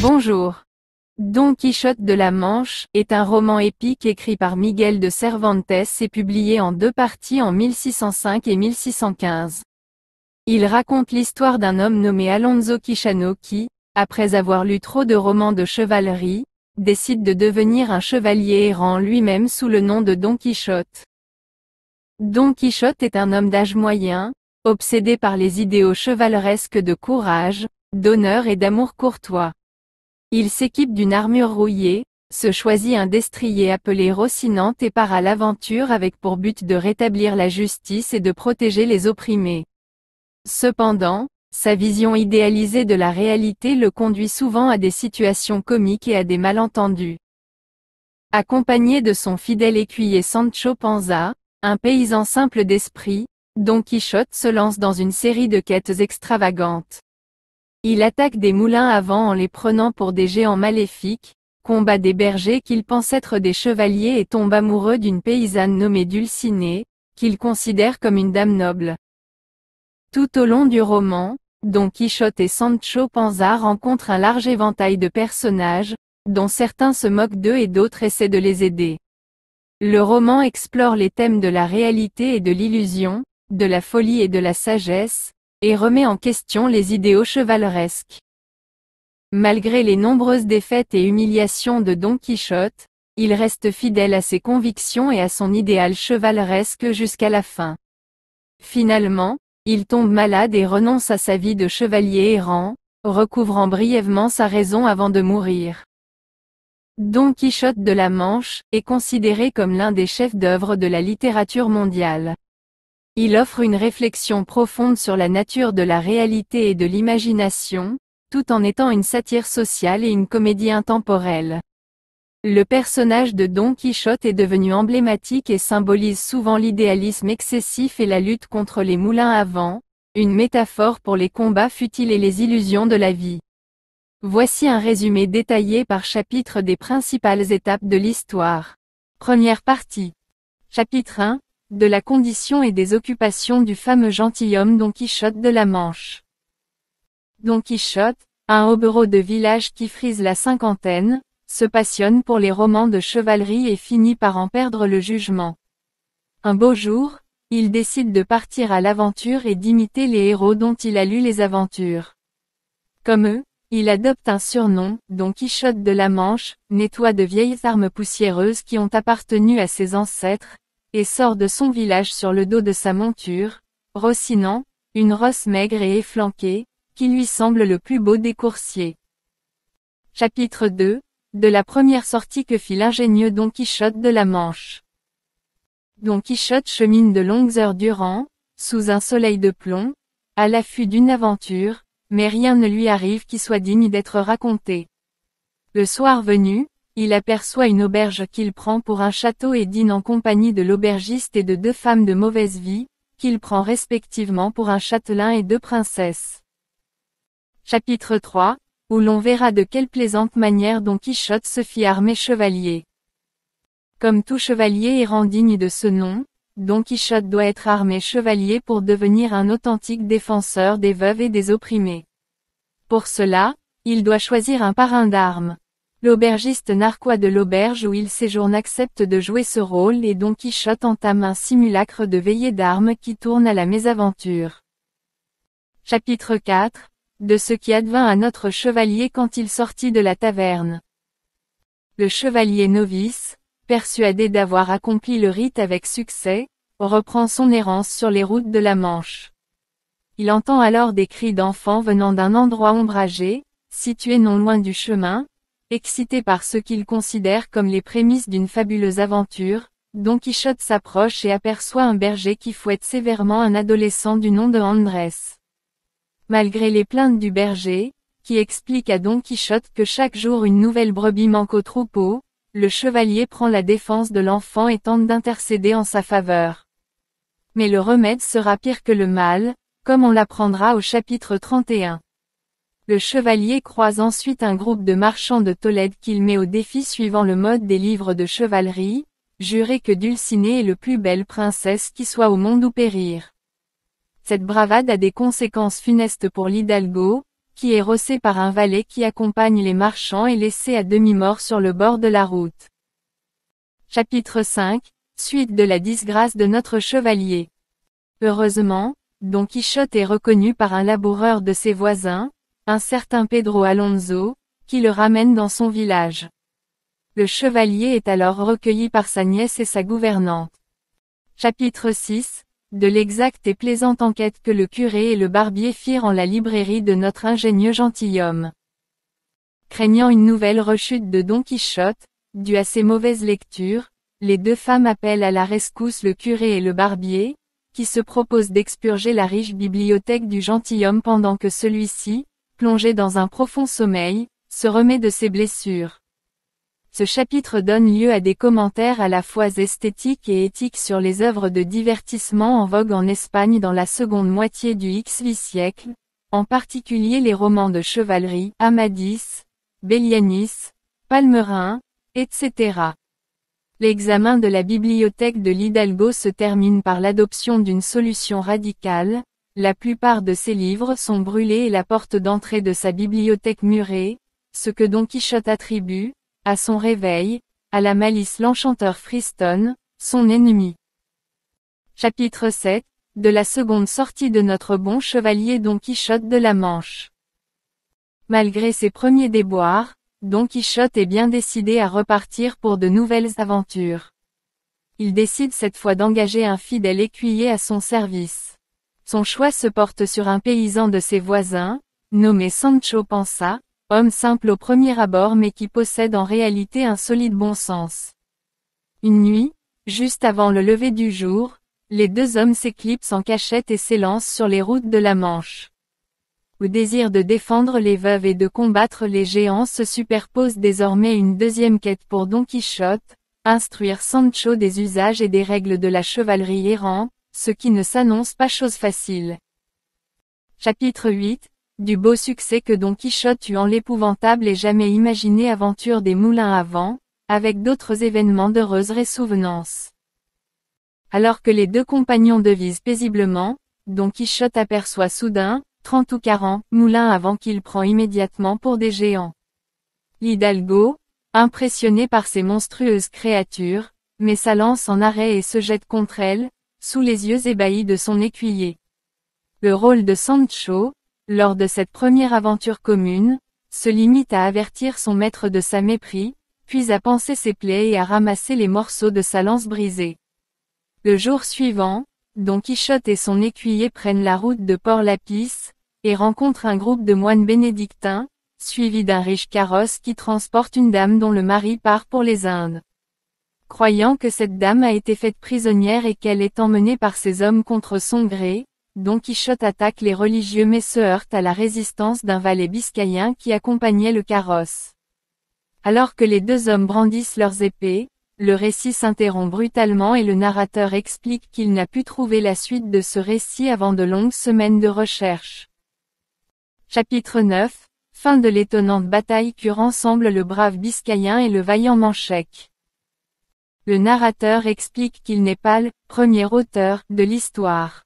Bonjour. Don Quichotte de la Manche est un roman épique écrit par Miguel de Cervantes et publié en deux parties en 1605 et 1615. Il raconte l'histoire d'un homme nommé Alonso Quichano qui, après avoir lu trop de romans de chevalerie, décide de devenir un chevalier errant lui-même sous le nom de Don Quichotte. Don Quichotte est un homme d'âge moyen, obsédé par les idéaux chevaleresques de courage, d'honneur et d'amour courtois. Il s'équipe d'une armure rouillée, se choisit un destrier appelé Rocinante et part à l'aventure avec pour but de rétablir la justice et de protéger les opprimés. Cependant, sa vision idéalisée de la réalité le conduit souvent à des situations comiques et à des malentendus. Accompagné de son fidèle écuyer Sancho Panza, un paysan simple d'esprit, Don Quichotte se lance dans une série de quêtes extravagantes. Il attaque des moulins à vent en les prenant pour des géants maléfiques, combat des bergers qu'il pense être des chevaliers et tombe amoureux d'une paysanne nommée Dulcinée, qu'il considère comme une dame noble. Tout au long du roman, Don Quichotte et Sancho Panza rencontrent un large éventail de personnages, dont certains se moquent d'eux et d'autres essaient de les aider. Le roman explore les thèmes de la réalité et de l'illusion, de la folie et de la sagesse, et remet en question les idéaux chevaleresques. Malgré les nombreuses défaites et humiliations de Don Quichotte, il reste fidèle à ses convictions et à son idéal chevaleresque jusqu'à la fin. Finalement, il tombe malade et renonce à sa vie de chevalier errant, recouvrant brièvement sa raison avant de mourir. Don Quichotte de la Manche est considéré comme l'un des chefs-d'œuvre de la littérature mondiale. Il offre une réflexion profonde sur la nature de la réalité et de l'imagination, tout en étant une satire sociale et une comédie intemporelle. Le personnage de Don Quichotte est devenu emblématique et symbolise souvent l'idéalisme excessif et la lutte contre les moulins à vent, une métaphore pour les combats futiles et les illusions de la vie. Voici un résumé détaillé par chapitre des principales étapes de l'histoire. Première partie. Chapitre 1 de la condition et des occupations du fameux gentilhomme Don Quichotte de la Manche. Don Quichotte, un hobereau de village qui frise la cinquantaine, se passionne pour les romans de chevalerie et finit par en perdre le jugement. Un beau jour, il décide de partir à l'aventure et d'imiter les héros dont il a lu les aventures. Comme eux, il adopte un surnom, Don Quichotte de la Manche, nettoie de vieilles armes poussiéreuses qui ont appartenu à ses ancêtres, et sort de son village sur le dos de sa monture, rossinant, une rosse maigre et efflanquée, qui lui semble le plus beau des coursiers. Chapitre 2 De la première sortie que fit l'ingénieux Don Quichotte de la Manche. Don Quichotte chemine de longues heures durant, sous un soleil de plomb, à l'affût d'une aventure, mais rien ne lui arrive qui soit digne d'être raconté. Le soir venu, il aperçoit une auberge qu'il prend pour un château et dîne en compagnie de l'aubergiste et de deux femmes de mauvaise vie, qu'il prend respectivement pour un châtelain et deux princesses. Chapitre 3, où l'on verra de quelle plaisante manière Don Quichotte se fit armer chevalier. Comme tout chevalier errant digne de ce nom, Don Quichotte doit être armé chevalier pour devenir un authentique défenseur des veuves et des opprimés. Pour cela, il doit choisir un parrain d'armes. L'aubergiste narquois de l'auberge où il séjourne accepte de jouer ce rôle et Don Quichotte entame un simulacre de veillée d'armes qui tourne à la mésaventure. Chapitre 4 De ce qui advint à notre chevalier quand il sortit de la taverne. Le chevalier novice, persuadé d'avoir accompli le rite avec succès, reprend son errance sur les routes de la Manche. Il entend alors des cris d'enfants venant d'un endroit ombragé, situé non loin du chemin, Excité par ce qu'il considère comme les prémices d'une fabuleuse aventure, Don Quichotte s'approche et aperçoit un berger qui fouette sévèrement un adolescent du nom de Andrés. Malgré les plaintes du berger, qui explique à Don Quichotte que chaque jour une nouvelle brebis manque au troupeau, le chevalier prend la défense de l'enfant et tente d'intercéder en sa faveur. Mais le remède sera pire que le mal, comme on l'apprendra au chapitre 31 le chevalier croise ensuite un groupe de marchands de Tolède qu'il met au défi suivant le mode des livres de chevalerie, jurer que Dulcinée est le plus belle princesse qui soit au monde ou périr. Cette bravade a des conséquences funestes pour l'hidalgo, qui est rossé par un valet qui accompagne les marchands et laissé à demi-mort sur le bord de la route. Chapitre 5 Suite de la disgrâce de notre chevalier. Heureusement, Don Quichotte est reconnu par un laboureur de ses voisins, un certain Pedro Alonso, qui le ramène dans son village. Le chevalier est alors recueilli par sa nièce et sa gouvernante. Chapitre 6 De l'exacte et plaisante enquête que le curé et le barbier firent en la librairie de notre ingénieux gentilhomme. Craignant une nouvelle rechute de Don Quichotte, due à ses mauvaises lectures, les deux femmes appellent à la rescousse le curé et le barbier, qui se proposent d'expurger la riche bibliothèque du gentilhomme pendant que celui-ci, plongé dans un profond sommeil, se remet de ses blessures. Ce chapitre donne lieu à des commentaires à la fois esthétiques et éthiques sur les œuvres de divertissement en vogue en Espagne dans la seconde moitié du XVIe siècle, en particulier les romans de chevalerie, Amadis, Bellianis, Palmerin, etc. L'examen de la bibliothèque de l'Hidalgo se termine par l'adoption d'une solution radicale, la plupart de ses livres sont brûlés et la porte d'entrée de sa bibliothèque murée, ce que Don Quichotte attribue, à son réveil, à la malice l'enchanteur Friston, son ennemi. Chapitre 7, de la seconde sortie de notre bon chevalier Don Quichotte de la Manche. Malgré ses premiers déboires, Don Quichotte est bien décidé à repartir pour de nouvelles aventures. Il décide cette fois d'engager un fidèle écuyer à son service. Son choix se porte sur un paysan de ses voisins, nommé Sancho Panza, homme simple au premier abord mais qui possède en réalité un solide bon sens. Une nuit, juste avant le lever du jour, les deux hommes s'éclipsent en cachette et s'élancent sur les routes de la Manche. Au désir de défendre les veuves et de combattre les géants se superpose désormais une deuxième quête pour Don Quichotte, instruire Sancho des usages et des règles de la chevalerie errante, ce qui ne s'annonce pas chose facile. Chapitre 8 Du beau succès que Don Quichotte eut en l'épouvantable et jamais imaginée aventure des moulins à vent, avec d'autres événements d'heureuse résouvenance. Alors que les deux compagnons devisent paisiblement, Don Quichotte aperçoit soudain, trente ou quarante moulins avant qu'il prend immédiatement pour des géants. L'hidalgo, impressionné par ces monstrueuses créatures, met sa lance en arrêt et se jette contre elles, sous les yeux ébahis de son écuyer. Le rôle de Sancho, lors de cette première aventure commune, se limite à avertir son maître de sa mépris, puis à panser ses plaies et à ramasser les morceaux de sa lance brisée. Le jour suivant, Don Quichotte et son écuyer prennent la route de Port-Lapis, et rencontrent un groupe de moines bénédictins, suivis d'un riche carrosse qui transporte une dame dont le mari part pour les Indes croyant que cette dame a été faite prisonnière et qu'elle est emmenée par ses hommes contre son gré, Don Quichotte attaque les religieux mais se heurte à la résistance d'un valet biscaïen qui accompagnait le carrosse. Alors que les deux hommes brandissent leurs épées, le récit s'interrompt brutalement et le narrateur explique qu'il n'a pu trouver la suite de ce récit avant de longues semaines de recherche. Chapitre 9 Fin de l'étonnante bataille qu'eurent ensemble le brave biscaïen et le vaillant Manchec le narrateur explique qu'il n'est pas le premier auteur de l'histoire.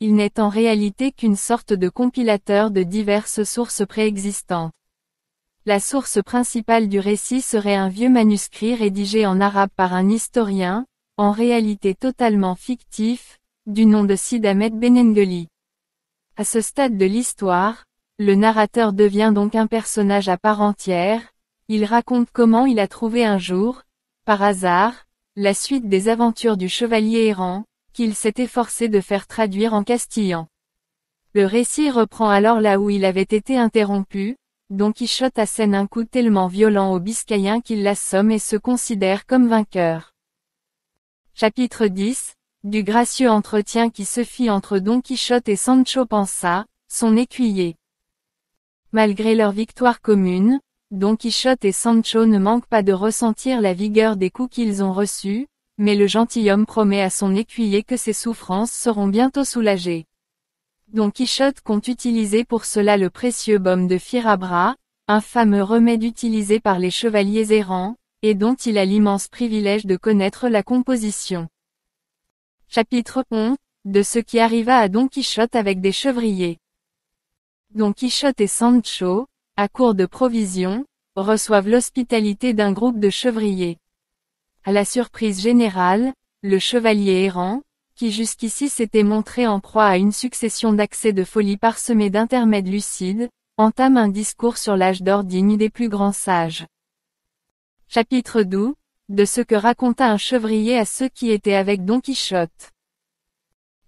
Il n'est en réalité qu'une sorte de compilateur de diverses sources préexistantes. La source principale du récit serait un vieux manuscrit rédigé en arabe par un historien, en réalité totalement fictif, du nom de Sid Ahmed Benengeli. À ce stade de l'histoire, le narrateur devient donc un personnage à part entière, il raconte comment il a trouvé un jour, par hasard, la suite des aventures du chevalier errant, qu'il s'était forcé de faire traduire en castillan. Le récit reprend alors là où il avait été interrompu, Don Quichotte assène un coup tellement violent au Biscayen qu'il l'assomme et se considère comme vainqueur. Chapitre 10 Du gracieux entretien qui se fit entre Don Quichotte et Sancho Panza, son écuyer. Malgré leur victoire commune, Don Quichotte et Sancho ne manquent pas de ressentir la vigueur des coups qu'ils ont reçus, mais le gentilhomme promet à son écuyer que ses souffrances seront bientôt soulagées. Don Quichotte compte utiliser pour cela le précieux baume de Firabra, un fameux remède utilisé par les chevaliers errants, et dont il a l'immense privilège de connaître la composition. Chapitre 1 De ce qui arriva à Don Quichotte avec des chevriers. Don Quichotte et Sancho, à court de provisions, reçoivent l'hospitalité d'un groupe de chevriers. À la surprise générale, le chevalier errant, qui jusqu'ici s'était montré en proie à une succession d'accès de folie parsemés d'intermèdes lucides, entame un discours sur l'âge d'or digne des plus grands sages. Chapitre 12 De ce que raconta un chevrier à ceux qui étaient avec Don Quichotte.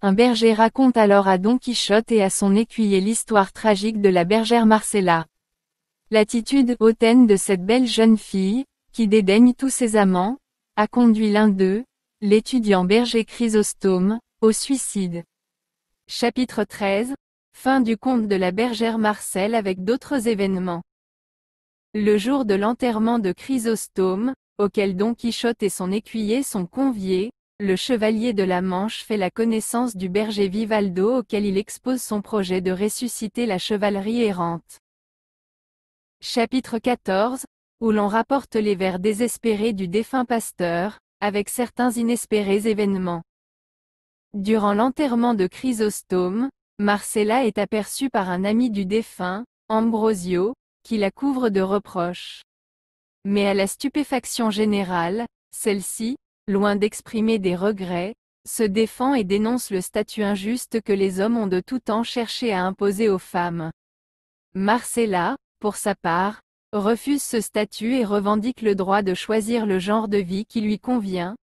Un berger raconte alors à Don Quichotte et à son écuyer l'histoire tragique de la bergère Marcella. L'attitude hautaine de cette belle jeune fille, qui dédaigne tous ses amants, a conduit l'un d'eux, l'étudiant berger Chrysostome, au suicide. Chapitre 13 Fin du conte de la bergère Marcel avec d'autres événements. Le jour de l'enterrement de Chrysostome, auquel Don Quichotte et son écuyer sont conviés, le chevalier de la Manche fait la connaissance du berger Vivaldo auquel il expose son projet de ressusciter la chevalerie errante chapitre 14, où l'on rapporte les vers désespérés du défunt pasteur, avec certains inespérés événements. Durant l'enterrement de Chrysostome, Marcella est aperçue par un ami du défunt, Ambrosio, qui la couvre de reproches. Mais à la stupéfaction générale, celle-ci, loin d'exprimer des regrets, se défend et dénonce le statut injuste que les hommes ont de tout temps cherché à imposer aux femmes. Marcella, pour sa part, refuse ce statut et revendique le droit de choisir le genre de vie qui lui convient,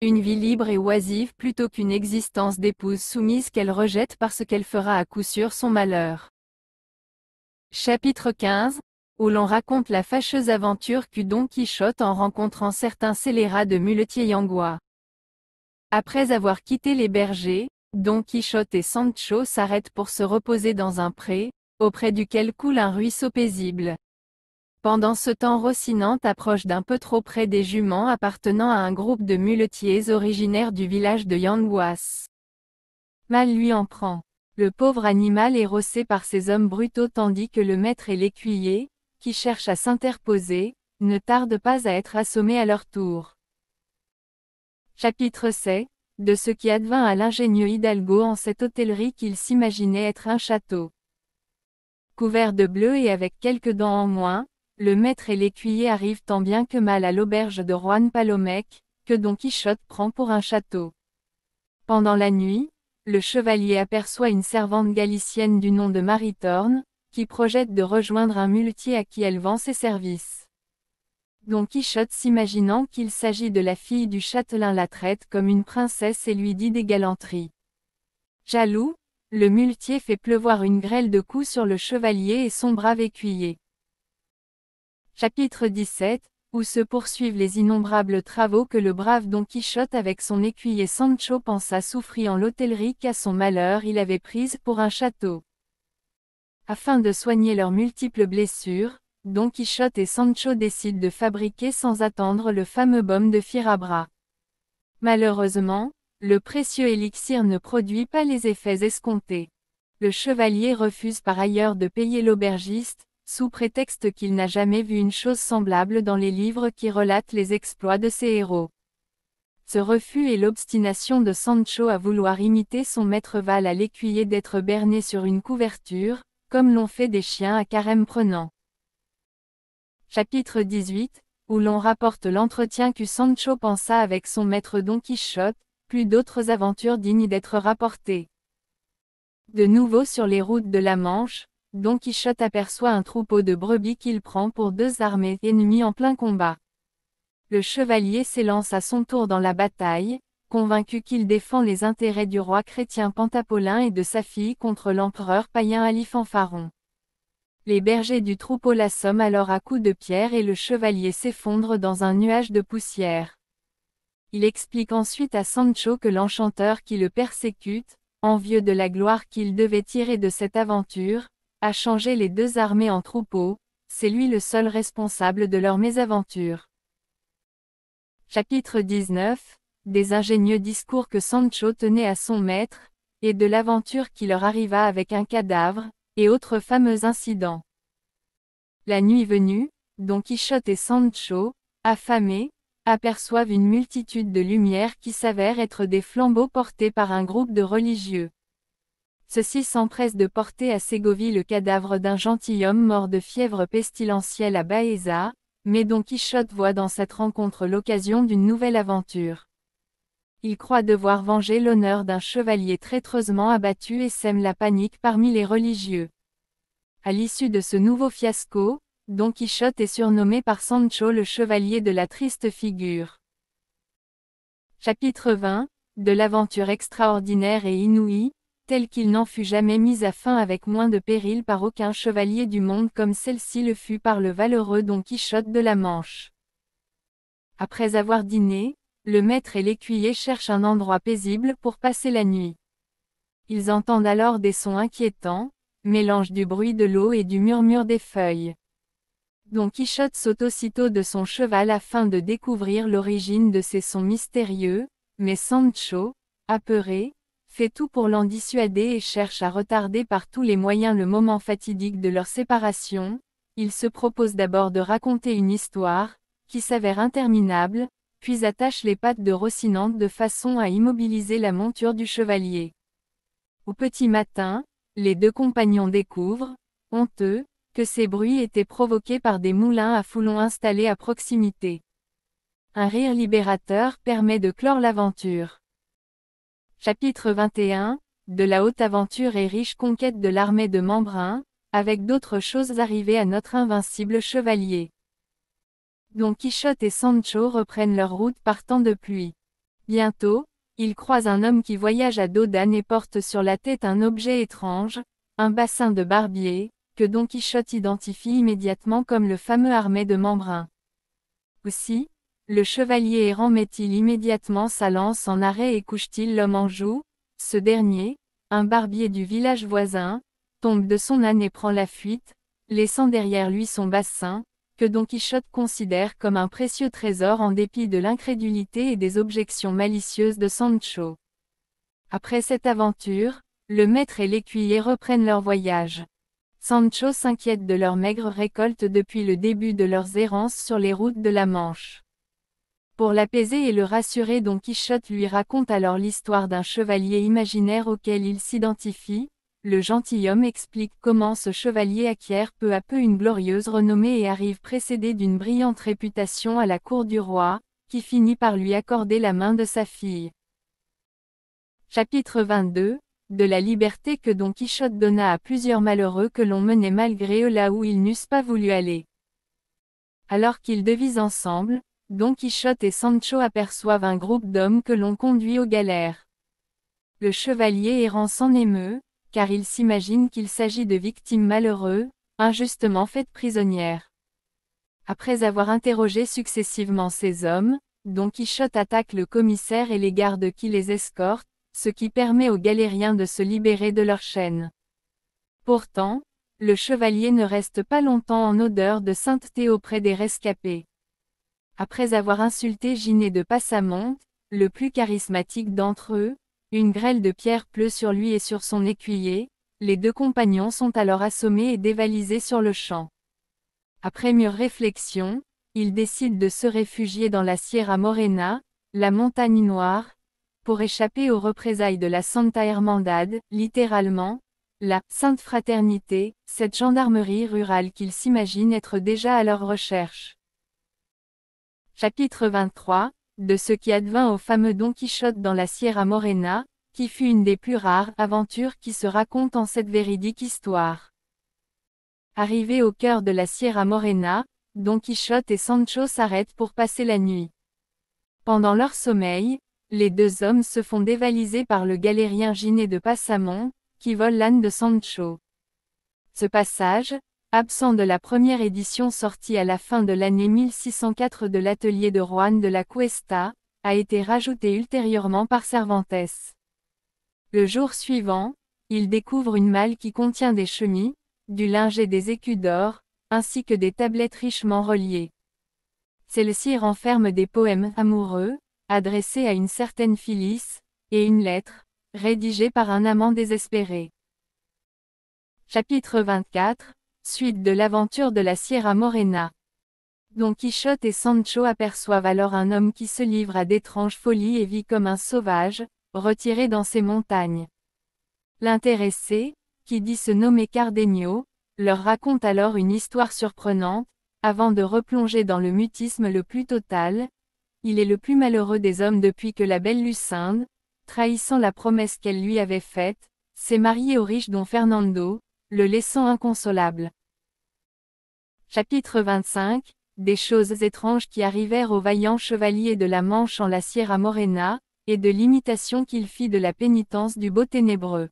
une vie libre et oisive plutôt qu'une existence d'épouse soumise qu'elle rejette parce qu'elle fera à coup sûr son malheur. Chapitre 15, où l'on raconte la fâcheuse aventure qu'eut Don Quichotte en rencontrant certains scélérats de muletier yangois. Après avoir quitté les bergers, Don Quichotte et Sancho s'arrêtent pour se reposer dans un pré, auprès duquel coule un ruisseau paisible. Pendant ce temps Rocinante approche d'un peu trop près des juments appartenant à un groupe de muletiers originaires du village de Yanguas. Mal lui en prend. Le pauvre animal est rossé par ces hommes brutaux tandis que le maître et l'écuyer, qui cherchent à s'interposer, ne tardent pas à être assommés à leur tour. Chapitre 7 De ce qui advint à l'ingénieux Hidalgo en cette hôtellerie qu'il s'imaginait être un château. Couvert de bleu et avec quelques dents en moins, le maître et l'écuyer arrivent tant bien que mal à l'auberge de Juan Palomec, que Don Quichotte prend pour un château. Pendant la nuit, le chevalier aperçoit une servante galicienne du nom de Maritorn, qui projette de rejoindre un muletier à qui elle vend ses services. Don Quichotte s'imaginant qu'il s'agit de la fille du châtelain la traite comme une princesse et lui dit des galanteries. Jaloux, le muletier fait pleuvoir une grêle de coups sur le chevalier et son brave écuyer. Chapitre 17 où se poursuivent les innombrables travaux que le brave Don Quichotte avec son écuyer Sancho pensa souffrir en l'hôtellerie qu'à son malheur il avait prise pour un château. Afin de soigner leurs multiples blessures, Don Quichotte et Sancho décident de fabriquer sans attendre le fameux baume de Firabra. Malheureusement, le précieux élixir ne produit pas les effets escomptés. Le chevalier refuse par ailleurs de payer l'aubergiste, sous prétexte qu'il n'a jamais vu une chose semblable dans les livres qui relatent les exploits de ses héros. Ce refus et l'obstination de Sancho à vouloir imiter son maître Val à l'écuyer d'être berné sur une couverture, comme l'ont fait des chiens à carême prenant. Chapitre 18, où l'on rapporte l'entretien que Sancho pensa avec son maître Don Quichotte, plus d'autres aventures dignes d'être rapportées. De nouveau sur les routes de la Manche, Don Quichotte aperçoit un troupeau de brebis qu'il prend pour deux armées ennemies en plein combat. Le chevalier s'élance à son tour dans la bataille, convaincu qu'il défend les intérêts du roi chrétien Pentapolin et de sa fille contre l'empereur païen Alifanfaron. Les bergers du troupeau l'assomment alors à coups de pierre et le chevalier s'effondre dans un nuage de poussière. Il explique ensuite à Sancho que l'enchanteur qui le persécute, envieux de la gloire qu'il devait tirer de cette aventure, a changé les deux armées en troupeaux, c'est lui le seul responsable de leur mésaventure. Chapitre 19 Des ingénieux discours que Sancho tenait à son maître, et de l'aventure qui leur arriva avec un cadavre, et autres fameux incidents. La nuit venue, Don Quichotte et Sancho, affamés, aperçoivent une multitude de lumières qui s'avèrent être des flambeaux portés par un groupe de religieux. Ceux-ci s'empressent de porter à Ségovie le cadavre d'un gentilhomme mort de fièvre pestilentielle à Baeza, mais dont Quichotte voit dans cette rencontre l'occasion d'une nouvelle aventure. Il croit devoir venger l'honneur d'un chevalier traîtreusement abattu et sème la panique parmi les religieux. À l'issue de ce nouveau fiasco, Don Quichotte est surnommé par Sancho le chevalier de la triste figure. Chapitre 20 De l'aventure extraordinaire et inouïe, telle qu'il n'en fut jamais mise à fin avec moins de péril par aucun chevalier du monde comme celle-ci le fut par le valeureux Don Quichotte de la Manche. Après avoir dîné, le maître et l'écuyer cherchent un endroit paisible pour passer la nuit. Ils entendent alors des sons inquiétants, mélange du bruit de l'eau et du murmure des feuilles. Don Quichotte saute aussitôt de son cheval afin de découvrir l'origine de ces sons mystérieux, mais Sancho, apeuré, fait tout pour l'en dissuader et cherche à retarder par tous les moyens le moment fatidique de leur séparation, il se propose d'abord de raconter une histoire, qui s'avère interminable, puis attache les pattes de Rocinante de façon à immobiliser la monture du chevalier. Au petit matin, les deux compagnons découvrent, honteux, que ces bruits étaient provoqués par des moulins à foulons installés à proximité. Un rire libérateur permet de clore l'aventure. Chapitre 21 De la haute aventure et riche conquête de l'armée de Membrun, avec d'autres choses arrivées à notre invincible chevalier. Don Quichotte et Sancho reprennent leur route partant de pluie. Bientôt, ils croisent un homme qui voyage à dos d'âne et porte sur la tête un objet étrange, un bassin de barbier, que Don Quichotte identifie immédiatement comme le fameux armé de Membrin. Aussi, le chevalier errant met-il immédiatement sa lance en arrêt et couche-t-il l'homme en joue, ce dernier, un barbier du village voisin, tombe de son âne et prend la fuite, laissant derrière lui son bassin, que Don Quichotte considère comme un précieux trésor en dépit de l'incrédulité et des objections malicieuses de Sancho. Après cette aventure, le maître et l'écuyer reprennent leur voyage. Sancho s'inquiète de leur maigre récolte depuis le début de leurs errances sur les routes de la Manche. Pour l'apaiser et le rassurer Don Quichotte lui raconte alors l'histoire d'un chevalier imaginaire auquel il s'identifie, le gentilhomme explique comment ce chevalier acquiert peu à peu une glorieuse renommée et arrive précédé d'une brillante réputation à la cour du roi, qui finit par lui accorder la main de sa fille. Chapitre 22 de la liberté que Don Quichotte donna à plusieurs malheureux que l'on menait malgré eux là où ils n'eussent pas voulu aller. Alors qu'ils devisent ensemble, Don Quichotte et Sancho aperçoivent un groupe d'hommes que l'on conduit aux galères. Le chevalier errant s'en émeut, car il s'imagine qu'il s'agit de victimes malheureuses, injustement faites prisonnières. Après avoir interrogé successivement ces hommes, Don Quichotte attaque le commissaire et les gardes qui les escortent, ce qui permet aux galériens de se libérer de leur chaîne. Pourtant, le chevalier ne reste pas longtemps en odeur de sainteté auprès des rescapés. Après avoir insulté Ginet de Passamonte, le plus charismatique d'entre eux, une grêle de pierre pleut sur lui et sur son écuyer, les deux compagnons sont alors assommés et dévalisés sur le champ. Après mûre réflexion, ils décident de se réfugier dans la Sierra Morena, la montagne noire, pour échapper aux représailles de la Santa Hermandad, littéralement, la Sainte Fraternité, cette gendarmerie rurale qu'ils s'imaginent être déjà à leur recherche. Chapitre 23 De ce qui advint au fameux Don Quichotte dans la Sierra Morena, qui fut une des plus rares aventures qui se racontent en cette véridique histoire. Arrivés au cœur de la Sierra Morena, Don Quichotte et Sancho s'arrêtent pour passer la nuit. Pendant leur sommeil, les deux hommes se font dévaliser par le galérien Giné de Passamon, qui vole l'âne de Sancho. Ce passage, absent de la première édition sortie à la fin de l'année 1604 de l'atelier de Juan de la Cuesta, a été rajouté ultérieurement par Cervantes. Le jour suivant, il découvre une malle qui contient des chemises, du linge et des écus d'or, ainsi que des tablettes richement reliées. celles ci renferment des poèmes amoureux, adressée à une certaine Phyllis, et une lettre, rédigée par un amant désespéré. Chapitre 24 Suite de l'aventure de la Sierra Morena. Don Quichotte et Sancho aperçoivent alors un homme qui se livre à d'étranges folies et vit comme un sauvage, retiré dans ses montagnes. L'intéressé, qui dit se nommer Cardenio, leur raconte alors une histoire surprenante, avant de replonger dans le mutisme le plus total, il est le plus malheureux des hommes depuis que la belle Lucinde, trahissant la promesse qu'elle lui avait faite, s'est mariée au riche don Fernando, le laissant inconsolable. Chapitre 25 Des choses étranges qui arrivèrent au vaillant chevalier de la Manche en la Sierra Morena, et de l'imitation qu'il fit de la pénitence du beau ténébreux.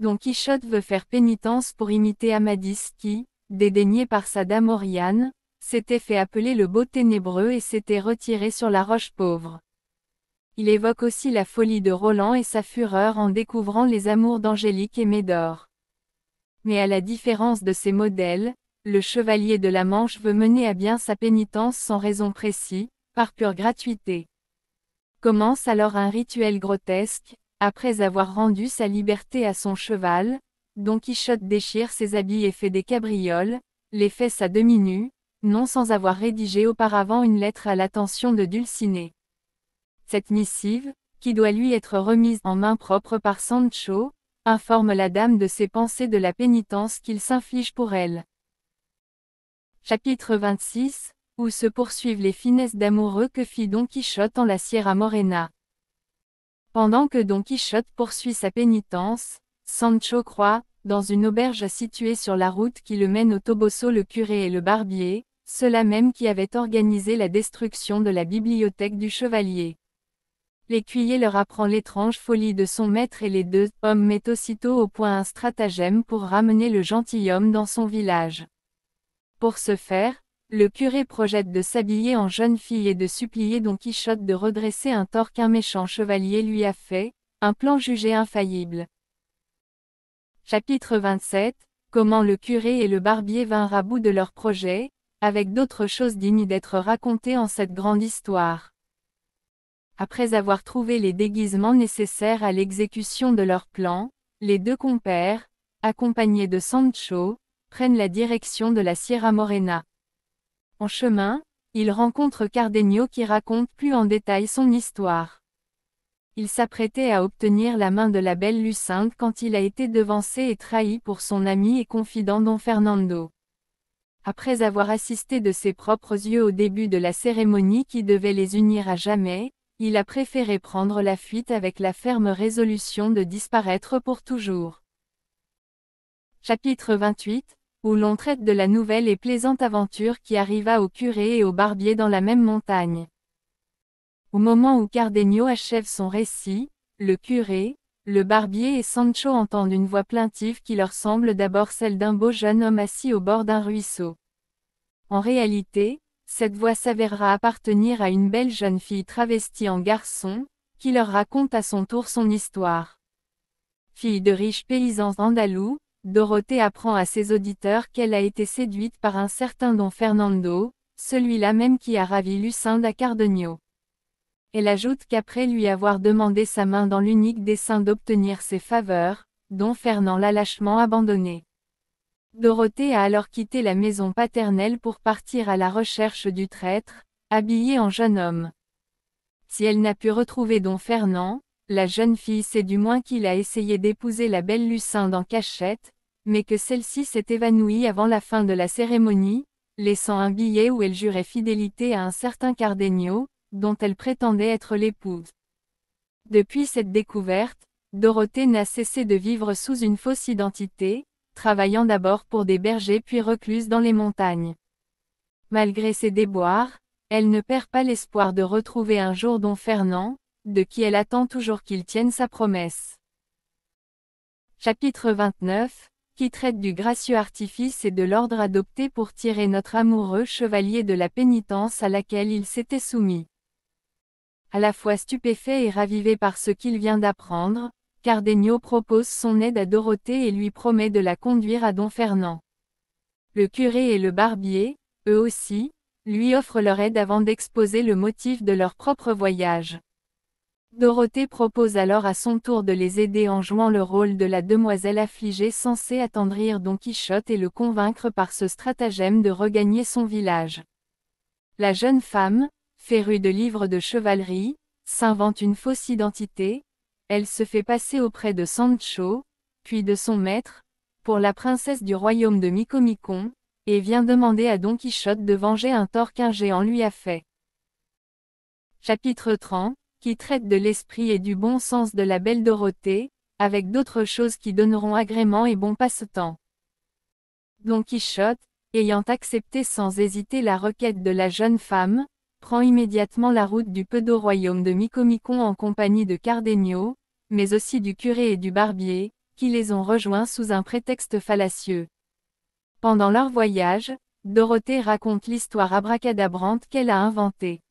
Don Quichotte veut faire pénitence pour imiter Amadis qui, dédaigné par sa dame Oriane, s'était fait appeler le beau ténébreux et s'était retiré sur la roche pauvre. Il évoque aussi la folie de Roland et sa fureur en découvrant les amours d'Angélique et Médor. Mais à la différence de ses modèles, le chevalier de la Manche veut mener à bien sa pénitence sans raison précise, par pure gratuité. Commence alors un rituel grotesque, après avoir rendu sa liberté à son cheval, Don Quichotte déchire ses habits et fait des cabrioles, les fesses à demi-nues, non sans avoir rédigé auparavant une lettre à l'attention de Dulcinée. Cette missive, qui doit lui être remise en main propre par Sancho, informe la dame de ses pensées de la pénitence qu'il s'inflige pour elle. Chapitre 26, où se poursuivent les finesses d'amoureux que fit Don Quichotte en la Sierra Morena. Pendant que Don Quichotte poursuit sa pénitence, Sancho croit, dans une auberge située sur la route qui le mène au Toboso le curé et le barbier, ceux même qui avait organisé la destruction de la bibliothèque du chevalier. L'écuyer leur apprend l'étrange folie de son maître et les deux hommes mettent aussitôt au point un stratagème pour ramener le gentilhomme dans son village. Pour ce faire, le curé projette de s'habiller en jeune fille et de supplier Don Quichotte de redresser un tort qu'un méchant chevalier lui a fait, un plan jugé infaillible. Chapitre 27 Comment le curé et le barbier vinrent à bout de leur projet, avec d'autres choses dignes d'être racontées en cette grande histoire. Après avoir trouvé les déguisements nécessaires à l'exécution de leur plan, les deux compères, accompagnés de Sancho, prennent la direction de la Sierra Morena. En chemin, ils rencontrent Cardenio qui raconte plus en détail son histoire. Il s'apprêtait à obtenir la main de la belle Lucinde quand il a été devancé et trahi pour son ami et confident Don Fernando après avoir assisté de ses propres yeux au début de la cérémonie qui devait les unir à jamais, il a préféré prendre la fuite avec la ferme résolution de disparaître pour toujours. Chapitre 28, où l'on traite de la nouvelle et plaisante aventure qui arriva au curé et au barbier dans la même montagne. Au moment où Cardenio achève son récit, le curé, le barbier et Sancho entendent une voix plaintive qui leur semble d'abord celle d'un beau jeune homme assis au bord d'un ruisseau. En réalité, cette voix s'avérera appartenir à une belle jeune fille travestie en garçon, qui leur raconte à son tour son histoire. Fille de riches paysans andalous, Dorothée apprend à ses auditeurs qu'elle a été séduite par un certain don Fernando, celui-là même qui a ravi Lucinda Cardenio. Elle ajoute qu'après lui avoir demandé sa main dans l'unique dessein d'obtenir ses faveurs, Don Fernand l'a lâchement abandonné. Dorothée a alors quitté la maison paternelle pour partir à la recherche du traître, habillée en jeune homme. Si elle n'a pu retrouver don Fernand, la jeune fille sait du moins qu'il a essayé d'épouser la belle Lucinde en cachette, mais que celle-ci s'est évanouie avant la fin de la cérémonie, laissant un billet où elle jurait fidélité à un certain Cardenio, dont elle prétendait être l'épouse. Depuis cette découverte, Dorothée n'a cessé de vivre sous une fausse identité, travaillant d'abord pour des bergers puis recluse dans les montagnes. Malgré ses déboires, elle ne perd pas l'espoir de retrouver un jour don Fernand, de qui elle attend toujours qu'il tienne sa promesse. Chapitre 29, qui traite du gracieux artifice et de l'ordre adopté pour tirer notre amoureux chevalier de la pénitence à laquelle il s'était soumis à la fois stupéfait et ravivé par ce qu'il vient d'apprendre, Cardenio propose son aide à Dorothée et lui promet de la conduire à Don Fernand. Le curé et le barbier, eux aussi, lui offrent leur aide avant d'exposer le motif de leur propre voyage. Dorothée propose alors à son tour de les aider en jouant le rôle de la demoiselle affligée censée attendrir Don Quichotte et le convaincre par ce stratagème de regagner son village. La jeune femme, férue de livres de chevalerie, s'invente une fausse identité, elle se fait passer auprès de Sancho, puis de son maître, pour la princesse du royaume de Micomicon, et vient demander à Don Quichotte de venger un tort qu'un géant lui a fait. Chapitre 30, qui traite de l'esprit et du bon sens de la belle Dorothée, avec d'autres choses qui donneront agrément et bon passe-temps. Don Quichotte, ayant accepté sans hésiter la requête de la jeune femme, prend immédiatement la route du pedo royaume de Micomicon en compagnie de Cardenio, mais aussi du curé et du barbier, qui les ont rejoints sous un prétexte fallacieux. Pendant leur voyage, Dorothée raconte l'histoire abracadabrante qu'elle a inventée.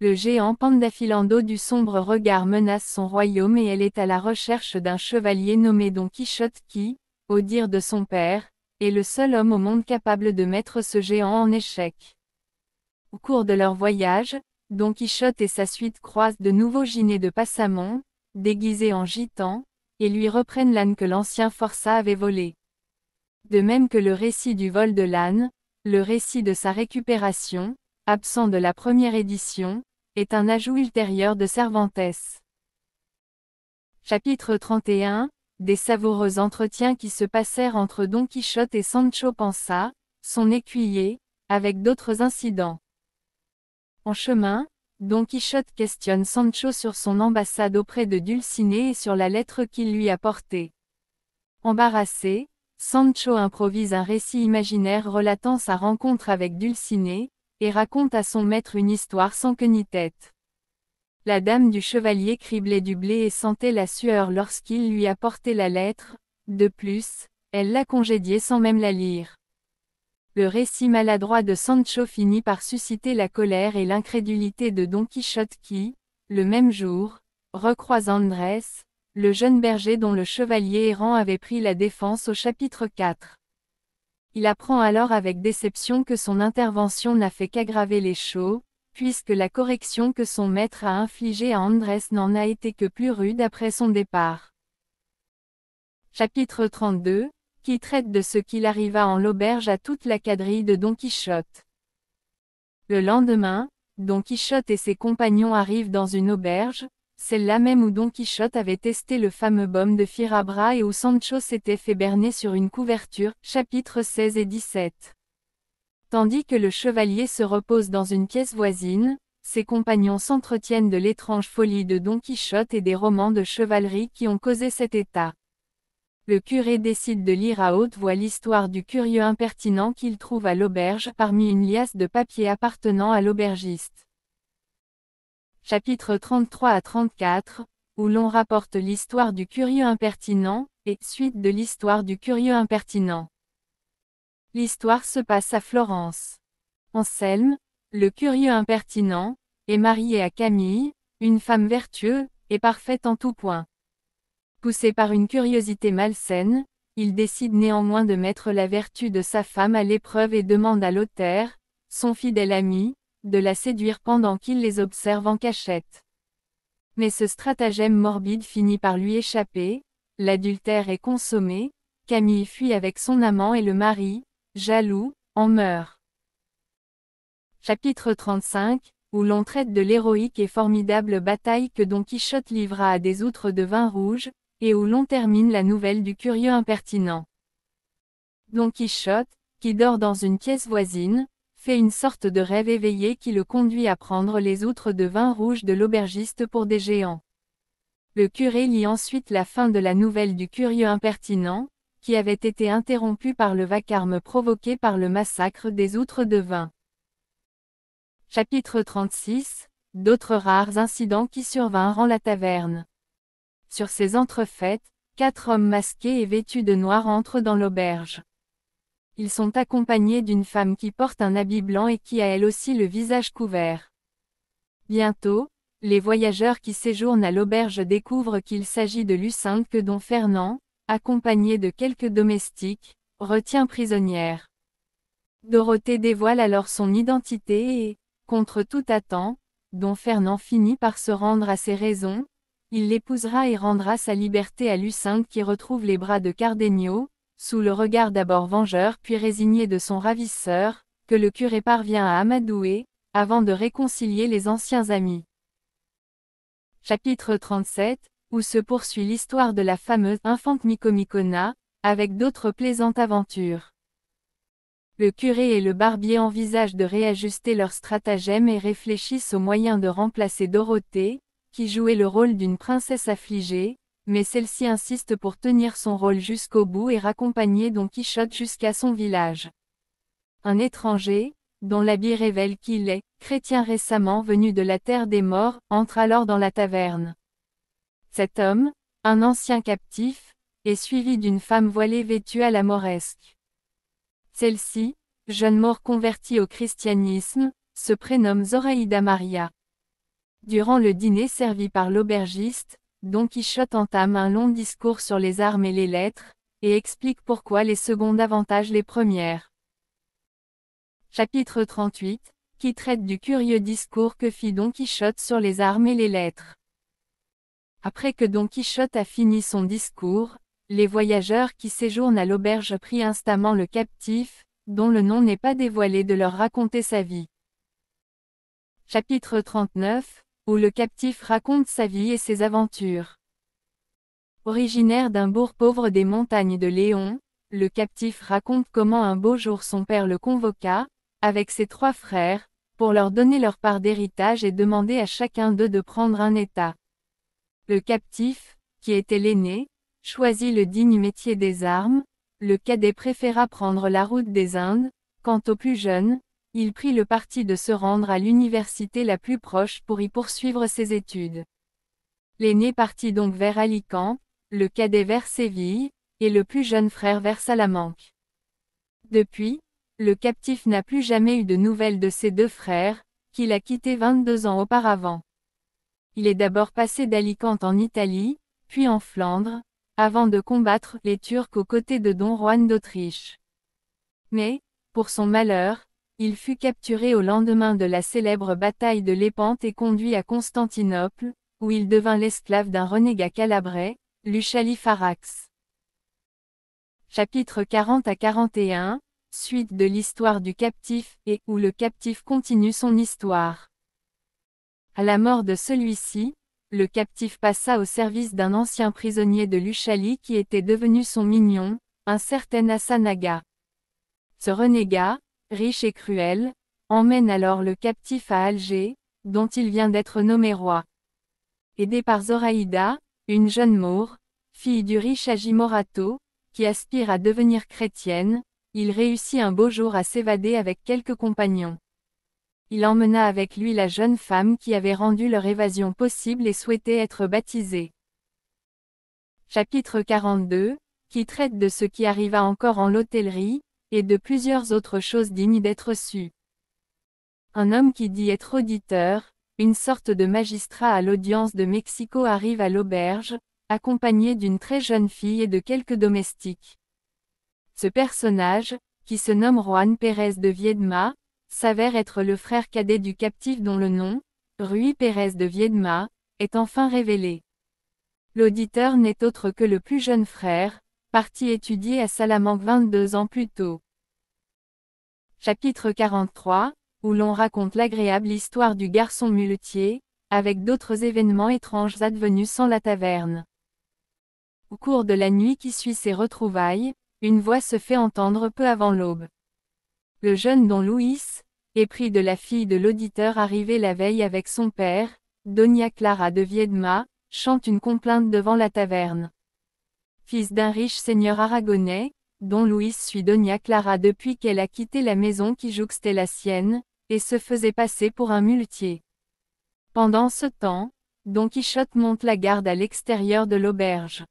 Le géant Pandafilando du sombre regard menace son royaume et elle est à la recherche d'un chevalier nommé Don Quichotte qui, au dire de son père, est le seul homme au monde capable de mettre ce géant en échec. Au cours de leur voyage, Don Quichotte et sa suite croisent de nouveaux gînés de Passamont, déguisés en gitans, et lui reprennent l'âne que l'ancien forçat avait volé. De même que le récit du vol de l'âne, le récit de sa récupération, absent de la première édition, est un ajout ultérieur de Cervantes. Chapitre 31 Des savoureux entretiens qui se passèrent entre Don Quichotte et Sancho Panza, son écuyer, avec d'autres incidents. En chemin, Don Quichotte questionne Sancho sur son ambassade auprès de Dulciné et sur la lettre qu'il lui a portée. Embarrassé, Sancho improvise un récit imaginaire relatant sa rencontre avec Dulciné, et raconte à son maître une histoire sans queue ni tête. La dame du chevalier criblait du blé et sentait la sueur lorsqu'il lui apportait la lettre, de plus, elle l'a congédié sans même la lire. Le récit maladroit de Sancho finit par susciter la colère et l'incrédulité de Don Quichotte qui, le même jour, recroise Andrés, le jeune berger dont le chevalier errant avait pris la défense au chapitre 4. Il apprend alors avec déception que son intervention n'a fait qu'aggraver les choses, puisque la correction que son maître a infligée à Andrés n'en a été que plus rude après son départ. Chapitre 32 qui traite de ce qu'il arriva en l'auberge à toute la quadrille de Don Quichotte. Le lendemain, Don Quichotte et ses compagnons arrivent dans une auberge, celle-là même où Don Quichotte avait testé le fameux baume de Firabra et où Sancho s'était fait berner sur une couverture, chapitres 16 et 17. Tandis que le chevalier se repose dans une pièce voisine, ses compagnons s'entretiennent de l'étrange folie de Don Quichotte et des romans de chevalerie qui ont causé cet état le curé décide de lire à haute voix l'histoire du curieux impertinent qu'il trouve à l'auberge parmi une liasse de papiers appartenant à l'aubergiste. chapitre 33 à 34, où l'on rapporte l'histoire du curieux impertinent, et suite de l'histoire du curieux impertinent. L'histoire se passe à Florence. Anselme, le curieux impertinent, est marié à Camille, une femme vertueuse et parfaite en tout point. Poussé par une curiosité malsaine, il décide néanmoins de mettre la vertu de sa femme à l'épreuve et demande à Lothaire, son fidèle ami, de la séduire pendant qu'il les observe en cachette. Mais ce stratagème morbide finit par lui échapper, l'adultère est consommé, Camille fuit avec son amant et le mari, jaloux, en meurt. Chapitre 35, où l'on traite de l'héroïque et formidable bataille que Don Quichotte livra à des outres de vin rouge, et où l'on termine la nouvelle du curieux impertinent. Don Quichotte, qui dort dans une pièce voisine, fait une sorte de rêve éveillé qui le conduit à prendre les outres de vin rouge de l'aubergiste pour des géants. Le curé lit ensuite la fin de la nouvelle du curieux impertinent, qui avait été interrompue par le vacarme provoqué par le massacre des outres de vin. Chapitre 36 D'autres rares incidents qui survinrent en la taverne. Sur ces entrefaites, quatre hommes masqués et vêtus de noir entrent dans l'auberge. Ils sont accompagnés d'une femme qui porte un habit blanc et qui a elle aussi le visage couvert. Bientôt, les voyageurs qui séjournent à l'auberge découvrent qu'il s'agit de Lucinde que Don Fernand, accompagné de quelques domestiques, retient prisonnière. Dorothée dévoile alors son identité et, contre tout attend, Don Fernand finit par se rendre à ses raisons, il l'épousera et rendra sa liberté à Lucinde qui retrouve les bras de Cardenio, sous le regard d'abord vengeur puis résigné de son ravisseur, que le curé parvient à amadouer, avant de réconcilier les anciens amis. Chapitre 37, où se poursuit l'histoire de la fameuse infante Micomicona, avec d'autres plaisantes aventures. Le curé et le barbier envisagent de réajuster leur stratagème et réfléchissent aux moyens de remplacer Dorothée, qui jouait le rôle d'une princesse affligée, mais celle-ci insiste pour tenir son rôle jusqu'au bout et raccompagner Don Quichotte jusqu'à son village. Un étranger, dont l'habit révèle qu'il est, chrétien récemment venu de la terre des morts, entre alors dans la taverne. Cet homme, un ancien captif, est suivi d'une femme voilée vêtue à la moresque. Celle-ci, jeune mort convertie au christianisme, se prénomme Zoraïda Maria. Durant le dîner servi par l'aubergiste, Don Quichotte entame un long discours sur les armes et les lettres, et explique pourquoi les secondes avantagent les premières. Chapitre 38, qui traite du curieux discours que fit Don Quichotte sur les armes et les lettres. Après que Don Quichotte a fini son discours, les voyageurs qui séjournent à l'auberge prient instamment le captif, dont le nom n'est pas dévoilé de leur raconter sa vie. Chapitre 39, où le captif raconte sa vie et ses aventures. Originaire d'un bourg pauvre des montagnes de Léon, le captif raconte comment un beau jour son père le convoqua, avec ses trois frères, pour leur donner leur part d'héritage et demander à chacun d'eux de prendre un état. Le captif, qui était l'aîné, choisit le digne métier des armes, le cadet préféra prendre la route des Indes, quant au plus jeune, il prit le parti de se rendre à l'université la plus proche pour y poursuivre ses études. L'aîné partit donc vers Alicante, le cadet vers Séville, et le plus jeune frère vers Salamanque. Depuis, le captif n'a plus jamais eu de nouvelles de ses deux frères, qu'il a quittés 22 ans auparavant. Il est d'abord passé d'Alicante en Italie, puis en Flandre, avant de combattre les Turcs aux côtés de Don Juan d'Autriche. Mais, pour son malheur, il fut capturé au lendemain de la célèbre bataille de Lépante et conduit à Constantinople, où il devint l'esclave d'un renégat calabrais, Luchali Pharax. Chapitre 40 à 41, suite de l'histoire du captif et où le captif continue son histoire. À la mort de celui-ci, le captif passa au service d'un ancien prisonnier de Luchali qui était devenu son mignon, un certain Asanaga. Ce renégat, riche et cruel, emmène alors le captif à Alger, dont il vient d'être nommé roi. Aidé par Zoraïda, une jeune Maure, fille du riche Agimorato, qui aspire à devenir chrétienne, il réussit un beau jour à s'évader avec quelques compagnons. Il emmena avec lui la jeune femme qui avait rendu leur évasion possible et souhaitait être baptisée. Chapitre 42, qui traite de ce qui arriva encore en l'hôtellerie, et de plusieurs autres choses dignes d'être sues. Un homme qui dit être auditeur, une sorte de magistrat à l'audience de Mexico arrive à l'auberge, accompagné d'une très jeune fille et de quelques domestiques. Ce personnage, qui se nomme Juan Pérez de Viedma, s'avère être le frère cadet du captif dont le nom, Rui Pérez de Viedma, est enfin révélé. L'auditeur n'est autre que le plus jeune frère, parti étudier à Salamanque 22 ans plus tôt. Chapitre 43, où l'on raconte l'agréable histoire du garçon muletier, avec d'autres événements étranges advenus sans la taverne. Au cours de la nuit qui suit ces retrouvailles, une voix se fait entendre peu avant l'aube. Le jeune don Louis, épris de la fille de l'auditeur arrivé la veille avec son père, Donia Clara de Viedma, chante une complainte devant la taverne fils d'un riche seigneur aragonais, dont Louis suit Donia Clara depuis qu'elle a quitté la maison qui jouxtait la sienne, et se faisait passer pour un muletier. Pendant ce temps, Don Quichotte monte la garde à l'extérieur de l'auberge.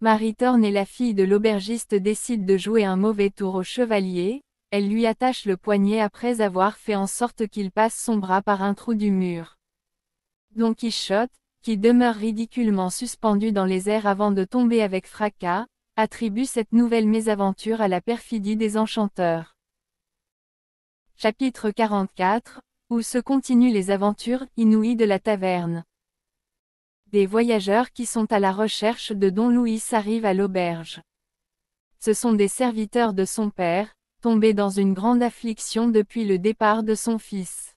Marie Thorne et la fille de l'aubergiste décide de jouer un mauvais tour au chevalier, elle lui attache le poignet après avoir fait en sorte qu'il passe son bras par un trou du mur. Don Quichotte, qui demeure ridiculement suspendu dans les airs avant de tomber avec fracas, attribue cette nouvelle mésaventure à la perfidie des enchanteurs. Chapitre 44, où se continuent les aventures inouïes de la taverne. Des voyageurs qui sont à la recherche de Don Louis arrivent à l'auberge. Ce sont des serviteurs de son père, tombés dans une grande affliction depuis le départ de son fils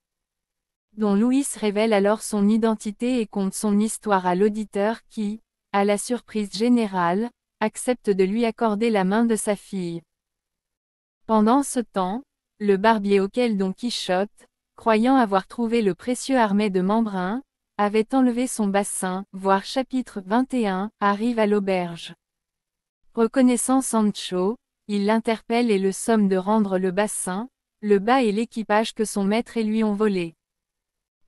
dont Louis révèle alors son identité et conte son histoire à l'auditeur qui, à la surprise générale, accepte de lui accorder la main de sa fille. Pendant ce temps, le barbier auquel Don Quichotte, croyant avoir trouvé le précieux armé de Membrin, avait enlevé son bassin, voir chapitre 21, arrive à l'auberge. Reconnaissant Sancho, il l'interpelle et le somme de rendre le bassin, le bas et l'équipage que son maître et lui ont volé.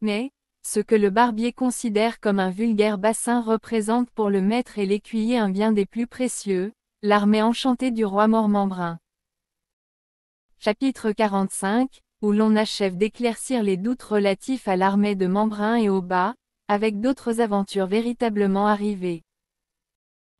Mais, ce que le barbier considère comme un vulgaire bassin représente pour le maître et l'écuyer un bien des plus précieux, l'armée enchantée du roi Mormembrun. Chapitre 45, où l'on achève d'éclaircir les doutes relatifs à l'armée de Membrun et au bas, avec d'autres aventures véritablement arrivées.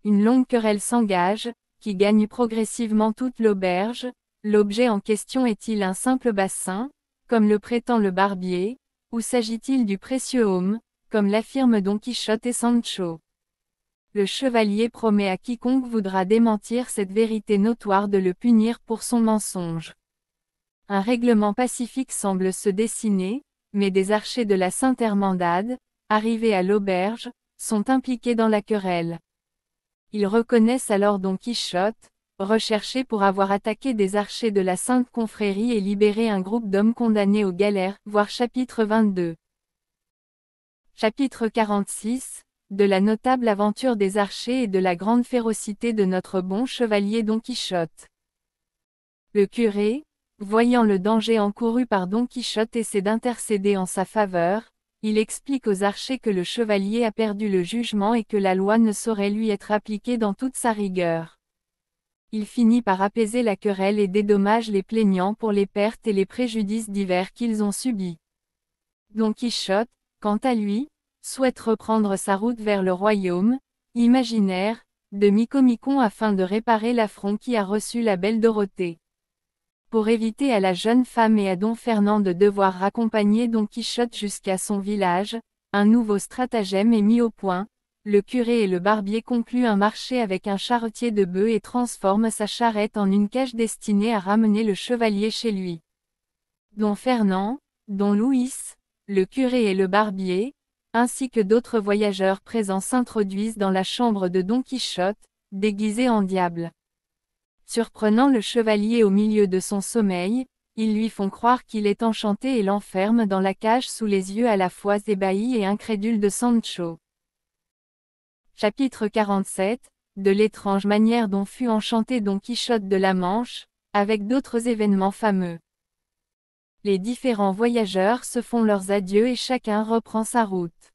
Une longue querelle s'engage, qui gagne progressivement toute l'auberge, l'objet en question est-il un simple bassin, comme le prétend le barbier, ou s'agit-il du précieux homme, comme l'affirment Don Quichotte et Sancho Le chevalier promet à quiconque voudra démentir cette vérité notoire de le punir pour son mensonge. Un règlement pacifique semble se dessiner, mais des archers de la Sainte Hermandade, arrivés à l'auberge, sont impliqués dans la querelle. Ils reconnaissent alors Don Quichotte, recherché pour avoir attaqué des archers de la Sainte Confrérie et libéré un groupe d'hommes condamnés aux galères, voir chapitre 22. Chapitre 46 De la notable aventure des archers et de la grande férocité de notre bon chevalier Don Quichotte. Le curé, voyant le danger encouru par Don Quichotte essaie d'intercéder en sa faveur, il explique aux archers que le chevalier a perdu le jugement et que la loi ne saurait lui être appliquée dans toute sa rigueur il finit par apaiser la querelle et dédommage les plaignants pour les pertes et les préjudices divers qu'ils ont subis. Don Quichotte, quant à lui, souhaite reprendre sa route vers le royaume, imaginaire, de Micomicon afin de réparer l'affront qui a reçu la belle Dorothée. Pour éviter à la jeune femme et à Don Fernand de devoir raccompagner Don Quichotte jusqu'à son village, un nouveau stratagème est mis au point, le curé et le barbier concluent un marché avec un charretier de bœufs et transforment sa charrette en une cage destinée à ramener le chevalier chez lui. Don Fernand, Don Luis, le curé et le barbier, ainsi que d'autres voyageurs présents s'introduisent dans la chambre de Don Quichotte, déguisé en diable. Surprenant le chevalier au milieu de son sommeil, ils lui font croire qu'il est enchanté et l'enferment dans la cage sous les yeux à la fois ébahis et incrédule de Sancho. Chapitre 47, de l'étrange manière dont fut enchanté Don Quichotte de la Manche, avec d'autres événements fameux. Les différents voyageurs se font leurs adieux et chacun reprend sa route.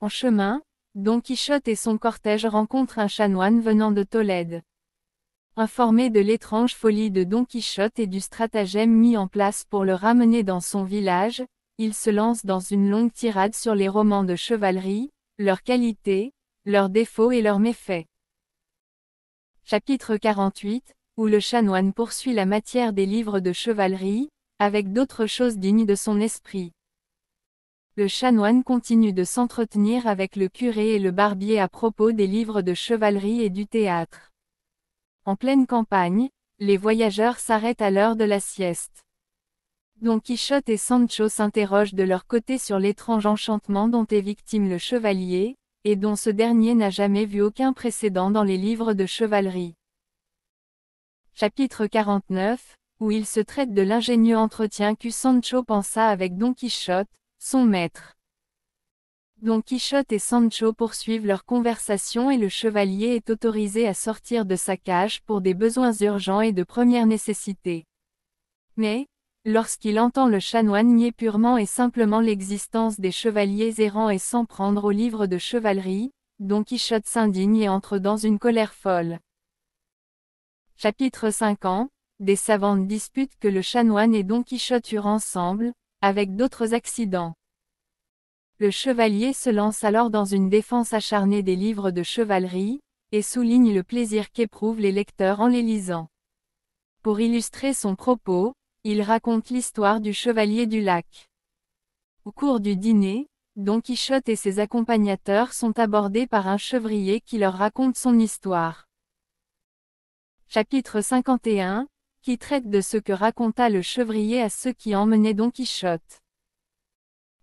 En chemin, Don Quichotte et son cortège rencontrent un chanoine venant de Tolède. Informé de l'étrange folie de Don Quichotte et du stratagème mis en place pour le ramener dans son village, il se lance dans une longue tirade sur les romans de chevalerie, leur qualité, leurs défauts et leurs méfaits. Chapitre 48, où le chanoine poursuit la matière des livres de chevalerie, avec d'autres choses dignes de son esprit. Le chanoine continue de s'entretenir avec le curé et le barbier à propos des livres de chevalerie et du théâtre. En pleine campagne, les voyageurs s'arrêtent à l'heure de la sieste. Don Quichotte et Sancho s'interrogent de leur côté sur l'étrange enchantement dont est victime le chevalier, et dont ce dernier n'a jamais vu aucun précédent dans les livres de chevalerie. Chapitre 49, où il se traite de l'ingénieux entretien que Sancho pensa avec Don Quichotte, son maître. Don Quichotte et Sancho poursuivent leur conversation et le chevalier est autorisé à sortir de sa cage pour des besoins urgents et de première nécessité. Mais, lorsqu'il entend le chanoine nier purement et simplement l'existence des chevaliers errants et s'en prendre au livre de chevalerie, Don Quichotte s'indigne et entre dans une colère folle. Chapitre 5 Des savantes disputent que le chanoine et Don Quichotte eurent ensemble, avec d'autres accidents. Le chevalier se lance alors dans une défense acharnée des livres de chevalerie, et souligne le plaisir qu'éprouvent les lecteurs en les lisant. Pour illustrer son propos, il raconte l'histoire du chevalier du lac. Au cours du dîner, Don Quichotte et ses accompagnateurs sont abordés par un chevrier qui leur raconte son histoire. Chapitre 51, qui traite de ce que raconta le chevrier à ceux qui emmenaient Don Quichotte.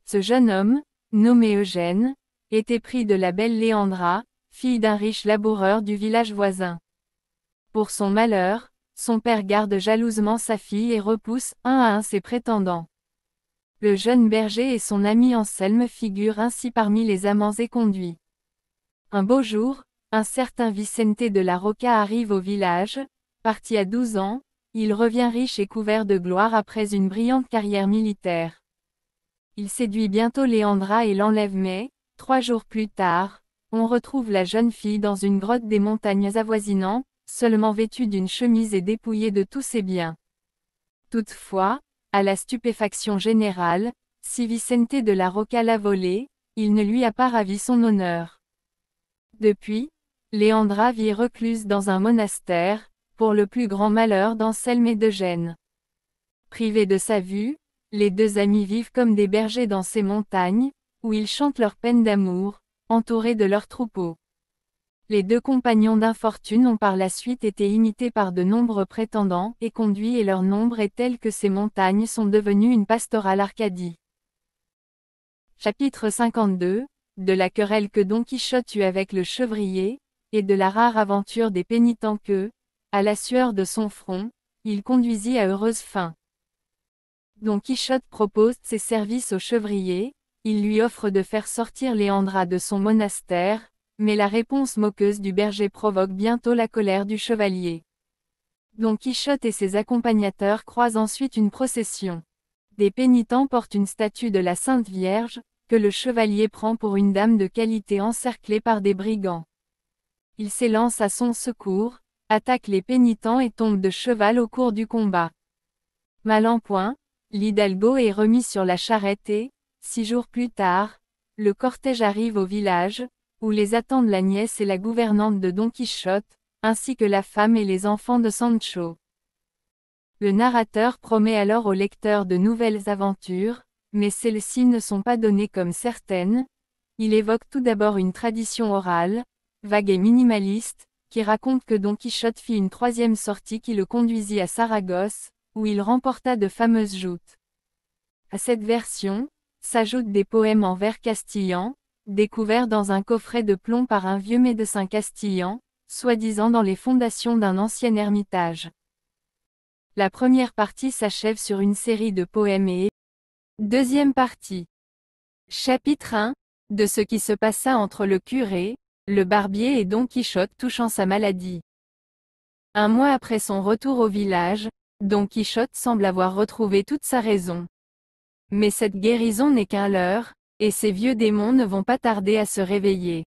Ce jeune homme, nommé Eugène, était pris de la belle Léandra, fille d'un riche laboureur du village voisin. Pour son malheur, son père garde jalousement sa fille et repousse un à un ses prétendants. Le jeune berger et son ami Anselme figurent ainsi parmi les amants éconduits. Un beau jour, un certain Vicente de la Roca arrive au village, parti à 12 ans, il revient riche et couvert de gloire après une brillante carrière militaire. Il séduit bientôt Léandra et l'enlève mais, trois jours plus tard, on retrouve la jeune fille dans une grotte des montagnes avoisinantes, seulement vêtu d'une chemise et dépouillé de tous ses biens. Toutefois, à la stupéfaction générale, si Vicente de la Roca l'a volé, il ne lui a pas ravi son honneur. Depuis, Léandra vit recluse dans un monastère, pour le plus grand malheur d'Anselme et de Gênes. Privés de sa vue, les deux amis vivent comme des bergers dans ces montagnes, où ils chantent leur peine d'amour, entourés de leurs troupeaux. Les deux compagnons d'infortune ont par la suite été imités par de nombreux prétendants et conduits et leur nombre est tel que ces montagnes sont devenues une pastorale Arcadie. Chapitre 52 De la querelle que Don Quichotte eut avec le chevrier, et de la rare aventure des pénitents que, à la sueur de son front, il conduisit à heureuse fin. Don Quichotte propose ses services au chevrier, il lui offre de faire sortir Léandra de son monastère, mais la réponse moqueuse du berger provoque bientôt la colère du chevalier. Don Quichotte et ses accompagnateurs croisent ensuite une procession. Des pénitents portent une statue de la Sainte Vierge, que le chevalier prend pour une dame de qualité encerclée par des brigands. Il s'élance à son secours, attaque les pénitents et tombe de cheval au cours du combat. Mal en point, l'Hidalgo est remis sur la charrette et, six jours plus tard, le cortège arrive au village, où les attendent la nièce et la gouvernante de Don Quichotte, ainsi que la femme et les enfants de Sancho. Le narrateur promet alors au lecteur de nouvelles aventures, mais celles-ci ne sont pas données comme certaines. Il évoque tout d'abord une tradition orale, vague et minimaliste, qui raconte que Don Quichotte fit une troisième sortie qui le conduisit à Saragosse, où il remporta de fameuses joutes. À cette version, s'ajoutent des poèmes en vers castillan, découvert dans un coffret de plomb par un vieux médecin castillan, soi-disant dans les fondations d'un ancien ermitage. La première partie s'achève sur une série de poèmes et deuxième partie. Chapitre 1 De ce qui se passa entre le curé, le barbier et Don Quichotte touchant sa maladie. Un mois après son retour au village, Don Quichotte semble avoir retrouvé toute sa raison. Mais cette guérison n'est qu'un leurre, et ces vieux démons ne vont pas tarder à se réveiller.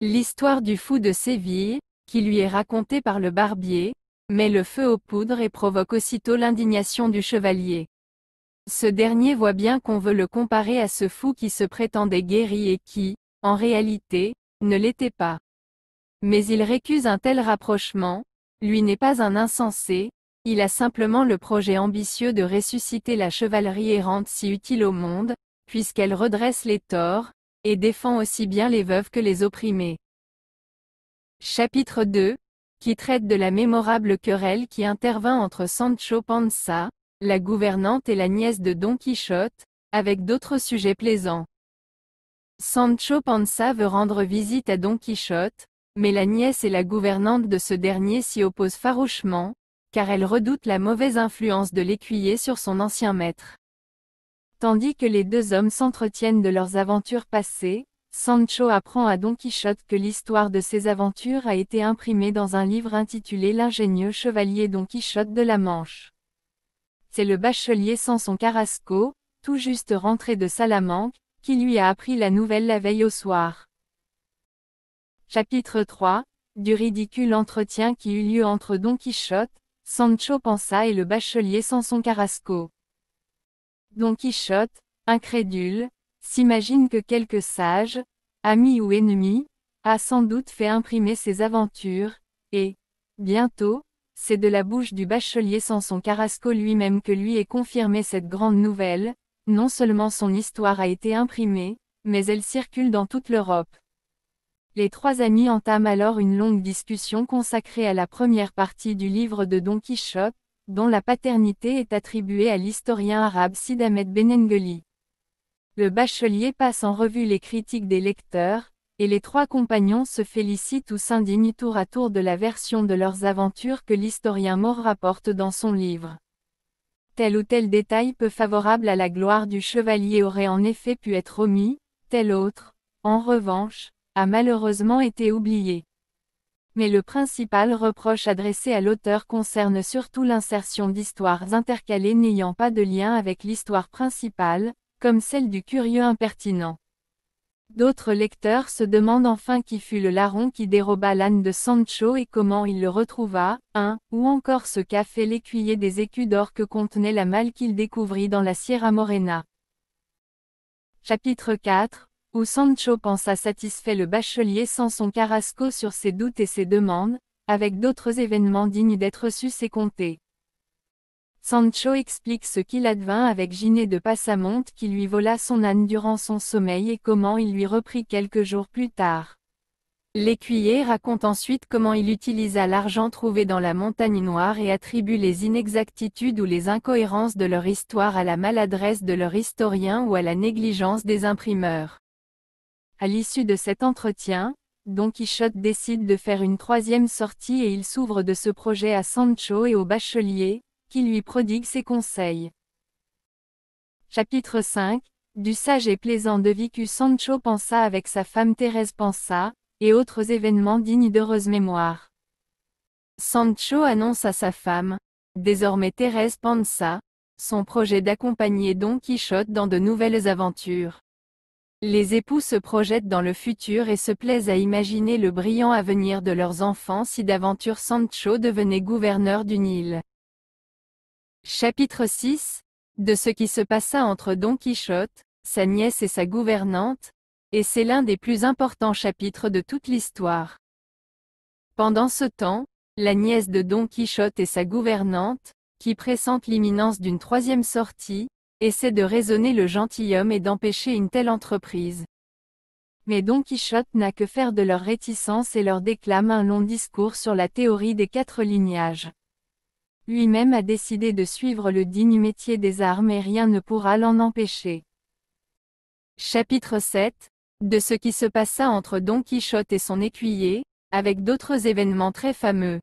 L'histoire du fou de Séville, qui lui est racontée par le barbier, met le feu aux poudres et provoque aussitôt l'indignation du chevalier. Ce dernier voit bien qu'on veut le comparer à ce fou qui se prétendait guéri et qui, en réalité, ne l'était pas. Mais il récuse un tel rapprochement, lui n'est pas un insensé, il a simplement le projet ambitieux de ressusciter la chevalerie errante si utile au monde, puisqu'elle redresse les torts, et défend aussi bien les veuves que les opprimés. Chapitre 2, qui traite de la mémorable querelle qui intervint entre Sancho Panza, la gouvernante et la nièce de Don Quichotte, avec d'autres sujets plaisants. Sancho Panza veut rendre visite à Don Quichotte, mais la nièce et la gouvernante de ce dernier s'y opposent farouchement, car elle redoute la mauvaise influence de l'écuyer sur son ancien maître. Tandis que les deux hommes s'entretiennent de leurs aventures passées, Sancho apprend à Don Quichotte que l'histoire de ses aventures a été imprimée dans un livre intitulé L'ingénieux chevalier Don Quichotte de la Manche. C'est le bachelier son Carrasco, tout juste rentré de Salamanque, qui lui a appris la nouvelle la veille au soir. Chapitre 3 Du ridicule entretien qui eut lieu entre Don Quichotte, Sancho pensa et le bachelier son Carrasco. Don Quichotte, incrédule, s'imagine que quelque sage, ami ou ennemi, a sans doute fait imprimer ses aventures, et, bientôt, c'est de la bouche du bachelier Sanson Carrasco lui-même que lui est confirmée cette grande nouvelle, non seulement son histoire a été imprimée, mais elle circule dans toute l'Europe. Les trois amis entament alors une longue discussion consacrée à la première partie du livre de Don Quichotte, dont la paternité est attribuée à l'historien arabe Sid Ahmed Benengeli. Le bachelier passe en revue les critiques des lecteurs, et les trois compagnons se félicitent ou s'indignent tour à tour de la version de leurs aventures que l'historien mort rapporte dans son livre. Tel ou tel détail peu favorable à la gloire du chevalier aurait en effet pu être omis, tel autre, en revanche, a malheureusement été oublié mais le principal reproche adressé à l'auteur concerne surtout l'insertion d'histoires intercalées n'ayant pas de lien avec l'histoire principale, comme celle du curieux impertinent. D'autres lecteurs se demandent enfin qui fut le larron qui déroba l'âne de Sancho et comment il le retrouva, un, hein, ou encore ce qu'a fait l'écuyer des écus d'or que contenait la malle qu'il découvrit dans la Sierra Morena. Chapitre 4 où Sancho pensa satisfait le bachelier sans son carrasco sur ses doutes et ses demandes, avec d'autres événements dignes d'être sus et comptés. Sancho explique ce qu'il advint avec Giné de Passamonte qui lui vola son âne durant son sommeil et comment il lui reprit quelques jours plus tard. L'écuyer raconte ensuite comment il utilisa l'argent trouvé dans la montagne noire et attribue les inexactitudes ou les incohérences de leur histoire à la maladresse de leur historien ou à la négligence des imprimeurs. À l'issue de cet entretien, Don Quichotte décide de faire une troisième sortie et il s'ouvre de ce projet à Sancho et au bachelier, qui lui prodigue ses conseils. Chapitre 5 Du sage et plaisant de vécu Sancho pensa avec sa femme Thérèse pensa, et autres événements dignes d'heureuse mémoire. Sancho annonce à sa femme, désormais Thérèse pensa, son projet d'accompagner Don Quichotte dans de nouvelles aventures. Les époux se projettent dans le futur et se plaisent à imaginer le brillant avenir de leurs enfants si d'aventure Sancho devenait gouverneur d'une île. Chapitre 6 De ce qui se passa entre Don Quichotte, sa nièce et sa gouvernante, et c'est l'un des plus importants chapitres de toute l'histoire. Pendant ce temps, la nièce de Don Quichotte et sa gouvernante, qui pressentent l'imminence d'une troisième sortie, essaie de raisonner le gentilhomme et d'empêcher une telle entreprise. Mais Don Quichotte n'a que faire de leur réticence et leur déclame un long discours sur la théorie des quatre lignages. Lui-même a décidé de suivre le digne métier des armes et rien ne pourra l'en empêcher. Chapitre 7 De ce qui se passa entre Don Quichotte et son écuyer, avec d'autres événements très fameux.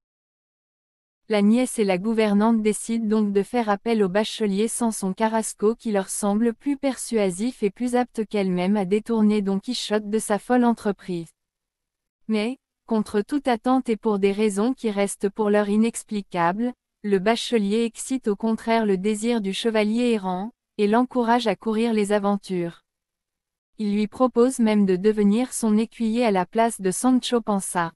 La nièce et la gouvernante décident donc de faire appel au bachelier sans son carrasco qui leur semble plus persuasif et plus apte qu'elle-même à détourner Don Quichotte de sa folle entreprise. Mais, contre toute attente et pour des raisons qui restent pour l'heure inexplicables, le bachelier excite au contraire le désir du chevalier errant, et l'encourage à courir les aventures. Il lui propose même de devenir son écuyer à la place de Sancho Panza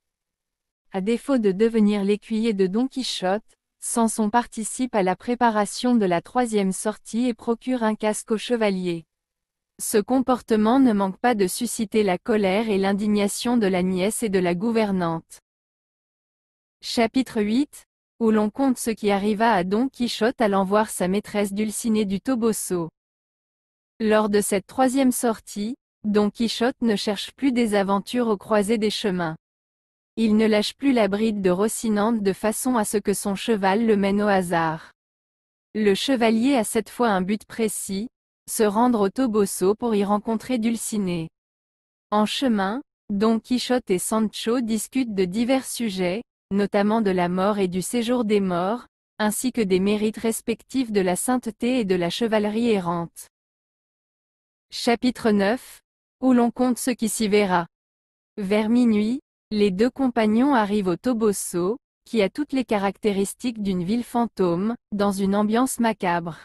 à défaut de devenir l'écuyer de Don Quichotte, Sanson participe à la préparation de la troisième sortie et procure un casque au chevalier. Ce comportement ne manque pas de susciter la colère et l'indignation de la nièce et de la gouvernante. Chapitre 8 Où l'on compte ce qui arriva à Don Quichotte allant voir sa maîtresse Dulcinée du Toboso. Lors de cette troisième sortie, Don Quichotte ne cherche plus des aventures au croisé des chemins. Il ne lâche plus la bride de Rocinante de façon à ce que son cheval le mène au hasard. Le chevalier a cette fois un but précis, se rendre au Toboso pour y rencontrer Dulcinée. En chemin, Don Quichotte et Sancho discutent de divers sujets, notamment de la mort et du séjour des morts, ainsi que des mérites respectifs de la sainteté et de la chevalerie errante. Chapitre 9 Où l'on compte ce qui s'y verra. Vers minuit, les deux compagnons arrivent au Toboso, qui a toutes les caractéristiques d'une ville fantôme, dans une ambiance macabre.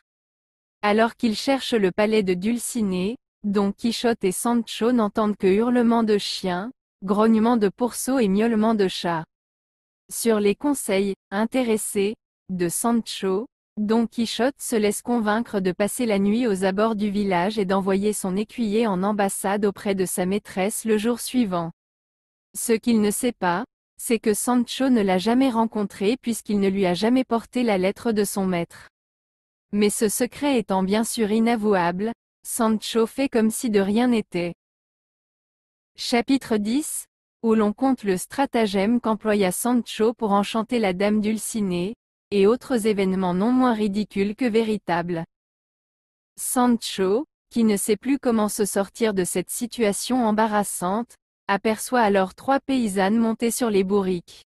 Alors qu'ils cherchent le palais de Dulcinée, Don Quichotte et Sancho n'entendent que hurlements de chiens, grognements de pourceaux et miaulements de chats. Sur les conseils, intéressés, de Sancho, Don Quichotte se laisse convaincre de passer la nuit aux abords du village et d'envoyer son écuyer en ambassade auprès de sa maîtresse le jour suivant. Ce qu'il ne sait pas, c'est que Sancho ne l'a jamais rencontré puisqu'il ne lui a jamais porté la lettre de son maître. Mais ce secret étant bien sûr inavouable, Sancho fait comme si de rien n'était. Chapitre 10, où l'on compte le stratagème qu'employa Sancho pour enchanter la dame Dulcinée, et autres événements non moins ridicules que véritables. Sancho, qui ne sait plus comment se sortir de cette situation embarrassante, aperçoit alors trois paysannes montées sur les bourriques.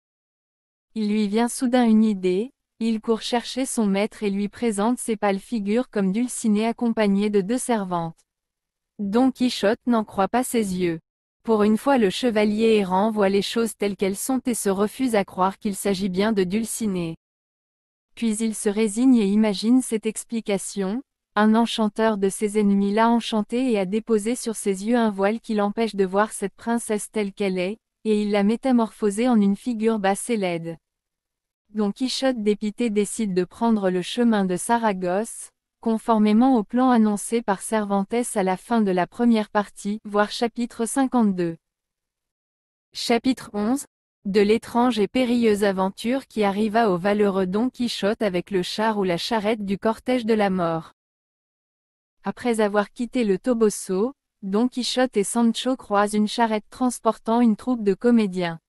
Il lui vient soudain une idée, il court chercher son maître et lui présente ses pâles figures comme Dulcinée accompagnée de deux servantes. Don Quichotte n'en croit pas ses yeux. Pour une fois le chevalier errant voit les choses telles qu'elles sont et se refuse à croire qu'il s'agit bien de Dulcinée. Puis il se résigne et imagine cette explication, un enchanteur de ses ennemis l'a enchanté et a déposé sur ses yeux un voile qui l'empêche de voir cette princesse telle qu'elle est, et il l'a métamorphosée en une figure basse et laide. Don Quichotte dépité décide de prendre le chemin de Saragosse, conformément au plan annoncé par Cervantes à la fin de la première partie, voir chapitre 52. Chapitre 11 De l'étrange et périlleuse aventure qui arriva au valeureux Don Quichotte avec le char ou la charrette du cortège de la mort. Après avoir quitté le Toboso, Don Quichotte et Sancho croisent une charrette transportant une troupe de comédiens.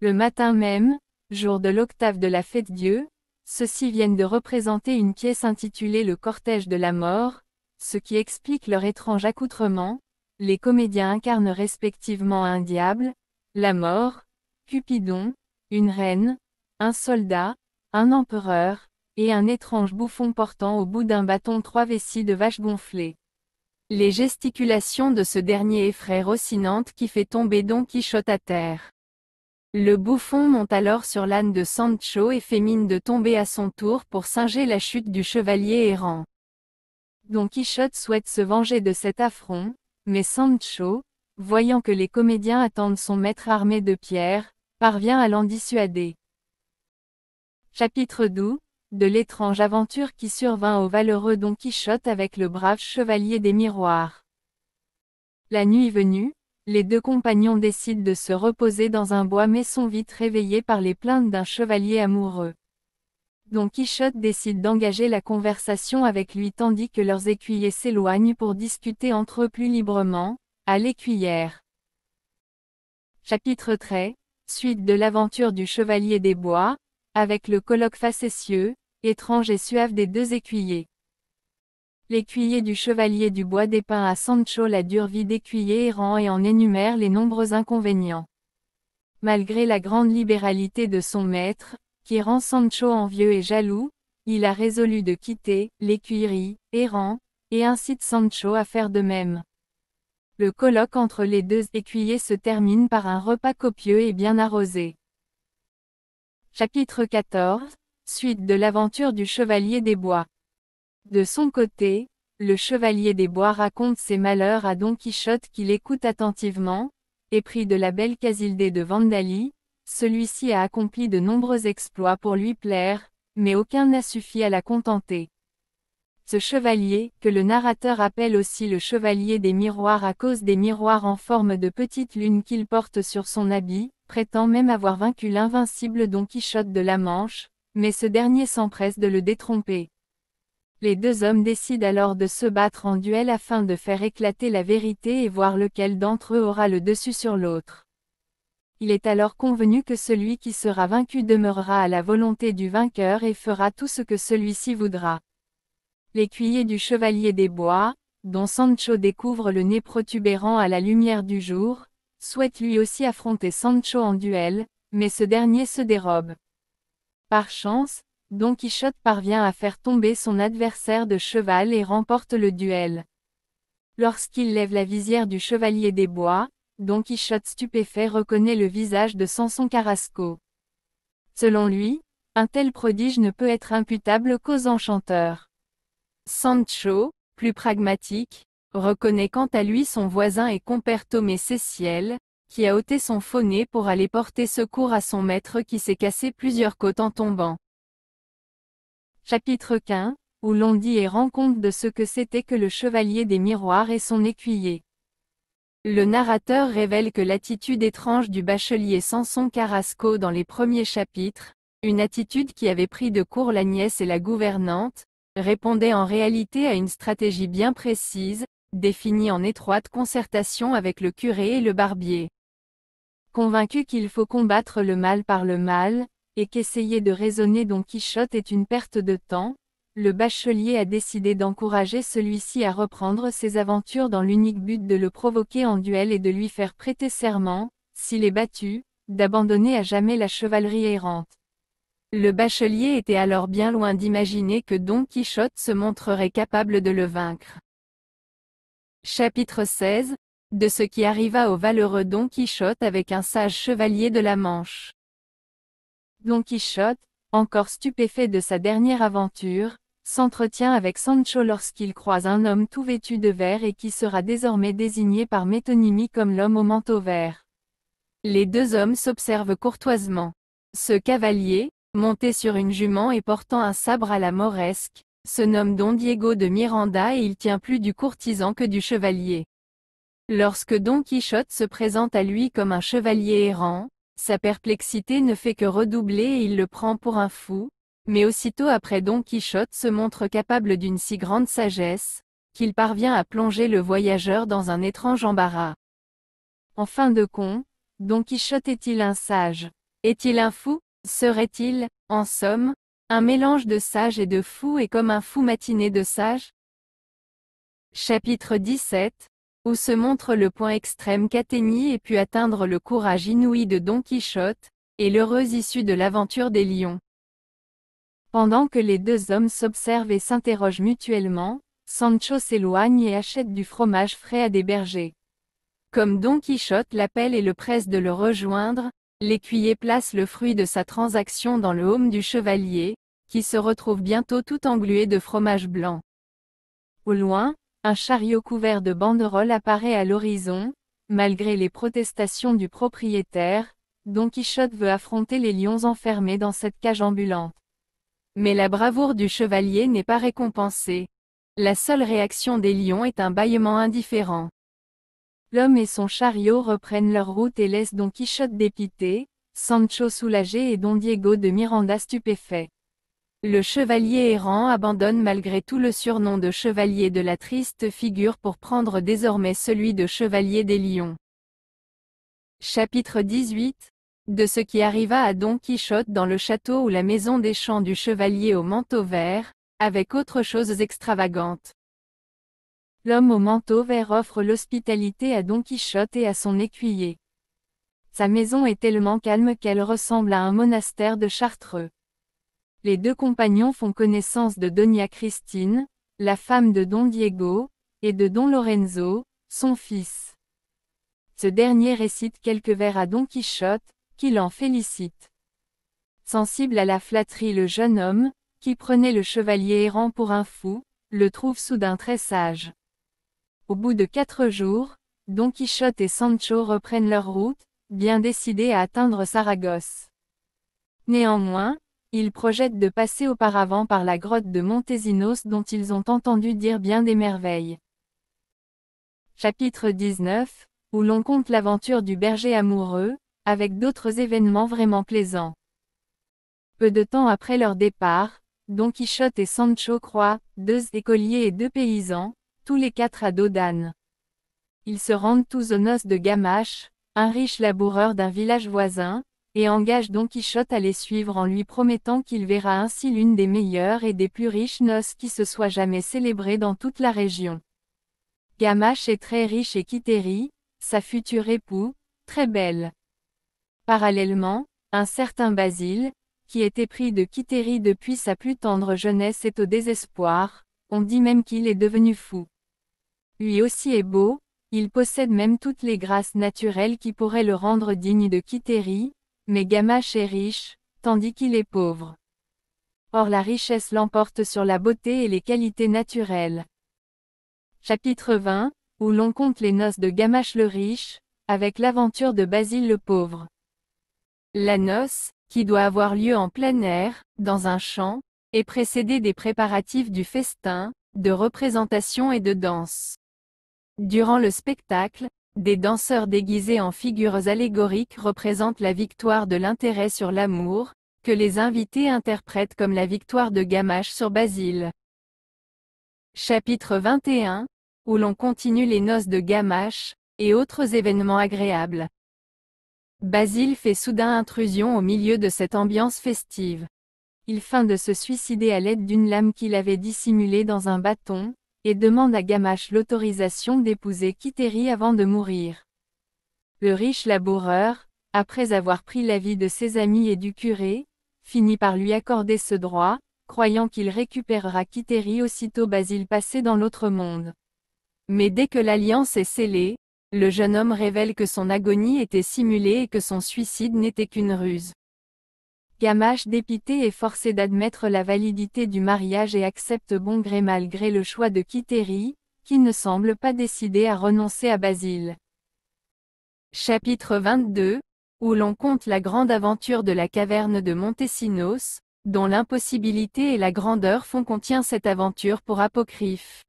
Le matin même, jour de l'octave de la fête Dieu, ceux-ci viennent de représenter une pièce intitulée Le cortège de la mort, ce qui explique leur étrange accoutrement. Les comédiens incarnent respectivement un diable, la mort, Cupidon, une reine, un soldat, un empereur, et un étrange bouffon portant au bout d'un bâton trois vessies de vache gonflées. Les gesticulations de ce dernier effraient Rocinante qui fait tomber Don Quichotte à terre. Le bouffon monte alors sur l'âne de Sancho et fait mine de tomber à son tour pour singer la chute du chevalier errant. Don Quichotte souhaite se venger de cet affront, mais Sancho, voyant que les comédiens attendent son maître armé de pierres, parvient à l'en dissuader. Chapitre 12 de l'étrange aventure qui survint au valeureux Don Quichotte avec le brave chevalier des miroirs. La nuit venue, les deux compagnons décident de se reposer dans un bois mais sont vite réveillés par les plaintes d'un chevalier amoureux. Don Quichotte décide d'engager la conversation avec lui tandis que leurs écuyers s'éloignent pour discuter entre eux plus librement, à l'écuyère. Chapitre 13 Suite de l'aventure du Chevalier des Bois, avec le colloque facétieux, étrange et suave des deux écuyers. L'écuyer du chevalier du bois dépeint à Sancho la dure vie d'écuyer errant et en énumère les nombreux inconvénients. Malgré la grande libéralité de son maître, qui rend Sancho envieux et jaloux, il a résolu de quitter l'écuyerie, errant, et incite Sancho à faire de même. Le colloque entre les deux écuyers se termine par un repas copieux et bien arrosé. Chapitre 14 Suite de l'aventure du Chevalier des Bois. De son côté, le Chevalier des Bois raconte ses malheurs à Don Quichotte qui l'écoute attentivement, épris de la belle casildée de Vandali, celui-ci a accompli de nombreux exploits pour lui plaire, mais aucun n'a suffi à la contenter. Ce chevalier, que le narrateur appelle aussi le chevalier des miroirs à cause des miroirs en forme de petite lune qu'il porte sur son habit, prétend même avoir vaincu l'invincible Don Quichotte de la Manche, mais ce dernier s'empresse de le détromper. Les deux hommes décident alors de se battre en duel afin de faire éclater la vérité et voir lequel d'entre eux aura le dessus sur l'autre. Il est alors convenu que celui qui sera vaincu demeurera à la volonté du vainqueur et fera tout ce que celui-ci voudra. L'écuyer du chevalier des bois, dont Sancho découvre le nez protubérant à la lumière du jour, souhaite lui aussi affronter Sancho en duel, mais ce dernier se dérobe. Par chance, Don Quichotte parvient à faire tomber son adversaire de cheval et remporte le duel. Lorsqu'il lève la visière du chevalier des bois, Don Quichotte stupéfait reconnaît le visage de Samson Carrasco. Selon lui, un tel prodige ne peut être imputable qu'aux enchanteurs. Sancho, plus pragmatique, reconnaît quant à lui son voisin et compère Tomé ciels qui a ôté son faux pour aller porter secours à son maître qui s'est cassé plusieurs côtes en tombant. Chapitre 15, où l'on dit et rend compte de ce que c'était que le chevalier des miroirs et son écuyer. Le narrateur révèle que l'attitude étrange du bachelier Samson Carrasco dans les premiers chapitres, une attitude qui avait pris de court la nièce et la gouvernante, répondait en réalité à une stratégie bien précise, définie en étroite concertation avec le curé et le barbier. Convaincu qu'il faut combattre le mal par le mal, et qu'essayer de raisonner Don Quichotte est une perte de temps, le bachelier a décidé d'encourager celui-ci à reprendre ses aventures dans l'unique but de le provoquer en duel et de lui faire prêter serment, s'il est battu, d'abandonner à jamais la chevalerie errante. Le bachelier était alors bien loin d'imaginer que Don Quichotte se montrerait capable de le vaincre. Chapitre 16 de ce qui arriva au valeureux Don Quichotte avec un sage chevalier de la Manche. Don Quichotte, encore stupéfait de sa dernière aventure, s'entretient avec Sancho lorsqu'il croise un homme tout vêtu de vert et qui sera désormais désigné par métonymie comme l'homme au manteau vert. Les deux hommes s'observent courtoisement. Ce cavalier, monté sur une jument et portant un sabre à la mauresque, se nomme Don Diego de Miranda et il tient plus du courtisan que du chevalier. Lorsque Don Quichotte se présente à lui comme un chevalier errant, sa perplexité ne fait que redoubler et il le prend pour un fou, mais aussitôt après Don Quichotte se montre capable d'une si grande sagesse, qu'il parvient à plonger le voyageur dans un étrange embarras. En fin de compte, Don Quichotte est-il un sage Est-il un fou Serait-il, en somme, un mélange de sage et de fou et comme un fou matiné de sage Chapitre 17 où se montre le point extrême qu'atteignit et put atteindre le courage inouï de Don Quichotte, et l'heureuse issue de l'aventure des lions. Pendant que les deux hommes s'observent et s'interrogent mutuellement, Sancho s'éloigne et achète du fromage frais à des bergers. Comme Don Quichotte l'appelle et le presse de le rejoindre, l'écuyer place le fruit de sa transaction dans le home du chevalier, qui se retrouve bientôt tout englué de fromage blanc. Au loin, un chariot couvert de banderoles apparaît à l'horizon, malgré les protestations du propriétaire, Don Quichotte veut affronter les lions enfermés dans cette cage ambulante. Mais la bravoure du chevalier n'est pas récompensée. La seule réaction des lions est un bâillement indifférent. L'homme et son chariot reprennent leur route et laissent Don Quichotte dépité, Sancho soulagé et Don Diego de Miranda stupéfait. Le chevalier errant abandonne malgré tout le surnom de chevalier de la triste figure pour prendre désormais celui de chevalier des lions. Chapitre 18 De ce qui arriva à Don Quichotte dans le château ou la maison des champs du chevalier au manteau vert, avec autres choses extravagantes. L'homme au manteau vert offre l'hospitalité à Don Quichotte et à son écuyer. Sa maison est tellement calme qu'elle ressemble à un monastère de Chartreux. Les deux compagnons font connaissance de Donia Christine, la femme de Don Diego, et de Don Lorenzo, son fils. Ce dernier récite quelques vers à Don Quichotte, qui l'en félicite. Sensible à la flatterie le jeune homme, qui prenait le chevalier errant pour un fou, le trouve soudain très sage. Au bout de quatre jours, Don Quichotte et Sancho reprennent leur route, bien décidés à atteindre Saragosse. Néanmoins, ils projettent de passer auparavant par la grotte de Montesinos dont ils ont entendu dire bien des merveilles. Chapitre 19, où l'on compte l'aventure du berger amoureux, avec d'autres événements vraiment plaisants. Peu de temps après leur départ, Don Quichotte et Sancho croient, deux écoliers et deux paysans, tous les quatre à dos d'âne. Ils se rendent tous aux noces de Gamache, un riche laboureur d'un village voisin, et engage Don Quichotte à les suivre en lui promettant qu'il verra ainsi l'une des meilleures et des plus riches noces qui se soient jamais célébrées dans toute la région. Gamache est très riche et Kiteri, sa future époux, très belle. Parallèlement, un certain Basile, qui est épris de Kiteri depuis sa plus tendre jeunesse est au désespoir, on dit même qu'il est devenu fou. Lui aussi est beau, il possède même toutes les grâces naturelles qui pourraient le rendre digne de Kittery. Mais Gamache est riche, tandis qu'il est pauvre. Or la richesse l'emporte sur la beauté et les qualités naturelles. Chapitre 20, où l'on compte les noces de Gamache le riche, avec l'aventure de Basile le pauvre. La noce, qui doit avoir lieu en plein air, dans un champ, est précédée des préparatifs du festin, de représentation et de danse. Durant le spectacle, des danseurs déguisés en figures allégoriques représentent la victoire de l'intérêt sur l'amour, que les invités interprètent comme la victoire de Gamache sur Basile. Chapitre 21, où l'on continue les noces de Gamache, et autres événements agréables. Basile fait soudain intrusion au milieu de cette ambiance festive. Il feint de se suicider à l'aide d'une lame qu'il avait dissimulée dans un bâton, et demande à Gamache l'autorisation d'épouser Kiteri avant de mourir. Le riche laboureur, après avoir pris l'avis de ses amis et du curé, finit par lui accorder ce droit, croyant qu'il récupérera Kiteri aussitôt Basile passé dans l'autre monde. Mais dès que l'alliance est scellée, le jeune homme révèle que son agonie était simulée et que son suicide n'était qu'une ruse. Gamache dépité est forcé d'admettre la validité du mariage et accepte bon gré malgré le choix de Kiteri, qui ne semble pas décider à renoncer à Basile. Chapitre 22, où l'on compte la grande aventure de la caverne de Montesinos, dont l'impossibilité et la grandeur font qu'on tient cette aventure pour apocryphe.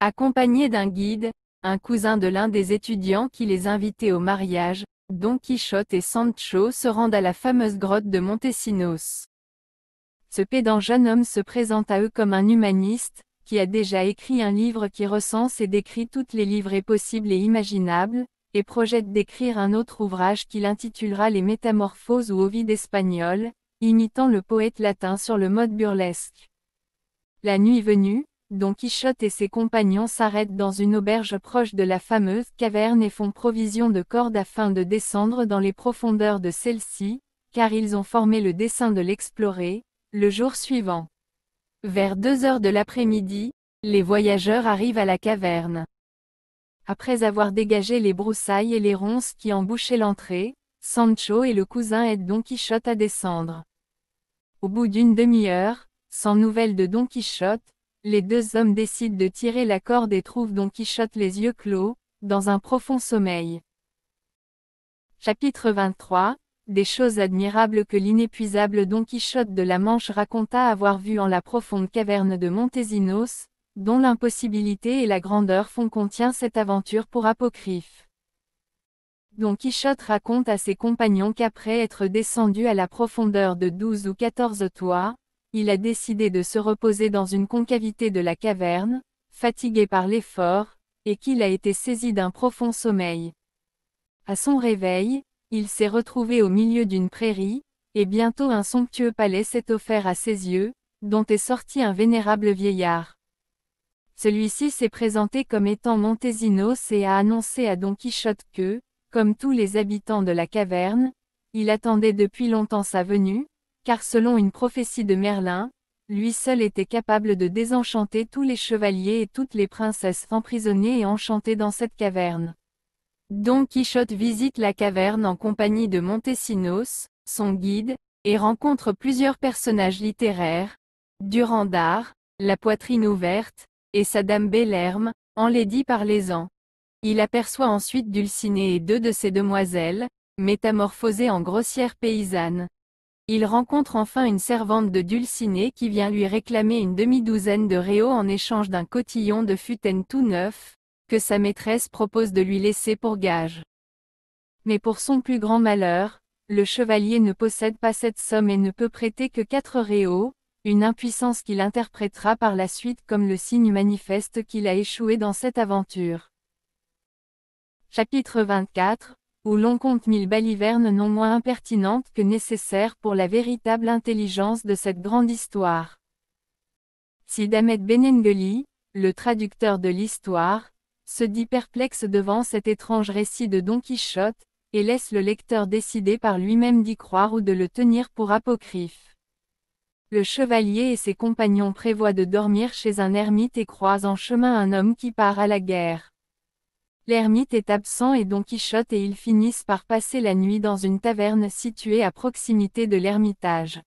Accompagné d'un guide, un cousin de l'un des étudiants qui les invitait au mariage, Don Quichotte et Sancho se rendent à la fameuse grotte de Montesinos. Ce pédant jeune homme se présente à eux comme un humaniste, qui a déjà écrit un livre qui recense et décrit toutes les livrées possibles et imaginables, et projette d'écrire un autre ouvrage qu'il intitulera Les Métamorphoses ou vide espagnol, imitant le poète latin sur le mode burlesque. La nuit venue, Don Quichotte et ses compagnons s'arrêtent dans une auberge proche de la fameuse caverne et font provision de cordes afin de descendre dans les profondeurs de celle-ci, car ils ont formé le dessein de l'explorer, le jour suivant. Vers deux heures de l'après-midi, les voyageurs arrivent à la caverne. Après avoir dégagé les broussailles et les ronces qui embouchaient l'entrée, Sancho et le cousin aident Don Quichotte à descendre. Au bout d'une demi-heure, sans nouvelles de Don Quichotte, les deux hommes décident de tirer la corde et trouvent Don Quichotte les yeux clos, dans un profond sommeil. Chapitre 23 Des choses admirables que l'inépuisable Don Quichotte de la Manche raconta avoir vu en la profonde caverne de Montesinos, dont l'impossibilité et la grandeur font qu'on tient cette aventure pour apocryphe. Don Quichotte raconte à ses compagnons qu'après être descendu à la profondeur de 12 ou 14 toits, il a décidé de se reposer dans une concavité de la caverne, fatigué par l'effort, et qu'il a été saisi d'un profond sommeil. À son réveil, il s'est retrouvé au milieu d'une prairie, et bientôt un somptueux palais s'est offert à ses yeux, dont est sorti un vénérable vieillard. Celui-ci s'est présenté comme étant Montesinos et a annoncé à Don Quichotte que, comme tous les habitants de la caverne, il attendait depuis longtemps sa venue, car selon une prophétie de Merlin, lui seul était capable de désenchanter tous les chevaliers et toutes les princesses emprisonnées et enchantées dans cette caverne. Don Quichotte visite la caverne en compagnie de Montesinos, son guide, et rencontre plusieurs personnages littéraires, Durandard, la poitrine ouverte, et sa dame Bellerme, enlaidie par les ans. Il aperçoit ensuite Dulcinée et deux de ses demoiselles, métamorphosées en grossières paysannes. Il rencontre enfin une servante de Dulcinée qui vient lui réclamer une demi-douzaine de réaux en échange d'un cotillon de futaine tout neuf, que sa maîtresse propose de lui laisser pour gage. Mais pour son plus grand malheur, le chevalier ne possède pas cette somme et ne peut prêter que quatre réaux, une impuissance qu'il interprétera par la suite comme le signe manifeste qu'il a échoué dans cette aventure. Chapitre 24 où l'on compte mille balivernes non moins impertinentes que nécessaires pour la véritable intelligence de cette grande histoire. Si Benengeli, le traducteur de l'histoire, se dit perplexe devant cet étrange récit de Don Quichotte, et laisse le lecteur décider par lui-même d'y croire ou de le tenir pour apocryphe. Le chevalier et ses compagnons prévoient de dormir chez un ermite et croisent en chemin un homme qui part à la guerre. L'ermite est absent et Don Quichotte et ils finissent par passer la nuit dans une taverne située à proximité de l'ermitage.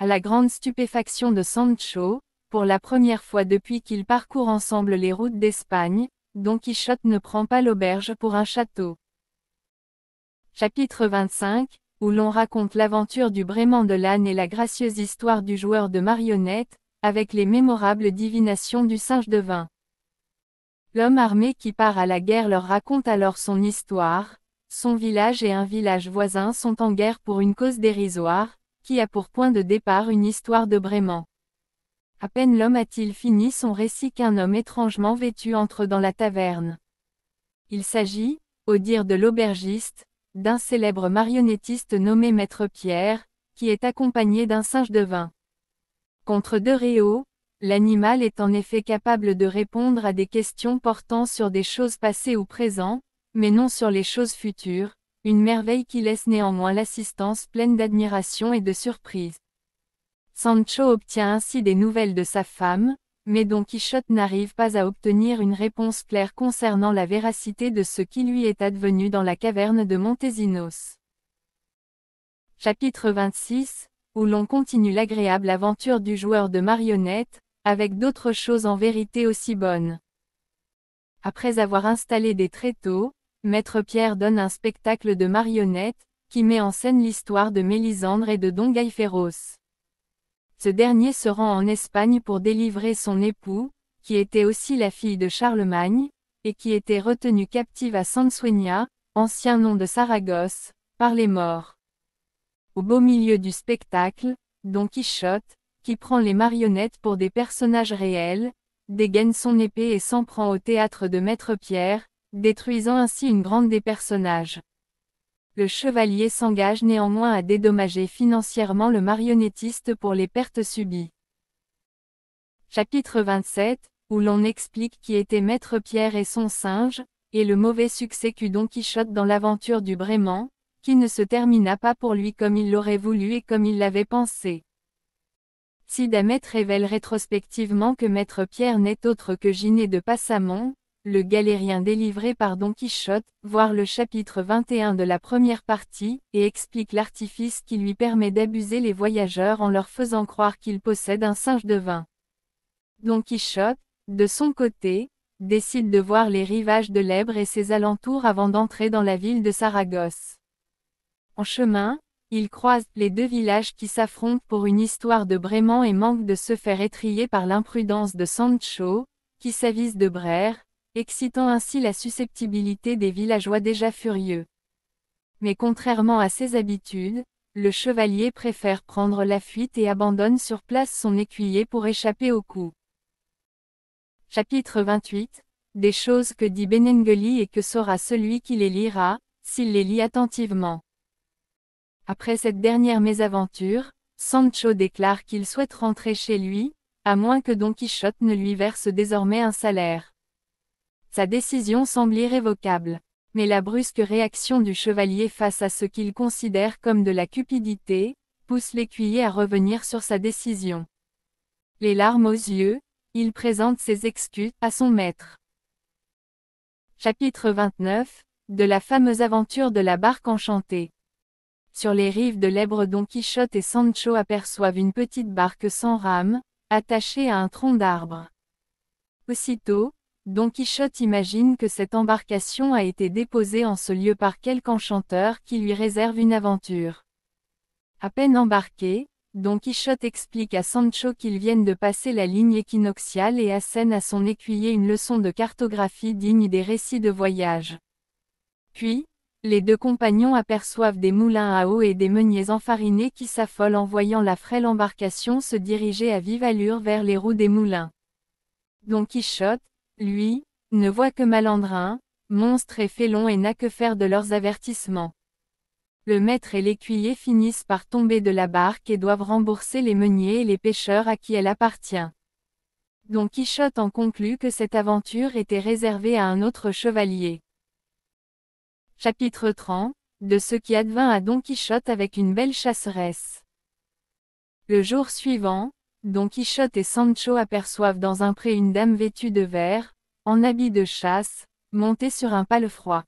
À la grande stupéfaction de Sancho, pour la première fois depuis qu'ils parcourent ensemble les routes d'Espagne, Don Quichotte ne prend pas l'auberge pour un château. Chapitre 25, où l'on raconte l'aventure du Brément de l'âne et la gracieuse histoire du joueur de marionnettes, avec les mémorables divinations du singe de vin. L'homme armé qui part à la guerre leur raconte alors son histoire, son village et un village voisin sont en guerre pour une cause dérisoire, qui a pour point de départ une histoire de Brément. À peine l'homme a-t-il fini son récit qu'un homme étrangement vêtu entre dans la taverne. Il s'agit, au dire de l'aubergiste, d'un célèbre marionnettiste nommé Maître Pierre, qui est accompagné d'un singe de vin. Contre deux réaux, L'animal est en effet capable de répondre à des questions portant sur des choses passées ou présentes, mais non sur les choses futures, une merveille qui laisse néanmoins l'assistance pleine d'admiration et de surprise. Sancho obtient ainsi des nouvelles de sa femme, mais Don Quichotte n'arrive pas à obtenir une réponse claire concernant la véracité de ce qui lui est advenu dans la caverne de Montesinos. Chapitre 26, où l'on continue l'agréable aventure du joueur de marionnettes, avec d'autres choses en vérité aussi bonnes. Après avoir installé des tréteaux, Maître Pierre donne un spectacle de marionnettes, qui met en scène l'histoire de Mélisandre et de Don Gaïferos. Ce dernier se rend en Espagne pour délivrer son époux, qui était aussi la fille de Charlemagne, et qui était retenue captive à Sansuenia, ancien nom de Saragosse, par les morts. Au beau milieu du spectacle, Don Quichotte, qui prend les marionnettes pour des personnages réels, dégaine son épée et s'en prend au théâtre de Maître Pierre, détruisant ainsi une grande des personnages. Le chevalier s'engage néanmoins à dédommager financièrement le marionnettiste pour les pertes subies. Chapitre 27, où l'on explique qui était Maître Pierre et son singe, et le mauvais succès qu'eut Don Quichotte dans l'aventure du Bréman, qui ne se termina pas pour lui comme il l'aurait voulu et comme il l'avait pensé damet révèle rétrospectivement que Maître Pierre n'est autre que Giné de Passamont, le galérien délivré par Don Quichotte, voir le chapitre 21 de la première partie, et explique l'artifice qui lui permet d'abuser les voyageurs en leur faisant croire qu'il possède un singe de vin. Don Quichotte, de son côté, décide de voir les rivages de l'Èbre et ses alentours avant d'entrer dans la ville de Saragosse. En chemin, ils croisent les deux villages qui s'affrontent pour une histoire de Brément et manque de se faire étrier par l'imprudence de Sancho, qui s'avise de Brère, excitant ainsi la susceptibilité des villageois déjà furieux. Mais contrairement à ses habitudes, le chevalier préfère prendre la fuite et abandonne sur place son écuyer pour échapper au coup. Chapitre 28 Des choses que dit Benengeli et que saura celui qui les lira, s'il les lit attentivement. Après cette dernière mésaventure, Sancho déclare qu'il souhaite rentrer chez lui, à moins que Don Quichotte ne lui verse désormais un salaire. Sa décision semble irrévocable. Mais la brusque réaction du chevalier face à ce qu'il considère comme de la cupidité, pousse l'écuyer à revenir sur sa décision. Les larmes aux yeux, il présente ses excuses à son maître. Chapitre 29 De la fameuse aventure de la barque enchantée sur les rives de l'Èbre Don Quichotte et Sancho aperçoivent une petite barque sans rame, attachée à un tronc d'arbre. Aussitôt, Don Quichotte imagine que cette embarcation a été déposée en ce lieu par quelque enchanteur qui lui réserve une aventure. À peine embarqué, Don Quichotte explique à Sancho qu'ils viennent de passer la ligne équinoxiale et assène à son écuyer une leçon de cartographie digne des récits de voyage. Puis, les deux compagnons aperçoivent des moulins à eau et des meuniers enfarinés qui s'affolent en voyant la frêle embarcation se diriger à vive allure vers les roues des moulins. Don Quichotte, lui, ne voit que malandrins, monstres et félon et n'a que faire de leurs avertissements. Le maître et l'écuyer finissent par tomber de la barque et doivent rembourser les meuniers et les pêcheurs à qui elle appartient. Don Quichotte en conclut que cette aventure était réservée à un autre chevalier. Chapitre 30 De ce qui advint à Don Quichotte avec une belle chasseresse. Le jour suivant, Don Quichotte et Sancho aperçoivent dans un pré une dame vêtue de vert, en habit de chasse, montée sur un palefroid.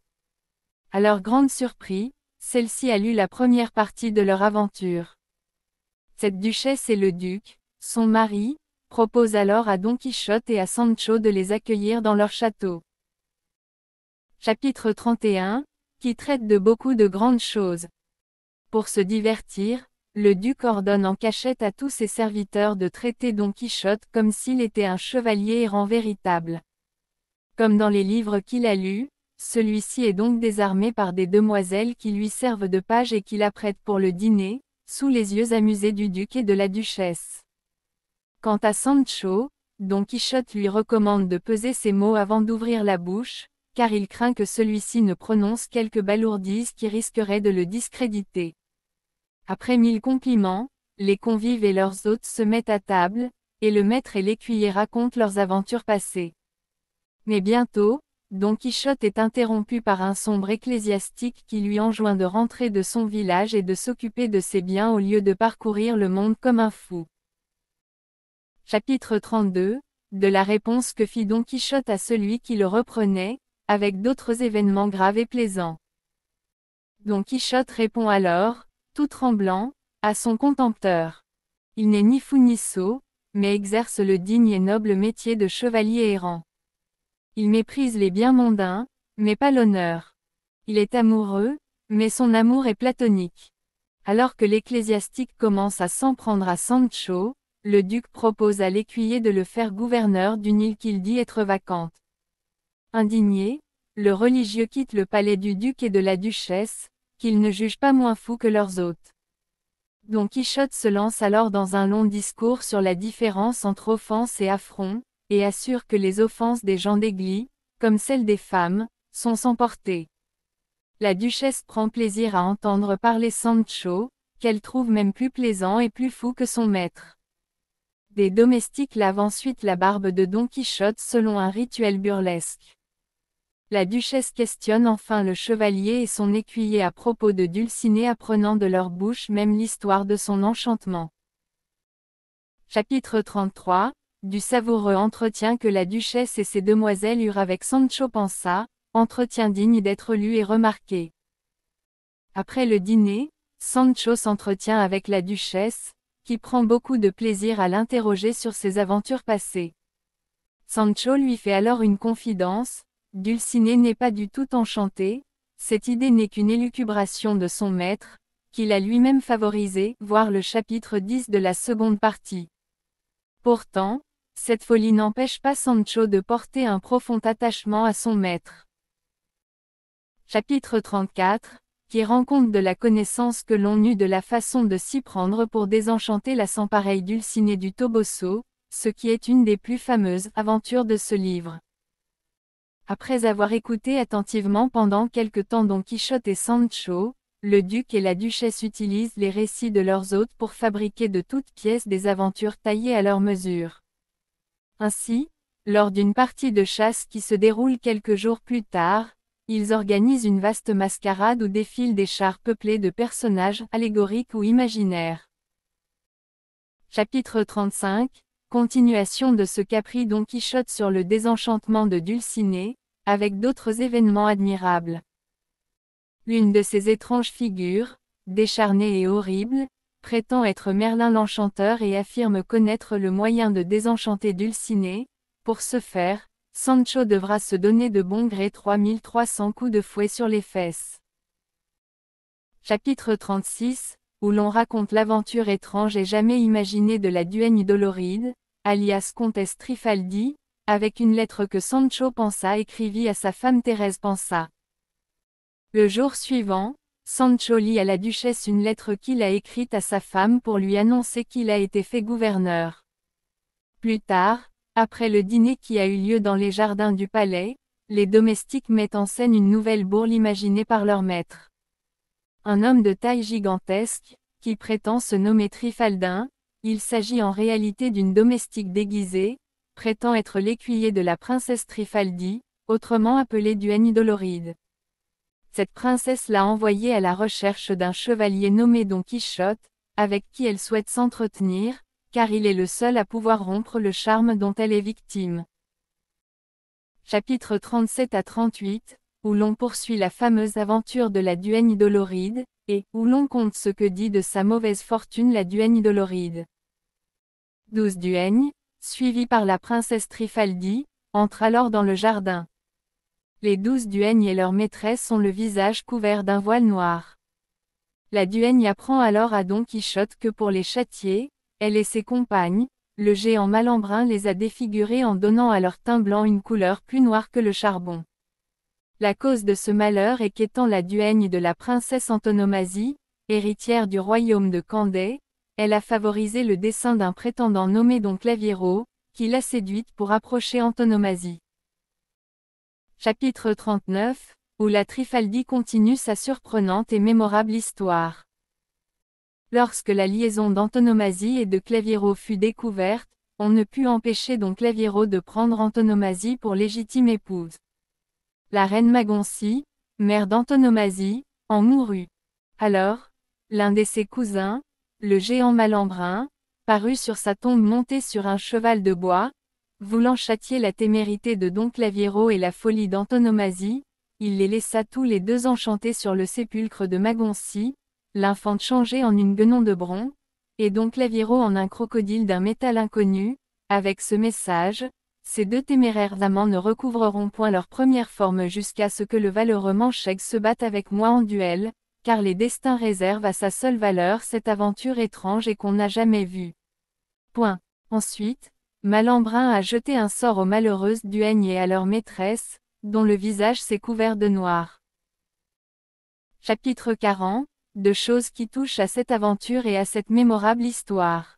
À leur grande surprise, celle-ci a lu la première partie de leur aventure. Cette duchesse et le duc, son mari, proposent alors à Don Quichotte et à Sancho de les accueillir dans leur château. Chapitre 31 qui traite de beaucoup de grandes choses. Pour se divertir, le duc ordonne en cachette à tous ses serviteurs de traiter Don Quichotte comme s'il était un chevalier errant véritable. Comme dans les livres qu'il a lus, celui-ci est donc désarmé par des demoiselles qui lui servent de page et qui apprête pour le dîner, sous les yeux amusés du duc et de la duchesse. Quant à Sancho, Don Quichotte lui recommande de peser ses mots avant d'ouvrir la bouche, car il craint que celui-ci ne prononce quelques balourdises qui risqueraient de le discréditer. Après mille compliments, les convives et leurs hôtes se mettent à table, et le maître et l'écuyer racontent leurs aventures passées. Mais bientôt, Don Quichotte est interrompu par un sombre ecclésiastique qui lui enjoint de rentrer de son village et de s'occuper de ses biens au lieu de parcourir le monde comme un fou. Chapitre 32 De la réponse que fit Don Quichotte à celui qui le reprenait, avec d'autres événements graves et plaisants. Don Quichotte répond alors, tout tremblant, à son contempteur. Il n'est ni fou ni sot, mais exerce le digne et noble métier de chevalier errant. Il méprise les biens mondains, mais pas l'honneur. Il est amoureux, mais son amour est platonique. Alors que l'ecclésiastique commence à s'en prendre à Sancho, le duc propose à l'écuyer de le faire gouverneur d'une île qu'il dit être vacante. Indigné, le religieux quitte le palais du duc et de la duchesse, qu'il ne juge pas moins fou que leurs hôtes. Don Quichotte se lance alors dans un long discours sur la différence entre offense et affront, et assure que les offenses des gens d'église, comme celles des femmes, sont sans portée. La duchesse prend plaisir à entendre parler Sancho, qu'elle trouve même plus plaisant et plus fou que son maître. Des domestiques lavent ensuite la barbe de Don Quichotte selon un rituel burlesque. La duchesse questionne enfin le chevalier et son écuyer à propos de Dulcinée apprenant de leur bouche même l'histoire de son enchantement. Chapitre 33 Du savoureux entretien que la duchesse et ses demoiselles eurent avec Sancho Panza, entretien digne d'être lu et remarqué. Après le dîner, Sancho s'entretient avec la duchesse, qui prend beaucoup de plaisir à l'interroger sur ses aventures passées. Sancho lui fait alors une confidence, Dulcinée n'est pas du tout enchantée, cette idée n'est qu'une élucubration de son maître, qu'il a lui-même favorisé, voir le chapitre 10 de la seconde partie. Pourtant, cette folie n'empêche pas Sancho de porter un profond attachement à son maître. Chapitre 34, qui rend compte de la connaissance que l'on eut de la façon de s'y prendre pour désenchanter la sans pareille Dulcinée du Toboso, ce qui est une des plus fameuses aventures de ce livre. Après avoir écouté attentivement pendant quelque temps Don Quichotte et Sancho, le duc et la duchesse utilisent les récits de leurs hôtes pour fabriquer de toutes pièces des aventures taillées à leur mesure. Ainsi, lors d'une partie de chasse qui se déroule quelques jours plus tard, ils organisent une vaste mascarade où défilent des chars peuplés de personnages allégoriques ou imaginaires. Chapitre 35 Continuation de ce capri Don Quichotte sur le désenchantement de Dulcinée, avec d'autres événements admirables. L'une de ces étranges figures, décharnée et horrible, prétend être Merlin l'enchanteur et affirme connaître le moyen de désenchanter Dulcinée. Pour ce faire, Sancho devra se donner de bon gré 3300 coups de fouet sur les fesses. Chapitre 36 où l'on raconte l'aventure étrange et jamais imaginée de la duègne Doloride, alias comtesse Trifaldi, avec une lettre que Sancho Pansa écrivit à sa femme Thérèse Pansa. Le jour suivant, Sancho lit à la duchesse une lettre qu'il a écrite à sa femme pour lui annoncer qu'il a été fait gouverneur. Plus tard, après le dîner qui a eu lieu dans les jardins du palais, les domestiques mettent en scène une nouvelle bourle imaginée par leur maître un homme de taille gigantesque, qui prétend se nommer Trifaldin, il s'agit en réalité d'une domestique déguisée, prétend être l'écuyer de la princesse Trifaldi, autrement appelée Duany Doloride. Cette princesse l'a envoyé à la recherche d'un chevalier nommé Don Quichotte, avec qui elle souhaite s'entretenir, car il est le seul à pouvoir rompre le charme dont elle est victime. Chapitre 37 à 38 où l'on poursuit la fameuse aventure de la Duègne Doloride, et où l'on compte ce que dit de sa mauvaise fortune la Duègne Doloride. Douze duègnes, suivies par la princesse Trifaldi, entrent alors dans le jardin. Les douze Duègnes et leur maîtresse ont le visage couvert d'un voile noir. La Duègne apprend alors à Don Quichotte que pour les châtiers, elle et ses compagnes, le géant malembrun les a défigurés en donnant à leur teint blanc une couleur plus noire que le charbon. La cause de ce malheur est qu'étant la duègne de la princesse Antonomasie, héritière du royaume de Candé, elle a favorisé le dessein d'un prétendant nommé Don Claviero, qui l'a séduite pour approcher Antonomasie. Chapitre 39, où la Trifaldi continue sa surprenante et mémorable histoire. Lorsque la liaison d'Antonomasie et de Claviero fut découverte, on ne put empêcher Don Claviero de prendre Antonomasie pour légitime épouse. La reine Magoncy, mère d'Antonomasie, en mourut. Alors, l'un de ses cousins, le géant Malembrun, parut sur sa tombe monté sur un cheval de bois, voulant châtier la témérité de Don Claviero et la folie d'Antonomasie, il les laissa tous les deux enchantés sur le sépulcre de Magoncy, l'infante changée en une guenon de bronze, et Don Claviero en un crocodile d'un métal inconnu, avec ce message, ces deux téméraires amants ne recouvreront point leur première forme jusqu'à ce que le valeureux Mancheg se batte avec moi en duel, car les destins réservent à sa seule valeur cette aventure étrange et qu'on n'a jamais vue. Point. Ensuite, Malembrun a jeté un sort aux malheureuses duègnes et à leur maîtresse, dont le visage s'est couvert de noir. Chapitre 40 De choses qui touchent à cette aventure et à cette mémorable histoire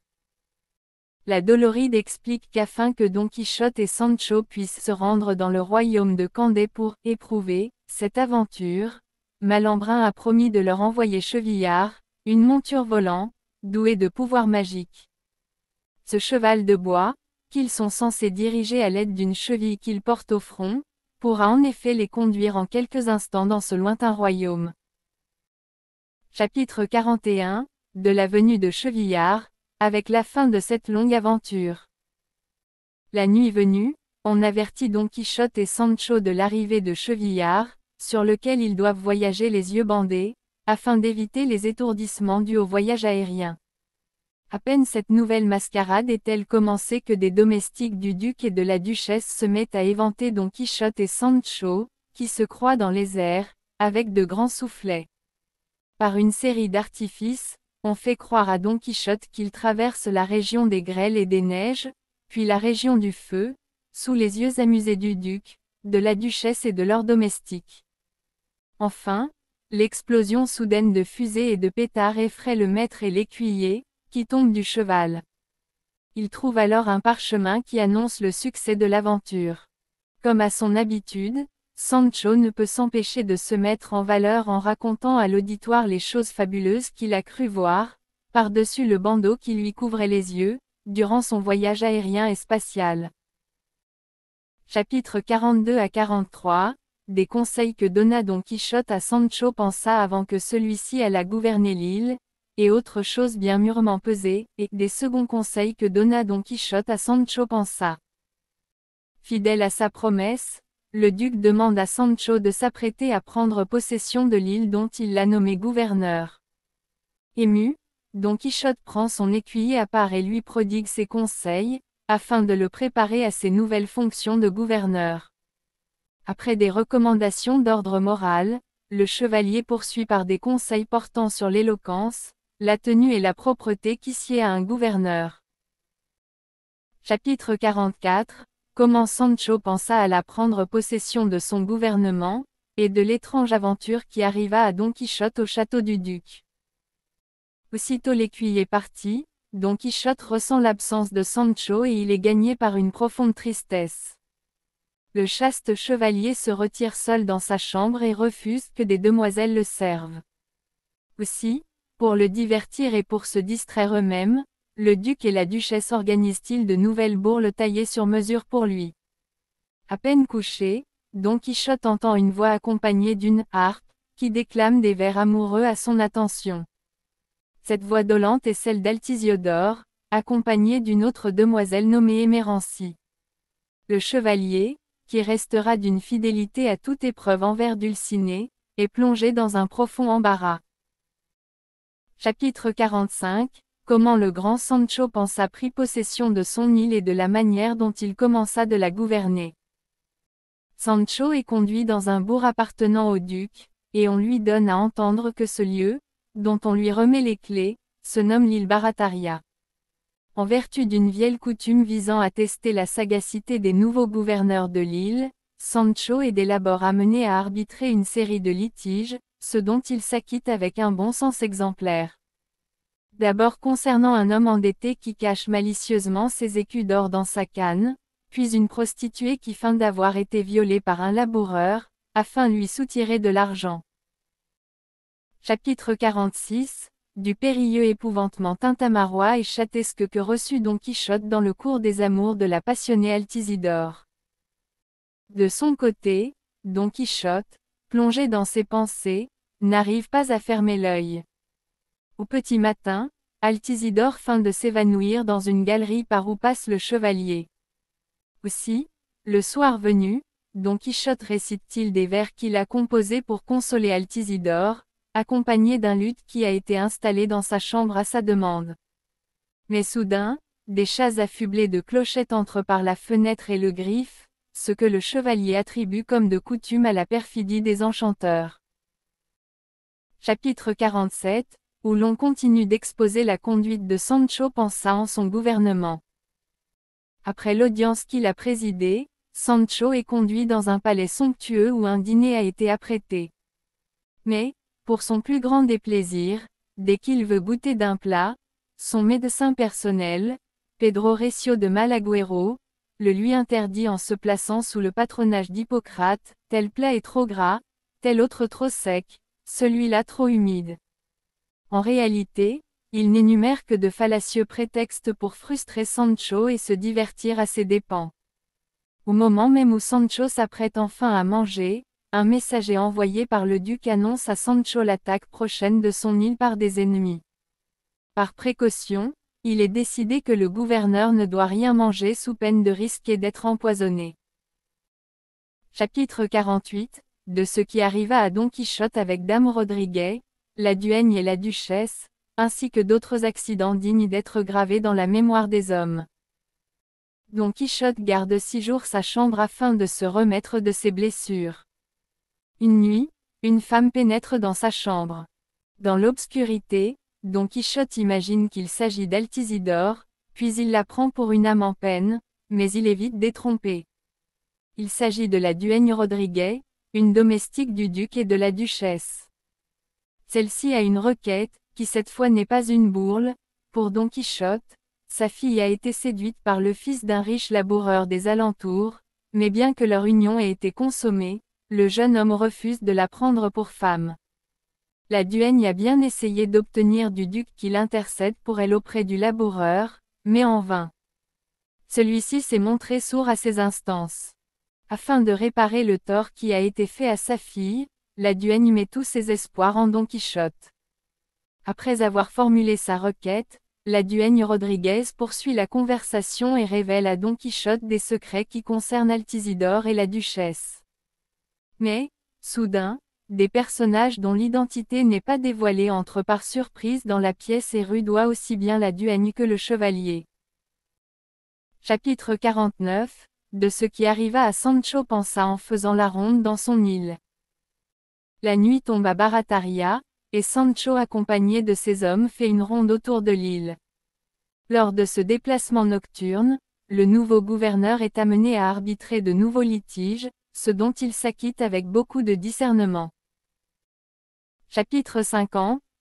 la Doloride explique qu'afin que Don Quichotte et Sancho puissent se rendre dans le royaume de Candé pour éprouver cette aventure, Malembrun a promis de leur envoyer Chevillard, une monture volant, douée de pouvoirs magiques. Ce cheval de bois, qu'ils sont censés diriger à l'aide d'une cheville qu'ils portent au front, pourra en effet les conduire en quelques instants dans ce lointain royaume. Chapitre 41 De la venue de Chevillard, avec la fin de cette longue aventure. La nuit venue, on avertit Don Quichotte et Sancho de l'arrivée de Chevillard, sur lequel ils doivent voyager les yeux bandés, afin d'éviter les étourdissements dus au voyage aérien. À peine cette nouvelle mascarade est-elle commencée que des domestiques du duc et de la duchesse se mettent à éventer Don Quichotte et Sancho, qui se croient dans les airs, avec de grands soufflets. Par une série d'artifices, on fait croire à Don Quichotte qu'il traverse la région des grêles et des neiges, puis la région du feu, sous les yeux amusés du duc, de la duchesse et de leurs domestiques. Enfin, l'explosion soudaine de fusées et de pétards effraie le maître et l'écuyer, qui tombent du cheval. Il trouve alors un parchemin qui annonce le succès de l'aventure. Comme à son habitude, Sancho ne peut s'empêcher de se mettre en valeur en racontant à l'auditoire les choses fabuleuses qu'il a cru voir, par-dessus le bandeau qui lui couvrait les yeux, durant son voyage aérien et spatial. Chapitres 42 à 43 Des conseils que donna Don Quichotte à Sancho Pensa avant que celui-ci alla gouverner l'île, et autres choses bien mûrement pesées, et des seconds conseils que donna Don Quichotte à Sancho Pensa. » Fidèle à sa promesse, le duc demande à Sancho de s'apprêter à prendre possession de l'île dont il l'a nommé gouverneur. Ému, Don Quichotte prend son écuyer à part et lui prodigue ses conseils, afin de le préparer à ses nouvelles fonctions de gouverneur. Après des recommandations d'ordre moral, le chevalier poursuit par des conseils portant sur l'éloquence, la tenue et la propreté qui sied à un gouverneur. Chapitre 44 comment Sancho pensa à la prendre possession de son gouvernement, et de l'étrange aventure qui arriva à Don Quichotte au château du duc. Aussitôt l'écuyer parti, Don Quichotte ressent l'absence de Sancho et il est gagné par une profonde tristesse. Le chaste chevalier se retire seul dans sa chambre et refuse que des demoiselles le servent. Aussi, pour le divertir et pour se distraire eux-mêmes, le duc et la duchesse organisent-ils de nouvelles bourles taillées sur mesure pour lui. À peine couché, Don Quichotte entend une voix accompagnée d'une harpe, qui déclame des vers amoureux à son attention. Cette voix dolente est celle d'Altisiodore, accompagnée d'une autre demoiselle nommée Émérancy. Le chevalier, qui restera d'une fidélité à toute épreuve envers Dulcinée, est plongé dans un profond embarras. Chapitre 45 comment le grand Sancho pensa pris possession de son île et de la manière dont il commença de la gouverner. Sancho est conduit dans un bourg appartenant au duc, et on lui donne à entendre que ce lieu, dont on lui remet les clés, se nomme l'île Barataria. En vertu d'une vieille coutume visant à tester la sagacité des nouveaux gouverneurs de l'île, Sancho est dès l'abord amené à arbitrer une série de litiges, ce dont il s'acquitte avec un bon sens exemplaire. D'abord concernant un homme endetté qui cache malicieusement ses écus d'or dans sa canne, puis une prostituée qui feint d'avoir été violée par un laboureur, afin lui soutirer de l'argent. Chapitre 46 Du périlleux épouvantement tintamarois et chatesque que reçut Don Quichotte dans le cours des amours de la passionnée Altisidore. De son côté, Don Quichotte, plongé dans ses pensées, n'arrive pas à fermer l'œil. Au petit matin, Altisidore feint de s'évanouir dans une galerie par où passe le chevalier. Aussi, le soir venu, Don Quichotte récite-t-il des vers qu'il a composés pour consoler Altisidore, accompagné d'un luth qui a été installé dans sa chambre à sa demande. Mais soudain, des chats affublés de clochettes entrent par la fenêtre et le griffe, ce que le chevalier attribue comme de coutume à la perfidie des enchanteurs. Chapitre 47 où l'on continue d'exposer la conduite de Sancho Pensa en son gouvernement. Après l'audience qu'il a présidée, Sancho est conduit dans un palais somptueux où un dîner a été apprêté. Mais, pour son plus grand déplaisir, dès qu'il veut goûter d'un plat, son médecin personnel, Pedro Recio de Malaguero, le lui interdit en se plaçant sous le patronage d'Hippocrate, tel plat est trop gras, tel autre trop sec, celui-là trop humide. En réalité, il n'énumère que de fallacieux prétextes pour frustrer Sancho et se divertir à ses dépens. Au moment même où Sancho s'apprête enfin à manger, un messager envoyé par le duc annonce à Sancho l'attaque prochaine de son île par des ennemis. Par précaution, il est décidé que le gouverneur ne doit rien manger sous peine de risquer d'être empoisonné. Chapitre 48 De ce qui arriva à Don Quichotte avec Dame Rodriguez, la duègne et la duchesse, ainsi que d'autres accidents dignes d'être gravés dans la mémoire des hommes. Don Quichotte garde six jours sa chambre afin de se remettre de ses blessures. Une nuit, une femme pénètre dans sa chambre. Dans l'obscurité, Don Quichotte imagine qu'il s'agit d'Altisidore, puis il la prend pour une âme en peine, mais il est vite détrompé. Il s'agit de la duègne Rodriguez, une domestique du duc et de la duchesse. Celle-ci a une requête, qui cette fois n'est pas une bourle, pour Don Quichotte, sa fille a été séduite par le fils d'un riche laboureur des alentours, mais bien que leur union ait été consommée, le jeune homme refuse de la prendre pour femme. La duègne a bien essayé d'obtenir du duc qu'il intercède pour elle auprès du laboureur, mais en vain. Celui-ci s'est montré sourd à ses instances. Afin de réparer le tort qui a été fait à sa fille, la Duègne met tous ses espoirs en Don Quichotte. Après avoir formulé sa requête, la Duègne Rodriguez poursuit la conversation et révèle à Don Quichotte des secrets qui concernent Altisidore et la duchesse. Mais, soudain, des personnages dont l'identité n'est pas dévoilée entrent par surprise dans la pièce et rudoient aussi bien la Duègne que le chevalier. Chapitre 49 De ce qui arriva à Sancho Pensa en faisant la ronde dans son île. La nuit tombe à Barataria, et Sancho accompagné de ses hommes fait une ronde autour de l'île. Lors de ce déplacement nocturne, le nouveau gouverneur est amené à arbitrer de nouveaux litiges, ce dont il s'acquitte avec beaucoup de discernement. Chapitre 5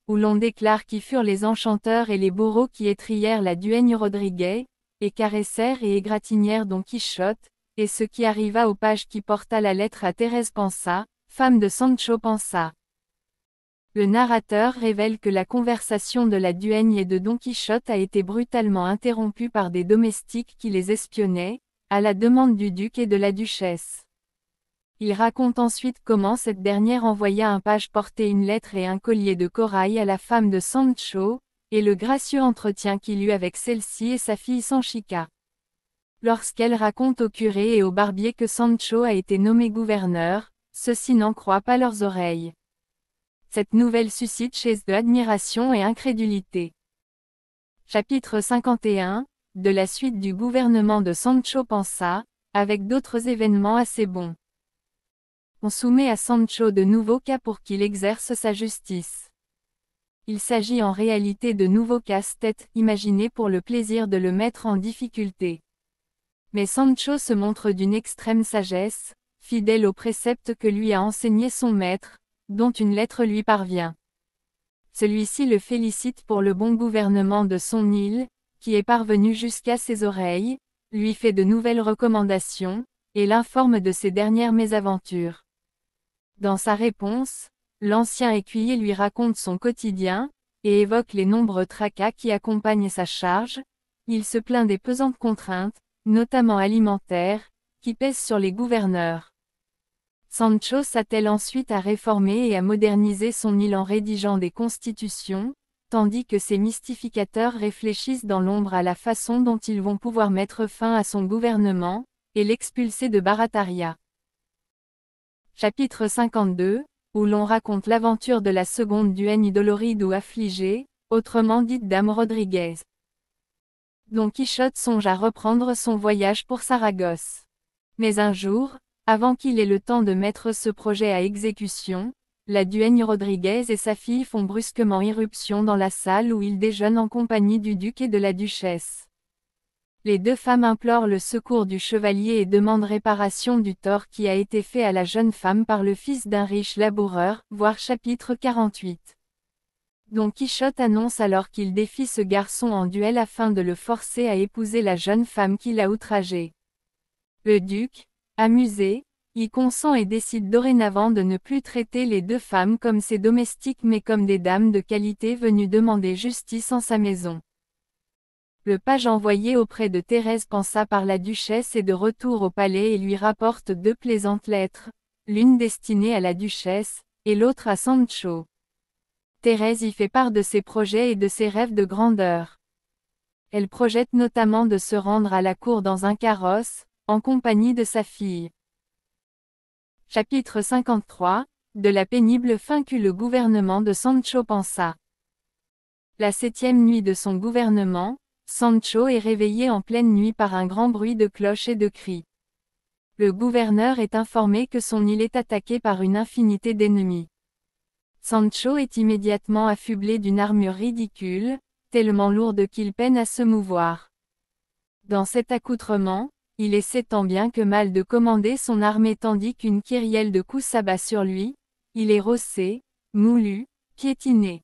où l'on déclare qui furent les enchanteurs et les bourreaux qui étrillèrent la duègne Rodriguez, et caressèrent et égratignèrent Don Quichotte, et ce qui arriva aux pages qui porta la lettre à Thérèse Pansa femme de Sancho pensa. Le narrateur révèle que la conversation de la duègne et de Don Quichotte a été brutalement interrompue par des domestiques qui les espionnaient, à la demande du duc et de la duchesse. Il raconte ensuite comment cette dernière envoya un page porter une lettre et un collier de corail à la femme de Sancho, et le gracieux entretien qu'il eut avec celle-ci et sa fille Sanchica. Lorsqu'elle raconte au curé et au barbier que Sancho a été nommé gouverneur, ceux-ci n'en croient pas leurs oreilles. Cette nouvelle suscite chez eux admiration et incrédulité. Chapitre 51 De la suite du gouvernement de Sancho Panza, avec d'autres événements assez bons. On soumet à Sancho de nouveaux cas pour qu'il exerce sa justice. Il s'agit en réalité de nouveaux casse-têtes imaginés pour le plaisir de le mettre en difficulté. Mais Sancho se montre d'une extrême sagesse, fidèle au précepte que lui a enseigné son maître, dont une lettre lui parvient. Celui-ci le félicite pour le bon gouvernement de son île, qui est parvenu jusqu'à ses oreilles, lui fait de nouvelles recommandations, et l'informe de ses dernières mésaventures. Dans sa réponse, l'ancien écuyer lui raconte son quotidien, et évoque les nombreux tracas qui accompagnent sa charge, il se plaint des pesantes contraintes, notamment alimentaires, qui pèsent sur les gouverneurs. Sancho s'attelle ensuite à réformer et à moderniser son île en rédigeant des constitutions, tandis que ses mystificateurs réfléchissent dans l'ombre à la façon dont ils vont pouvoir mettre fin à son gouvernement, et l'expulser de Barataria. Chapitre 52, où l'on raconte l'aventure de la seconde duègne doloride ou affligée, autrement dite Dame Rodriguez. Don Quichotte songe à reprendre son voyage pour Saragosse. Mais un jour, avant qu'il ait le temps de mettre ce projet à exécution, la duègne Rodriguez et sa fille font brusquement irruption dans la salle où ils déjeunent en compagnie du duc et de la duchesse. Les deux femmes implorent le secours du chevalier et demandent réparation du tort qui a été fait à la jeune femme par le fils d'un riche laboureur, voir chapitre 48. Don Quichotte annonce alors qu'il défie ce garçon en duel afin de le forcer à épouser la jeune femme qu'il a outragée. Le duc, Amusé, il consent et décide dorénavant de ne plus traiter les deux femmes comme ses domestiques mais comme des dames de qualité venues demander justice en sa maison. Le page envoyé auprès de Thérèse pensa par la duchesse et de retour au palais et lui rapporte deux plaisantes lettres, l'une destinée à la duchesse, et l'autre à Sancho. Thérèse y fait part de ses projets et de ses rêves de grandeur. Elle projette notamment de se rendre à la cour dans un carrosse, en compagnie de sa fille. Chapitre 53 De la pénible fin qu'eut le gouvernement de Sancho pensa La septième nuit de son gouvernement, Sancho est réveillé en pleine nuit par un grand bruit de cloches et de cris. Le gouverneur est informé que son île est attaquée par une infinité d'ennemis. Sancho est immédiatement affublé d'une armure ridicule, tellement lourde qu'il peine à se mouvoir. Dans cet accoutrement, il essaie tant bien que mal de commander son armée tandis qu'une kyrielle de coups s'abat sur lui, il est rossé, moulu, piétiné.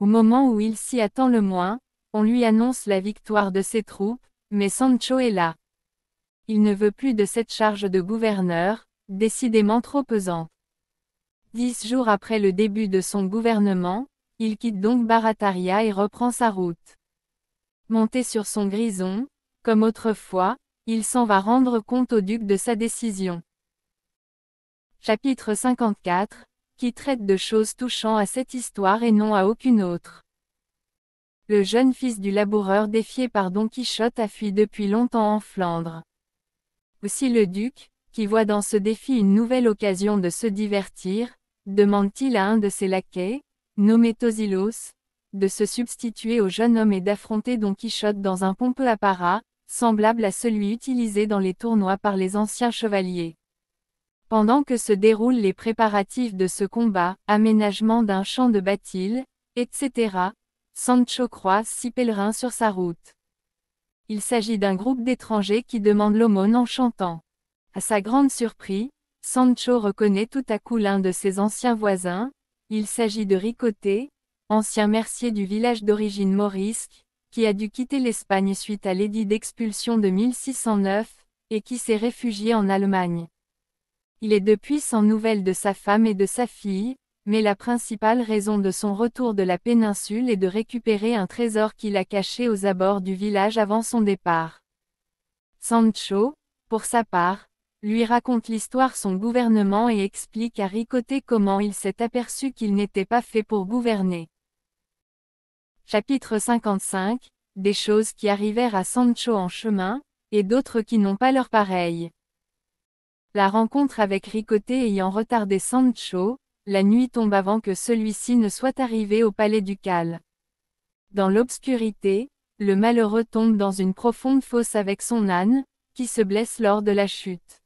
Au moment où il s'y attend le moins, on lui annonce la victoire de ses troupes, mais Sancho est là. Il ne veut plus de cette charge de gouverneur, décidément trop pesante. Dix jours après le début de son gouvernement, il quitte donc Barataria et reprend sa route. Monté sur son grison, comme autrefois, il s'en va rendre compte au duc de sa décision. Chapitre 54, qui traite de choses touchant à cette histoire et non à aucune autre. Le jeune fils du laboureur défié par Don Quichotte a fui depuis longtemps en Flandre. Aussi le duc, qui voit dans ce défi une nouvelle occasion de se divertir, demande-t-il à un de ses laquais, nommé Tosilos, de se substituer au jeune homme et d'affronter Don Quichotte dans un pompeux apparat, semblable à celui utilisé dans les tournois par les anciens chevaliers. Pendant que se déroulent les préparatifs de ce combat, aménagement d'un champ de bâtille, etc., Sancho croise six pèlerins sur sa route. Il s'agit d'un groupe d'étrangers qui demande l'aumône en chantant. À sa grande surprise, Sancho reconnaît tout à coup l'un de ses anciens voisins, il s'agit de Ricoté, ancien mercier du village d'origine morisque, qui a dû quitter l'Espagne suite à l'édit d'expulsion de 1609, et qui s'est réfugié en Allemagne. Il est depuis sans nouvelles de sa femme et de sa fille, mais la principale raison de son retour de la péninsule est de récupérer un trésor qu'il a caché aux abords du village avant son départ. Sancho, pour sa part, lui raconte l'histoire son gouvernement et explique à Ricoté comment il s'est aperçu qu'il n'était pas fait pour gouverner. Chapitre 55 Des choses qui arrivèrent à Sancho en chemin, et d'autres qui n'ont pas leur pareil. La rencontre avec Ricoté ayant retardé Sancho, la nuit tombe avant que celui-ci ne soit arrivé au palais ducal. Dans l'obscurité, le malheureux tombe dans une profonde fosse avec son âne, qui se blesse lors de la chute.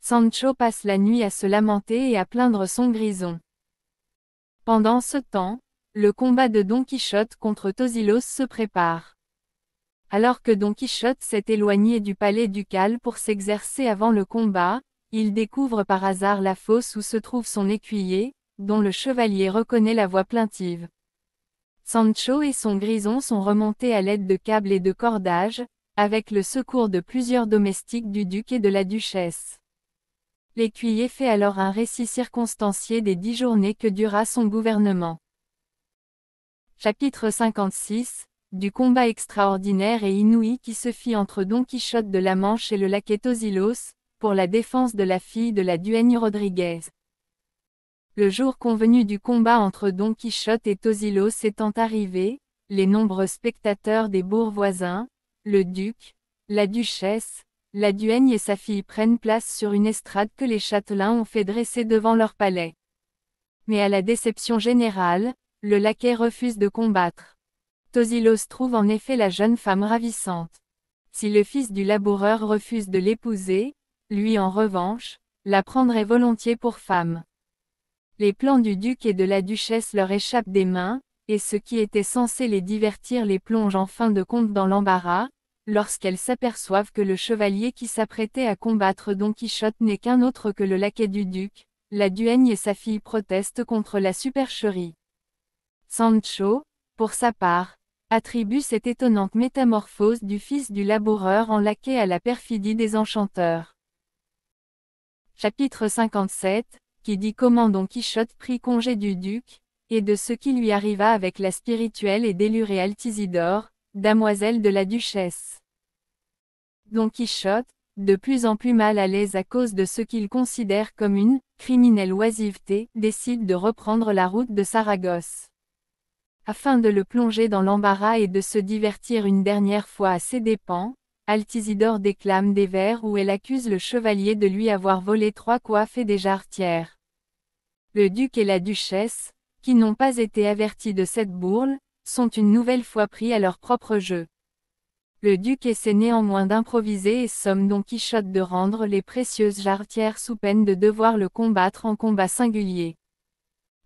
Sancho passe la nuit à se lamenter et à plaindre son grison. Pendant ce temps, le combat de Don Quichotte contre Tosilos se prépare. Alors que Don Quichotte s'est éloigné du palais ducal pour s'exercer avant le combat, il découvre par hasard la fosse où se trouve son écuyer, dont le chevalier reconnaît la voix plaintive. Sancho et son grison sont remontés à l'aide de câbles et de cordages, avec le secours de plusieurs domestiques du duc et de la duchesse. L'écuyer fait alors un récit circonstancié des dix journées que dura son gouvernement. Chapitre 56 Du combat extraordinaire et inouï qui se fit entre Don Quichotte de la Manche et le Tosilos, pour la défense de la fille de la Duègne Rodriguez. Le jour convenu du combat entre Don Quichotte et Tosilos étant arrivé, les nombreux spectateurs des bourgs voisins, le duc, la duchesse, la duègne et sa fille prennent place sur une estrade que les châtelains ont fait dresser devant leur palais. Mais à la déception générale, le laquais refuse de combattre. Tosilos trouve en effet la jeune femme ravissante. Si le fils du laboureur refuse de l'épouser, lui en revanche, la prendrait volontiers pour femme. Les plans du duc et de la duchesse leur échappent des mains, et ce qui était censé les divertir les plonge en fin de compte dans l'embarras, lorsqu'elles s'aperçoivent que le chevalier qui s'apprêtait à combattre Don Quichotte n'est qu'un autre que le laquais du duc, la duègne et sa fille protestent contre la supercherie. Sancho, pour sa part, attribue cette étonnante métamorphose du fils du laboureur en laquais à la perfidie des enchanteurs. Chapitre 57, qui dit comment Don Quichotte prit congé du duc, et de ce qui lui arriva avec la spirituelle et délurée Altisidore, damoiselle de la duchesse. Don Quichotte, de plus en plus mal à l'aise à cause de ce qu'il considère comme une criminelle oisiveté, décide de reprendre la route de Saragosse afin de le plonger dans l'embarras et de se divertir une dernière fois à ses dépens, Altisidore déclame des vers où elle accuse le chevalier de lui avoir volé trois coiffes et des jarretières. Le duc et la duchesse, qui n'ont pas été avertis de cette bourle, sont une nouvelle fois pris à leur propre jeu. Le duc essaie néanmoins d'improviser et somme Don Quichotte de rendre les précieuses jarretières sous peine de devoir le combattre en combat singulier.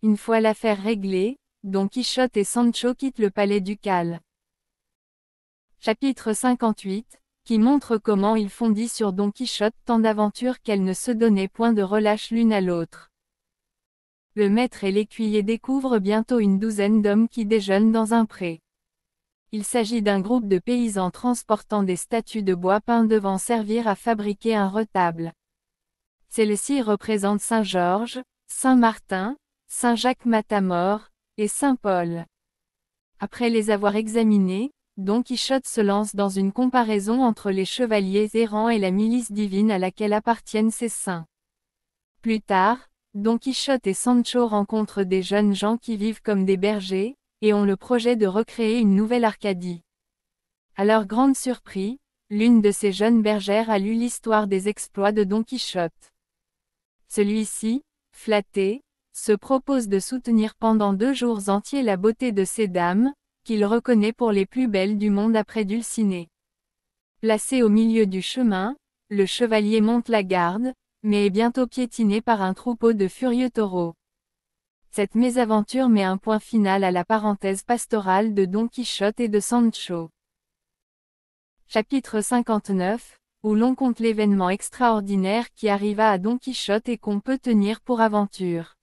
Une fois l'affaire réglée, Don Quichotte et Sancho quittent le palais ducal. Chapitre 58, qui montre comment il fondit sur Don Quichotte tant d'aventures qu'elles ne se donnaient point de relâche l'une à l'autre. Le maître et l'écuyer découvrent bientôt une douzaine d'hommes qui déjeunent dans un pré. Il s'agit d'un groupe de paysans transportant des statues de bois peint devant servir à fabriquer un retable. Celles-ci représentent Saint-Georges, Saint-Martin, Saint-Jacques-Matamor, et Saint Paul. Après les avoir examinés, Don Quichotte se lance dans une comparaison entre les chevaliers errants et la milice divine à laquelle appartiennent ces saints. Plus tard, Don Quichotte et Sancho rencontrent des jeunes gens qui vivent comme des bergers, et ont le projet de recréer une nouvelle Arcadie. À leur grande surprise, l'une de ces jeunes bergères a lu l'histoire des exploits de Don Quichotte. Celui-ci, flatté, se propose de soutenir pendant deux jours entiers la beauté de ces dames, qu'il reconnaît pour les plus belles du monde après Dulcinée. Placé au milieu du chemin, le chevalier monte la garde, mais est bientôt piétiné par un troupeau de furieux taureaux. Cette mésaventure met un point final à la parenthèse pastorale de Don Quichotte et de Sancho. Chapitre 59, où l'on compte l'événement extraordinaire qui arriva à Don Quichotte et qu'on peut tenir pour aventure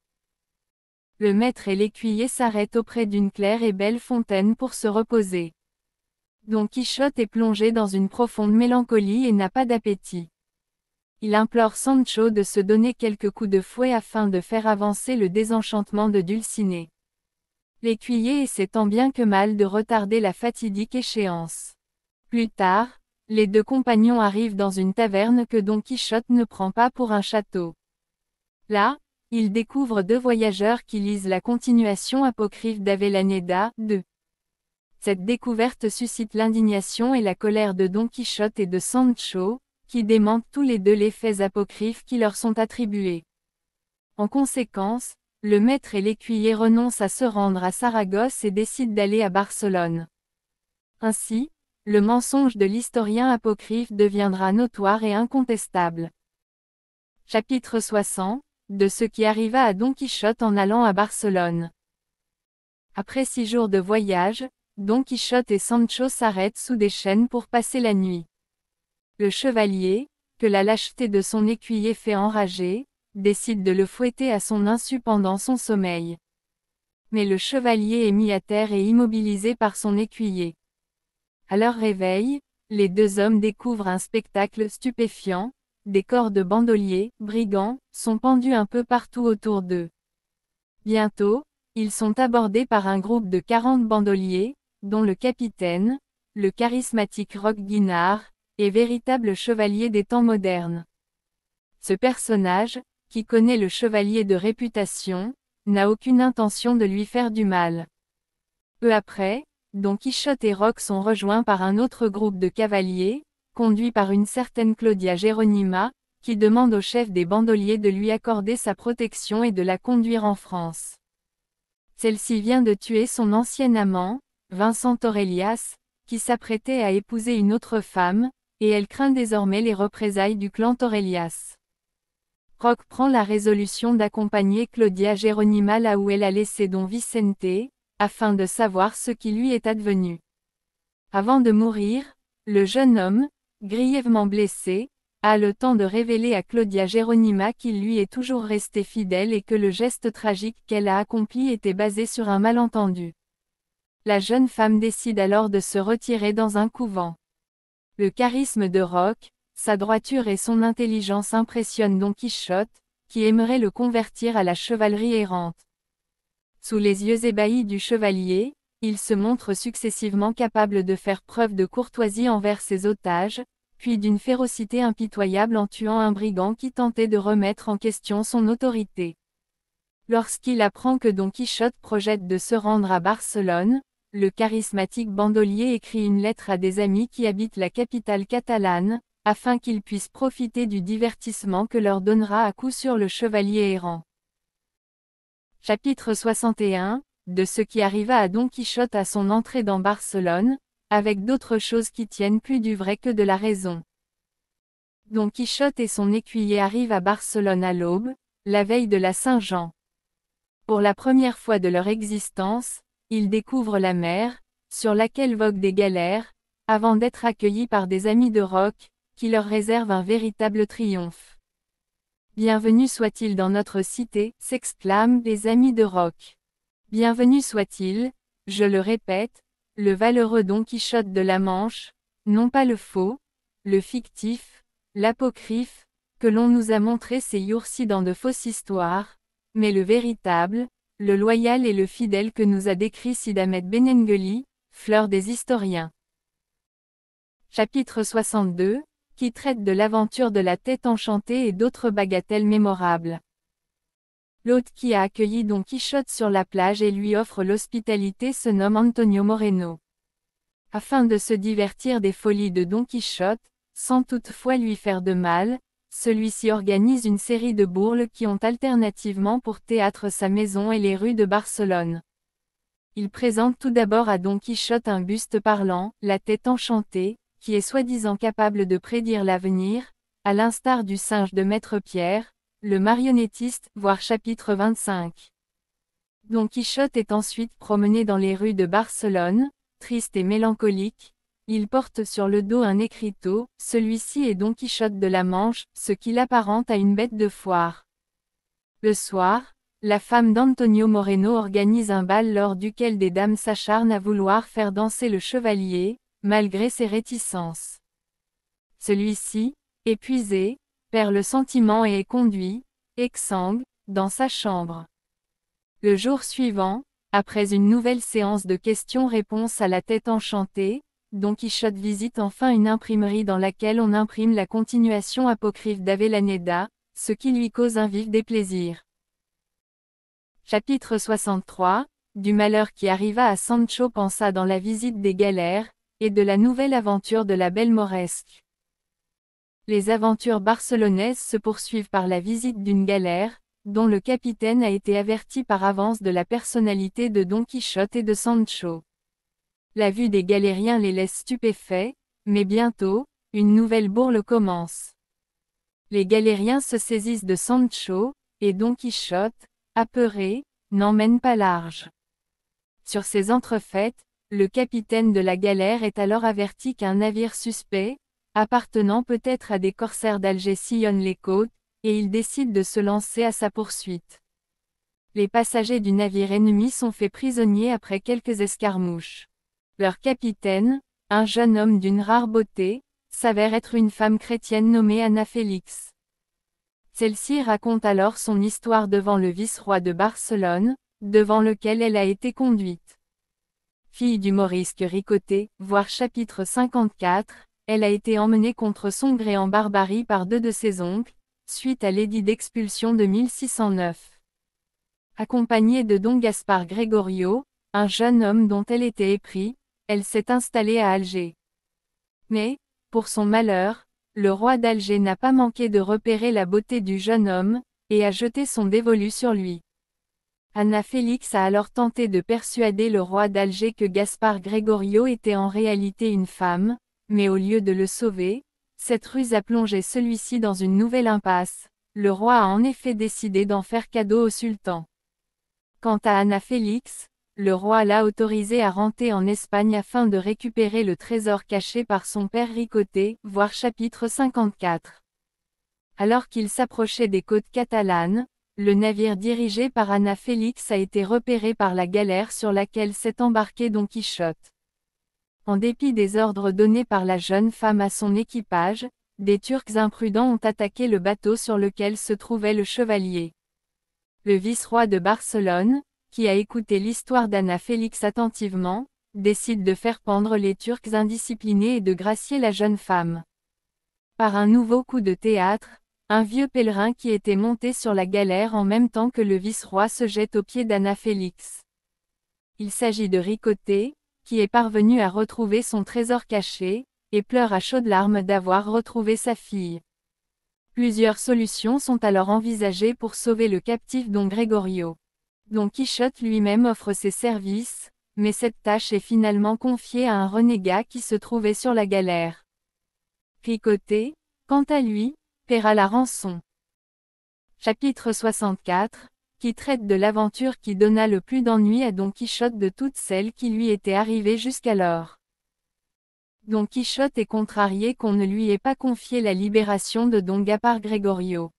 le maître et l'écuyer s'arrêtent auprès d'une claire et belle fontaine pour se reposer. Don Quichotte est plongé dans une profonde mélancolie et n'a pas d'appétit. Il implore Sancho de se donner quelques coups de fouet afin de faire avancer le désenchantement de Dulcinée. L'écuyer essaie tant bien que mal de retarder la fatidique échéance. Plus tard, les deux compagnons arrivent dans une taverne que Don Quichotte ne prend pas pour un château. Là, il découvre deux voyageurs qui lisent la continuation apocryphe d'Avellaneda, 2. Cette découverte suscite l'indignation et la colère de Don Quichotte et de Sancho, qui démentent tous les deux les faits apocryphes qui leur sont attribués. En conséquence, le maître et l'écuyer renoncent à se rendre à Saragosse et décident d'aller à Barcelone. Ainsi, le mensonge de l'historien apocryphe deviendra notoire et incontestable. Chapitre 60 de ce qui arriva à Don Quichotte en allant à Barcelone. Après six jours de voyage, Don Quichotte et Sancho s'arrêtent sous des chênes pour passer la nuit. Le chevalier, que la lâcheté de son écuyer fait enrager, décide de le fouetter à son insu pendant son sommeil. Mais le chevalier est mis à terre et immobilisé par son écuyer. À leur réveil, les deux hommes découvrent un spectacle stupéfiant, des corps de bandoliers, brigands, sont pendus un peu partout autour d'eux. Bientôt, ils sont abordés par un groupe de 40 bandoliers, dont le capitaine, le charismatique Rock Guinard, est véritable chevalier des temps modernes. Ce personnage, qui connaît le chevalier de réputation, n'a aucune intention de lui faire du mal. Peu après, Don Quichotte et Rock sont rejoints par un autre groupe de cavaliers, conduit par une certaine Claudia Geronima, qui demande au chef des bandoliers de lui accorder sa protection et de la conduire en France. Celle-ci vient de tuer son ancien amant, Vincent Aurelias, qui s'apprêtait à épouser une autre femme, et elle craint désormais les représailles du clan Aurelias. Rock prend la résolution d'accompagner Claudia Geronima là où elle a laissé Don Vicente, afin de savoir ce qui lui est advenu. Avant de mourir, le jeune homme, grièvement blessé, a le temps de révéler à Claudia Geronima qu'il lui est toujours resté fidèle et que le geste tragique qu'elle a accompli était basé sur un malentendu. La jeune femme décide alors de se retirer dans un couvent. Le charisme de Rock, sa droiture et son intelligence impressionnent Don Quichotte, qui aimerait le convertir à la chevalerie errante. Sous les yeux ébahis du chevalier, il se montre successivement capable de faire preuve de courtoisie envers ses otages, puis d'une férocité impitoyable en tuant un brigand qui tentait de remettre en question son autorité. Lorsqu'il apprend que Don Quichotte projette de se rendre à Barcelone, le charismatique bandolier écrit une lettre à des amis qui habitent la capitale catalane, afin qu'ils puissent profiter du divertissement que leur donnera à coup sur le chevalier errant. Chapitre 61 de ce qui arriva à Don Quichotte à son entrée dans Barcelone, avec d'autres choses qui tiennent plus du vrai que de la raison. Don Quichotte et son écuyer arrivent à Barcelone à l'aube, la veille de la Saint-Jean. Pour la première fois de leur existence, ils découvrent la mer, sur laquelle voguent des galères, avant d'être accueillis par des amis de roc, qui leur réservent un véritable triomphe. Bienvenue soit-il dans notre cité, s'exclament les amis de roc. Bienvenue soit-il, je le répète, le valeureux Don Quichotte de la Manche, non pas le faux, le fictif, l'apocryphe, que l'on nous a montré ces jours-ci dans de fausses histoires, mais le véritable, le loyal et le fidèle que nous a décrit Sidamed Benengeli, fleur des historiens. Chapitre 62, qui traite de l'aventure de la tête enchantée et d'autres bagatelles mémorables. L'hôte qui a accueilli Don Quichotte sur la plage et lui offre l'hospitalité se nomme Antonio Moreno. Afin de se divertir des folies de Don Quichotte, sans toutefois lui faire de mal, celui-ci organise une série de bourles qui ont alternativement pour théâtre sa maison et les rues de Barcelone. Il présente tout d'abord à Don Quichotte un buste parlant, la tête enchantée, qui est soi-disant capable de prédire l'avenir, à l'instar du singe de Maître Pierre, le marionnettiste, voir chapitre 25. Don Quichotte est ensuite promené dans les rues de Barcelone, triste et mélancolique, il porte sur le dos un écriteau, celui-ci est Don Quichotte de la Manche, ce qu'il l'apparente à une bête de foire. Le soir, la femme d'Antonio Moreno organise un bal lors duquel des dames s'acharnent à vouloir faire danser le chevalier, malgré ses réticences. Celui-ci, épuisé, perd le sentiment et est conduit, exsangue, dans sa chambre. Le jour suivant, après une nouvelle séance de questions-réponses à la tête enchantée, Don Quichotte visite enfin une imprimerie dans laquelle on imprime la continuation apocryphe d'Avellaneda, ce qui lui cause un vif déplaisir. Chapitre 63 Du malheur qui arriva à Sancho pensa dans la visite des galères, et de la nouvelle aventure de la belle Moresque. Les aventures barcelonaises se poursuivent par la visite d'une galère, dont le capitaine a été averti par avance de la personnalité de Don Quichotte et de Sancho. La vue des galériens les laisse stupéfaits, mais bientôt, une nouvelle bourle commence. Les galériens se saisissent de Sancho, et Don Quichotte, apeuré, n'emmène pas large. Sur ces entrefaites, le capitaine de la galère est alors averti qu'un navire suspect, appartenant peut-être à des corsaires d'Alger sillonnent les côtes, et il décide de se lancer à sa poursuite. Les passagers du navire ennemi sont faits prisonniers après quelques escarmouches. Leur capitaine, un jeune homme d'une rare beauté, s'avère être une femme chrétienne nommée Anna Félix. Celle-ci raconte alors son histoire devant le vice-roi de Barcelone, devant lequel elle a été conduite. Fille du morisque Ricoté, voir chapitre 54, elle a été emmenée contre son gré en Barbarie par deux de ses oncles, suite à l'édit d'expulsion de 1609. Accompagnée de don Gaspard Gregorio, un jeune homme dont elle était épris, elle s'est installée à Alger. Mais, pour son malheur, le roi d'Alger n'a pas manqué de repérer la beauté du jeune homme, et a jeté son dévolu sur lui. Anna Félix a alors tenté de persuader le roi d'Alger que Gaspard Gregorio était en réalité une femme, mais au lieu de le sauver, cette ruse a plongé celui-ci dans une nouvelle impasse. Le roi a en effet décidé d'en faire cadeau au sultan. Quant à Anna Félix, le roi l'a autorisé à rentrer en Espagne afin de récupérer le trésor caché par son père Ricoté, voir chapitre 54. Alors qu'il s'approchait des côtes catalanes, le navire dirigé par Anna Félix a été repéré par la galère sur laquelle s'est embarqué Don Quichotte. En dépit des ordres donnés par la jeune femme à son équipage, des Turcs imprudents ont attaqué le bateau sur lequel se trouvait le chevalier. Le vice-roi de Barcelone, qui a écouté l'histoire d'Anna Félix attentivement, décide de faire pendre les Turcs indisciplinés et de gracier la jeune femme. Par un nouveau coup de théâtre, un vieux pèlerin qui était monté sur la galère en même temps que le vice-roi se jette aux pieds d'Anna Félix. Il s'agit de ricoter qui est parvenu à retrouver son trésor caché, et pleure à chaudes larmes d'avoir retrouvé sa fille. Plusieurs solutions sont alors envisagées pour sauver le captif Don Gregorio. Don Quichotte lui-même offre ses services, mais cette tâche est finalement confiée à un renégat qui se trouvait sur la galère. Ricoté, quant à lui, paiera la rançon. Chapitre 64 qui traite de l'aventure qui donna le plus d'ennui à Don Quichotte de toutes celles qui lui étaient arrivées jusqu'alors. Don Quichotte est contrarié qu'on ne lui ait pas confié la libération de Don Gapard Gregorio.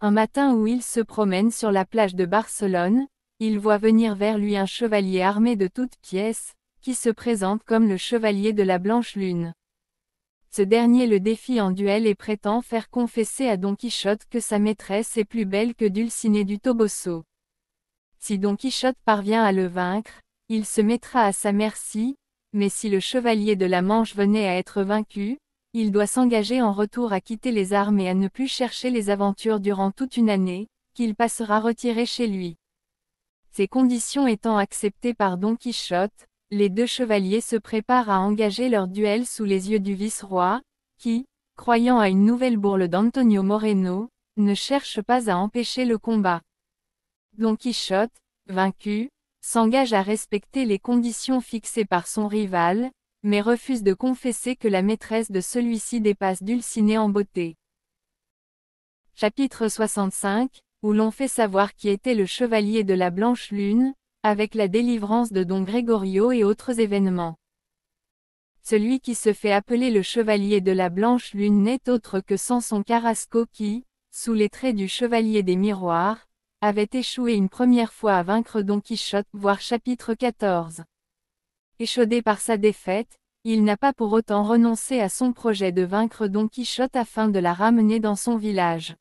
Un matin où il se promène sur la plage de Barcelone, il voit venir vers lui un chevalier armé de toutes pièces, qui se présente comme le chevalier de la Blanche Lune. Ce dernier le défie en duel et prétend faire confesser à Don Quichotte que sa maîtresse est plus belle que Dulcinée du Toboso. Si Don Quichotte parvient à le vaincre, il se mettra à sa merci, mais si le chevalier de la Manche venait à être vaincu, il doit s'engager en retour à quitter les armes et à ne plus chercher les aventures durant toute une année, qu'il passera retiré chez lui. Ces conditions étant acceptées par Don Quichotte, les deux chevaliers se préparent à engager leur duel sous les yeux du vice-roi, qui, croyant à une nouvelle bourle d'Antonio Moreno, ne cherche pas à empêcher le combat. Don Quichotte, vaincu, s'engage à respecter les conditions fixées par son rival, mais refuse de confesser que la maîtresse de celui-ci dépasse Dulcinée en beauté. Chapitre 65, où l'on fait savoir qui était le chevalier de la Blanche Lune, avec la délivrance de Don Gregorio et autres événements. Celui qui se fait appeler le chevalier de la Blanche Lune n'est autre que Sanson Carrasco qui, sous les traits du chevalier des miroirs, avait échoué une première fois à vaincre Don Quichotte, voire chapitre 14. Échaudé par sa défaite, il n'a pas pour autant renoncé à son projet de vaincre Don Quichotte afin de la ramener dans son village.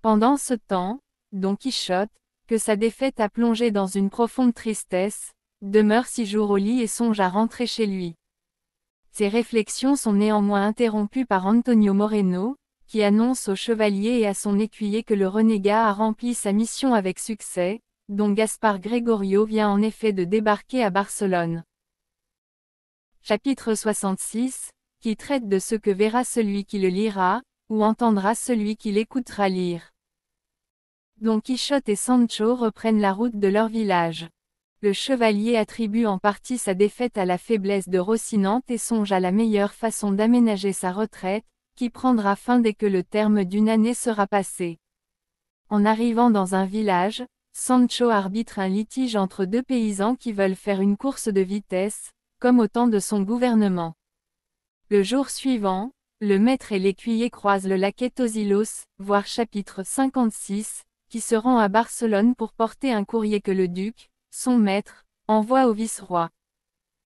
Pendant ce temps, Don Quichotte, que sa défaite a plongé dans une profonde tristesse, demeure six jours au lit et songe à rentrer chez lui. Ses réflexions sont néanmoins interrompues par Antonio Moreno, qui annonce au chevalier et à son écuyer que le renégat a rempli sa mission avec succès, dont Gaspard Gregorio vient en effet de débarquer à Barcelone. Chapitre 66, qui traite de ce que verra celui qui le lira, ou entendra celui qui l'écoutera lire. Don Quichotte et Sancho reprennent la route de leur village. Le chevalier attribue en partie sa défaite à la faiblesse de Rocinante et songe à la meilleure façon d'aménager sa retraite, qui prendra fin dès que le terme d'une année sera passé. En arrivant dans un village, Sancho arbitre un litige entre deux paysans qui veulent faire une course de vitesse, comme au temps de son gouvernement. Le jour suivant, le maître et l'écuyer croisent le lac Tosilos, voir chapitre 56, qui se rend à Barcelone pour porter un courrier que le duc, son maître, envoie au vice-roi.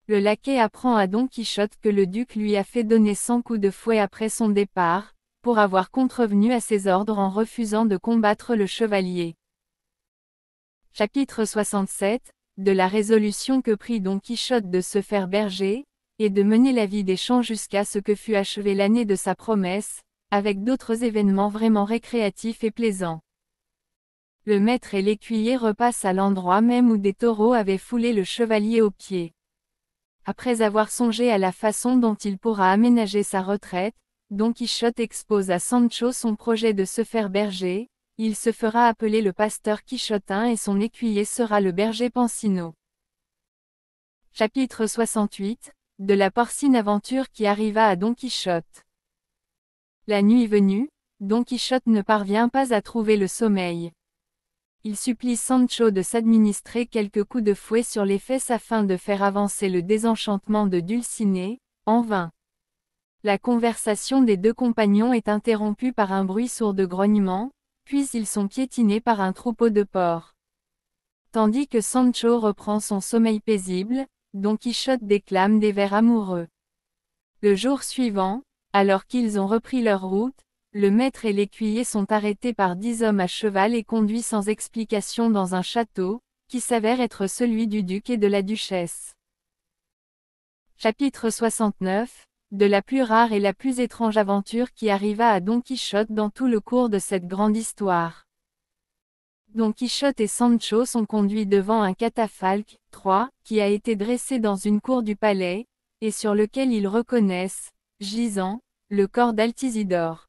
Le laquais apprend à Don Quichotte que le duc lui a fait donner 100 coups de fouet après son départ, pour avoir contrevenu à ses ordres en refusant de combattre le chevalier. Chapitre 67 De la résolution que prit Don Quichotte de se faire berger, et de mener la vie des champs jusqu'à ce que fut achevée l'année de sa promesse, avec d'autres événements vraiment récréatifs et plaisants. Le maître et l'écuyer repassent à l'endroit même où des taureaux avaient foulé le chevalier aux pieds. Après avoir songé à la façon dont il pourra aménager sa retraite, Don Quichotte expose à Sancho son projet de se faire berger, il se fera appeler le pasteur quichotin et son écuyer sera le berger Pansino. Chapitre 68 De la porcine aventure qui arriva à Don Quichotte. La nuit venue, Don Quichotte ne parvient pas à trouver le sommeil. Il supplie Sancho de s'administrer quelques coups de fouet sur les fesses afin de faire avancer le désenchantement de Dulcinée, en vain. La conversation des deux compagnons est interrompue par un bruit sourd de grognement, puis ils sont piétinés par un troupeau de porcs. Tandis que Sancho reprend son sommeil paisible, Don Quichotte déclame des vers amoureux. Le jour suivant, alors qu'ils ont repris leur route, le maître et l'écuyer sont arrêtés par dix hommes à cheval et conduits sans explication dans un château, qui s'avère être celui du duc et de la duchesse. Chapitre 69 De la plus rare et la plus étrange aventure qui arriva à Don Quichotte dans tout le cours de cette grande histoire. Don Quichotte et Sancho sont conduits devant un catafalque, 3, qui a été dressé dans une cour du palais, et sur lequel ils reconnaissent, gisant, le corps d'Altisidore.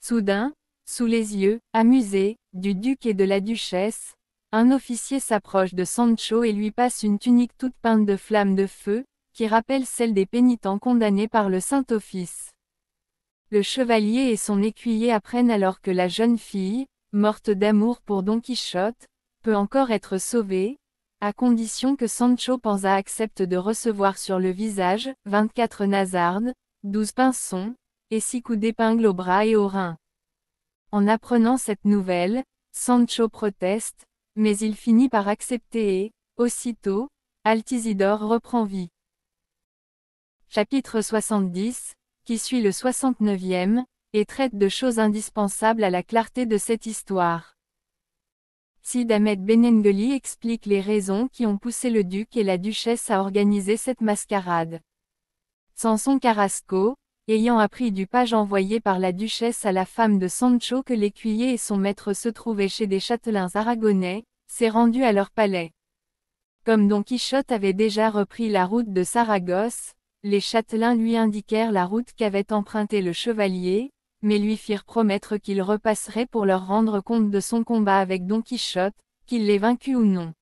Soudain, sous les yeux, amusés, du duc et de la duchesse, un officier s'approche de Sancho et lui passe une tunique toute peinte de flammes de feu, qui rappelle celle des pénitents condamnés par le Saint-Office. Le chevalier et son écuyer apprennent alors que la jeune fille, morte d'amour pour Don Quichotte, peut encore être sauvée, à condition que Sancho Panza accepte de recevoir sur le visage 24 nazardes, 12 pinsons, et six coups d'épingle au bras et aux reins. En apprenant cette nouvelle, Sancho proteste, mais il finit par accepter et, aussitôt, Altisidore reprend vie. Chapitre 70, qui suit le 69e, et traite de choses indispensables à la clarté de cette histoire. Sid Ahmed Benengeli explique les raisons qui ont poussé le duc et la duchesse à organiser cette mascarade. Sanson Carrasco, ayant appris du page envoyé par la duchesse à la femme de Sancho que l'écuyer et son maître se trouvaient chez des châtelains aragonais, s'est rendu à leur palais. Comme Don Quichotte avait déjà repris la route de Saragosse, les châtelains lui indiquèrent la route qu'avait empruntée le chevalier, mais lui firent promettre qu'il repasserait pour leur rendre compte de son combat avec Don Quichotte, qu'il l'ait vaincu ou non.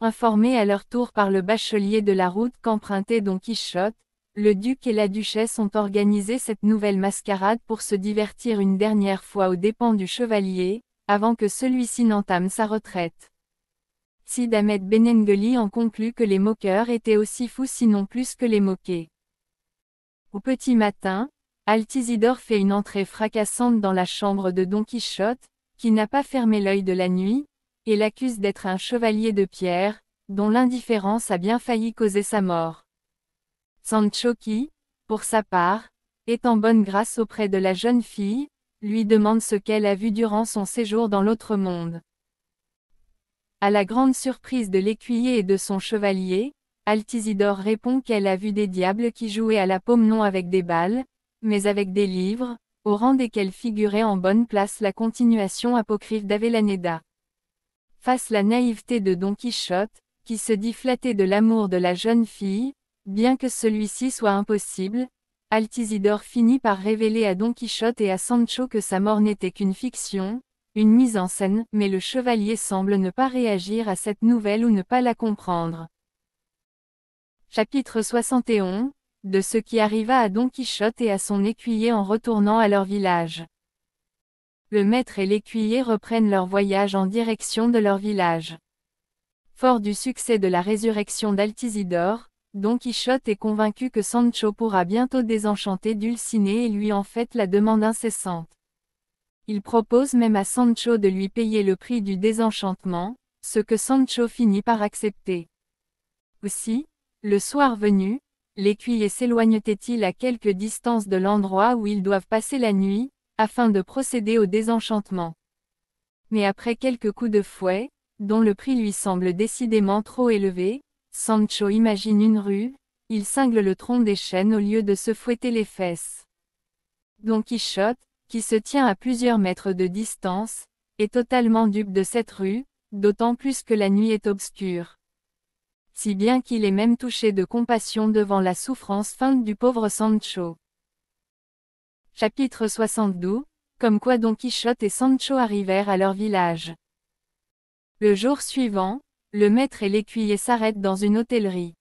Informés à leur tour par le bachelier de la route qu'empruntait Don Quichotte, le duc et la duchesse ont organisé cette nouvelle mascarade pour se divertir une dernière fois aux dépens du chevalier, avant que celui-ci n'entame sa retraite. Sid Ahmed Benengeli en conclut que les moqueurs étaient aussi fous sinon plus que les moqués. Au petit matin, Altisidore fait une entrée fracassante dans la chambre de Don Quichotte, qui n'a pas fermé l'œil de la nuit, et l'accuse d'être un chevalier de pierre, dont l'indifférence a bien failli causer sa mort. Sancho qui, pour sa part, est en bonne grâce auprès de la jeune fille, lui demande ce qu'elle a vu durant son séjour dans l'autre monde. À la grande surprise de l'écuyer et de son chevalier, Altisidore répond qu'elle a vu des diables qui jouaient à la paume non avec des balles, mais avec des livres, au rang desquels figurait en bonne place la continuation apocryphe d'Avellaneda. Face la naïveté de Don Quichotte, qui se dit flatté de l'amour de la jeune fille, Bien que celui-ci soit impossible, Altisidore finit par révéler à Don Quichotte et à Sancho que sa mort n'était qu'une fiction, une mise en scène, mais le chevalier semble ne pas réagir à cette nouvelle ou ne pas la comprendre. Chapitre 61. De ce qui arriva à Don Quichotte et à son écuyer en retournant à leur village. Le maître et l'écuyer reprennent leur voyage en direction de leur village. Fort du succès de la résurrection d'Altisidore, Don Quichotte est convaincu que Sancho pourra bientôt désenchanter Dulciné et lui en fait la demande incessante. Il propose même à Sancho de lui payer le prix du désenchantement, ce que Sancho finit par accepter. Aussi, le soir venu, l'écuyer s'éloignait-il à quelque distance de l'endroit où ils doivent passer la nuit, afin de procéder au désenchantement. Mais après quelques coups de fouet, dont le prix lui semble décidément trop élevé, Sancho imagine une rue, il cingle le tronc des chênes au lieu de se fouetter les fesses. Don Quichotte, qui se tient à plusieurs mètres de distance, est totalement dupe de cette rue, d'autant plus que la nuit est obscure. Si bien qu'il est même touché de compassion devant la souffrance feinte du pauvre Sancho. Chapitre 72 Comme quoi Don Quichotte et Sancho arrivèrent à leur village. Le jour suivant, le maître et l'écuyer s'arrêtent dans une hôtellerie.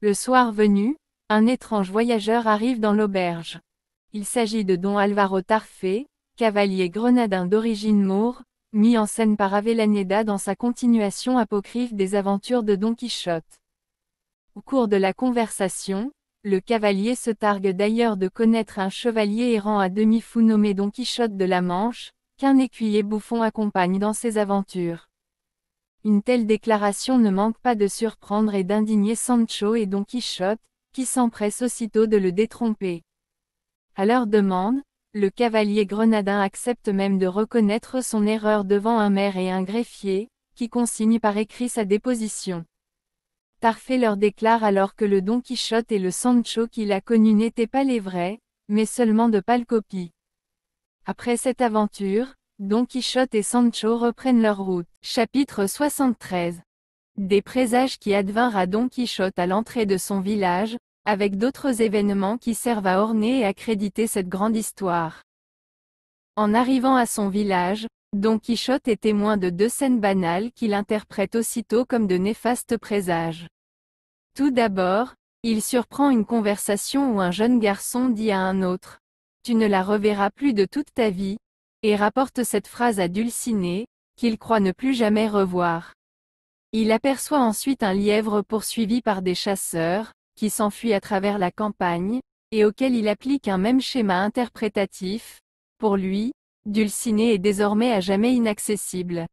Le soir venu, un étrange voyageur arrive dans l'auberge. Il s'agit de Don Alvaro Tarfé, cavalier grenadin d'origine maure, mis en scène par Avellaneda dans sa continuation apocryphe des aventures de Don Quichotte. Au cours de la conversation, le cavalier se targue d'ailleurs de connaître un chevalier errant à demi-fou nommé Don Quichotte de la Manche, qu'un écuyer bouffon accompagne dans ses aventures. Une telle déclaration ne manque pas de surprendre et d'indigner Sancho et Don Quichotte, qui s'empressent aussitôt de le détromper. À leur demande, le cavalier grenadin accepte même de reconnaître son erreur devant un maire et un greffier, qui consigne par écrit sa déposition. Tarfé leur déclare alors que le Don Quichotte et le Sancho qu'il a connu n'étaient pas les vrais, mais seulement de pâles copies. Après cette aventure, Don Quichotte et Sancho reprennent leur route. Chapitre 73 Des présages qui advinrent à Don Quichotte à l'entrée de son village, avec d'autres événements qui servent à orner et à créditer cette grande histoire. En arrivant à son village, Don Quichotte est témoin de deux scènes banales qu'il interprète aussitôt comme de néfastes présages. Tout d'abord, il surprend une conversation où un jeune garçon dit à un autre ⁇ Tu ne la reverras plus de toute ta vie, et rapporte cette phrase à Dulcinée, qu'il croit ne plus jamais revoir. Il aperçoit ensuite un lièvre poursuivi par des chasseurs, qui s'enfuit à travers la campagne, et auquel il applique un même schéma interprétatif. Pour lui, Dulcinée est désormais à jamais inaccessible.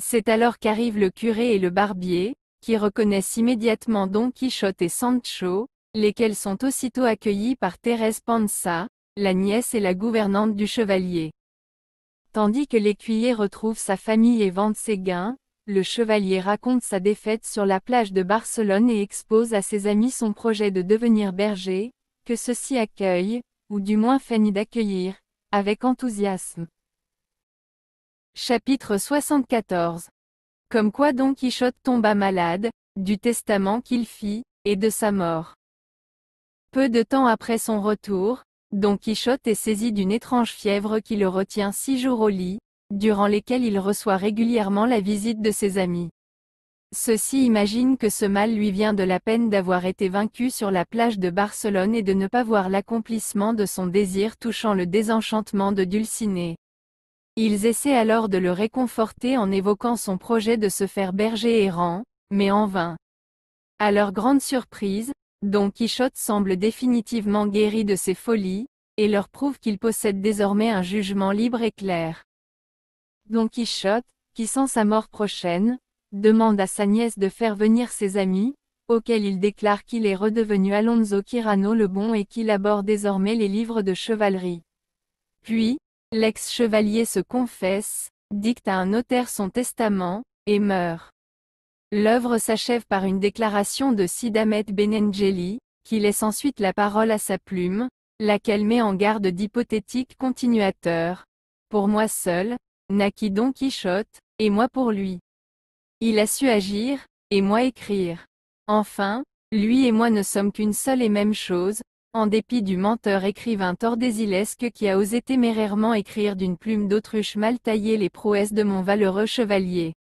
C'est alors qu'arrivent le curé et le barbier, qui reconnaissent immédiatement Don Quichotte et Sancho, lesquels sont aussitôt accueillis par Thérèse Panza, la nièce et la gouvernante du chevalier. Tandis que l'écuyer retrouve sa famille et vende ses gains, le chevalier raconte sa défaite sur la plage de Barcelone et expose à ses amis son projet de devenir berger, que ceux-ci accueillent, ou du moins feignent d'accueillir, avec enthousiasme. Chapitre 74 Comme quoi Don Quichotte tomba malade, du testament qu'il fit, et de sa mort. Peu de temps après son retour, Don Quichotte est saisi d'une étrange fièvre qui le retient six jours au lit, durant lesquels il reçoit régulièrement la visite de ses amis. Ceux-ci imaginent que ce mal lui vient de la peine d'avoir été vaincu sur la plage de Barcelone et de ne pas voir l'accomplissement de son désir touchant le désenchantement de Dulcinée. Ils essaient alors de le réconforter en évoquant son projet de se faire berger errant, mais en vain. À leur grande surprise, Don Quichotte semble définitivement guéri de ses folies, et leur prouve qu'il possède désormais un jugement libre et clair. Don Quichotte, qui sent sa mort prochaine, demande à sa nièce de faire venir ses amis, auxquels il déclare qu'il est redevenu Alonso Quirano le Bon et qu'il aborde désormais les livres de chevalerie. Puis, l'ex-chevalier se confesse, dicte à un notaire son testament, et meurt. L'œuvre s'achève par une déclaration de Sidamet Benengeli, qui laisse ensuite la parole à sa plume, laquelle met en garde d'hypothétiques continuateurs. Pour moi seul, naquit Don Quichotte, et moi pour lui. Il a su agir, et moi écrire. Enfin, lui et moi ne sommes qu'une seule et même chose, en dépit du menteur écrivain tordésilesque qui a osé témérairement écrire d'une plume d'autruche mal taillée les prouesses de mon valeureux chevalier.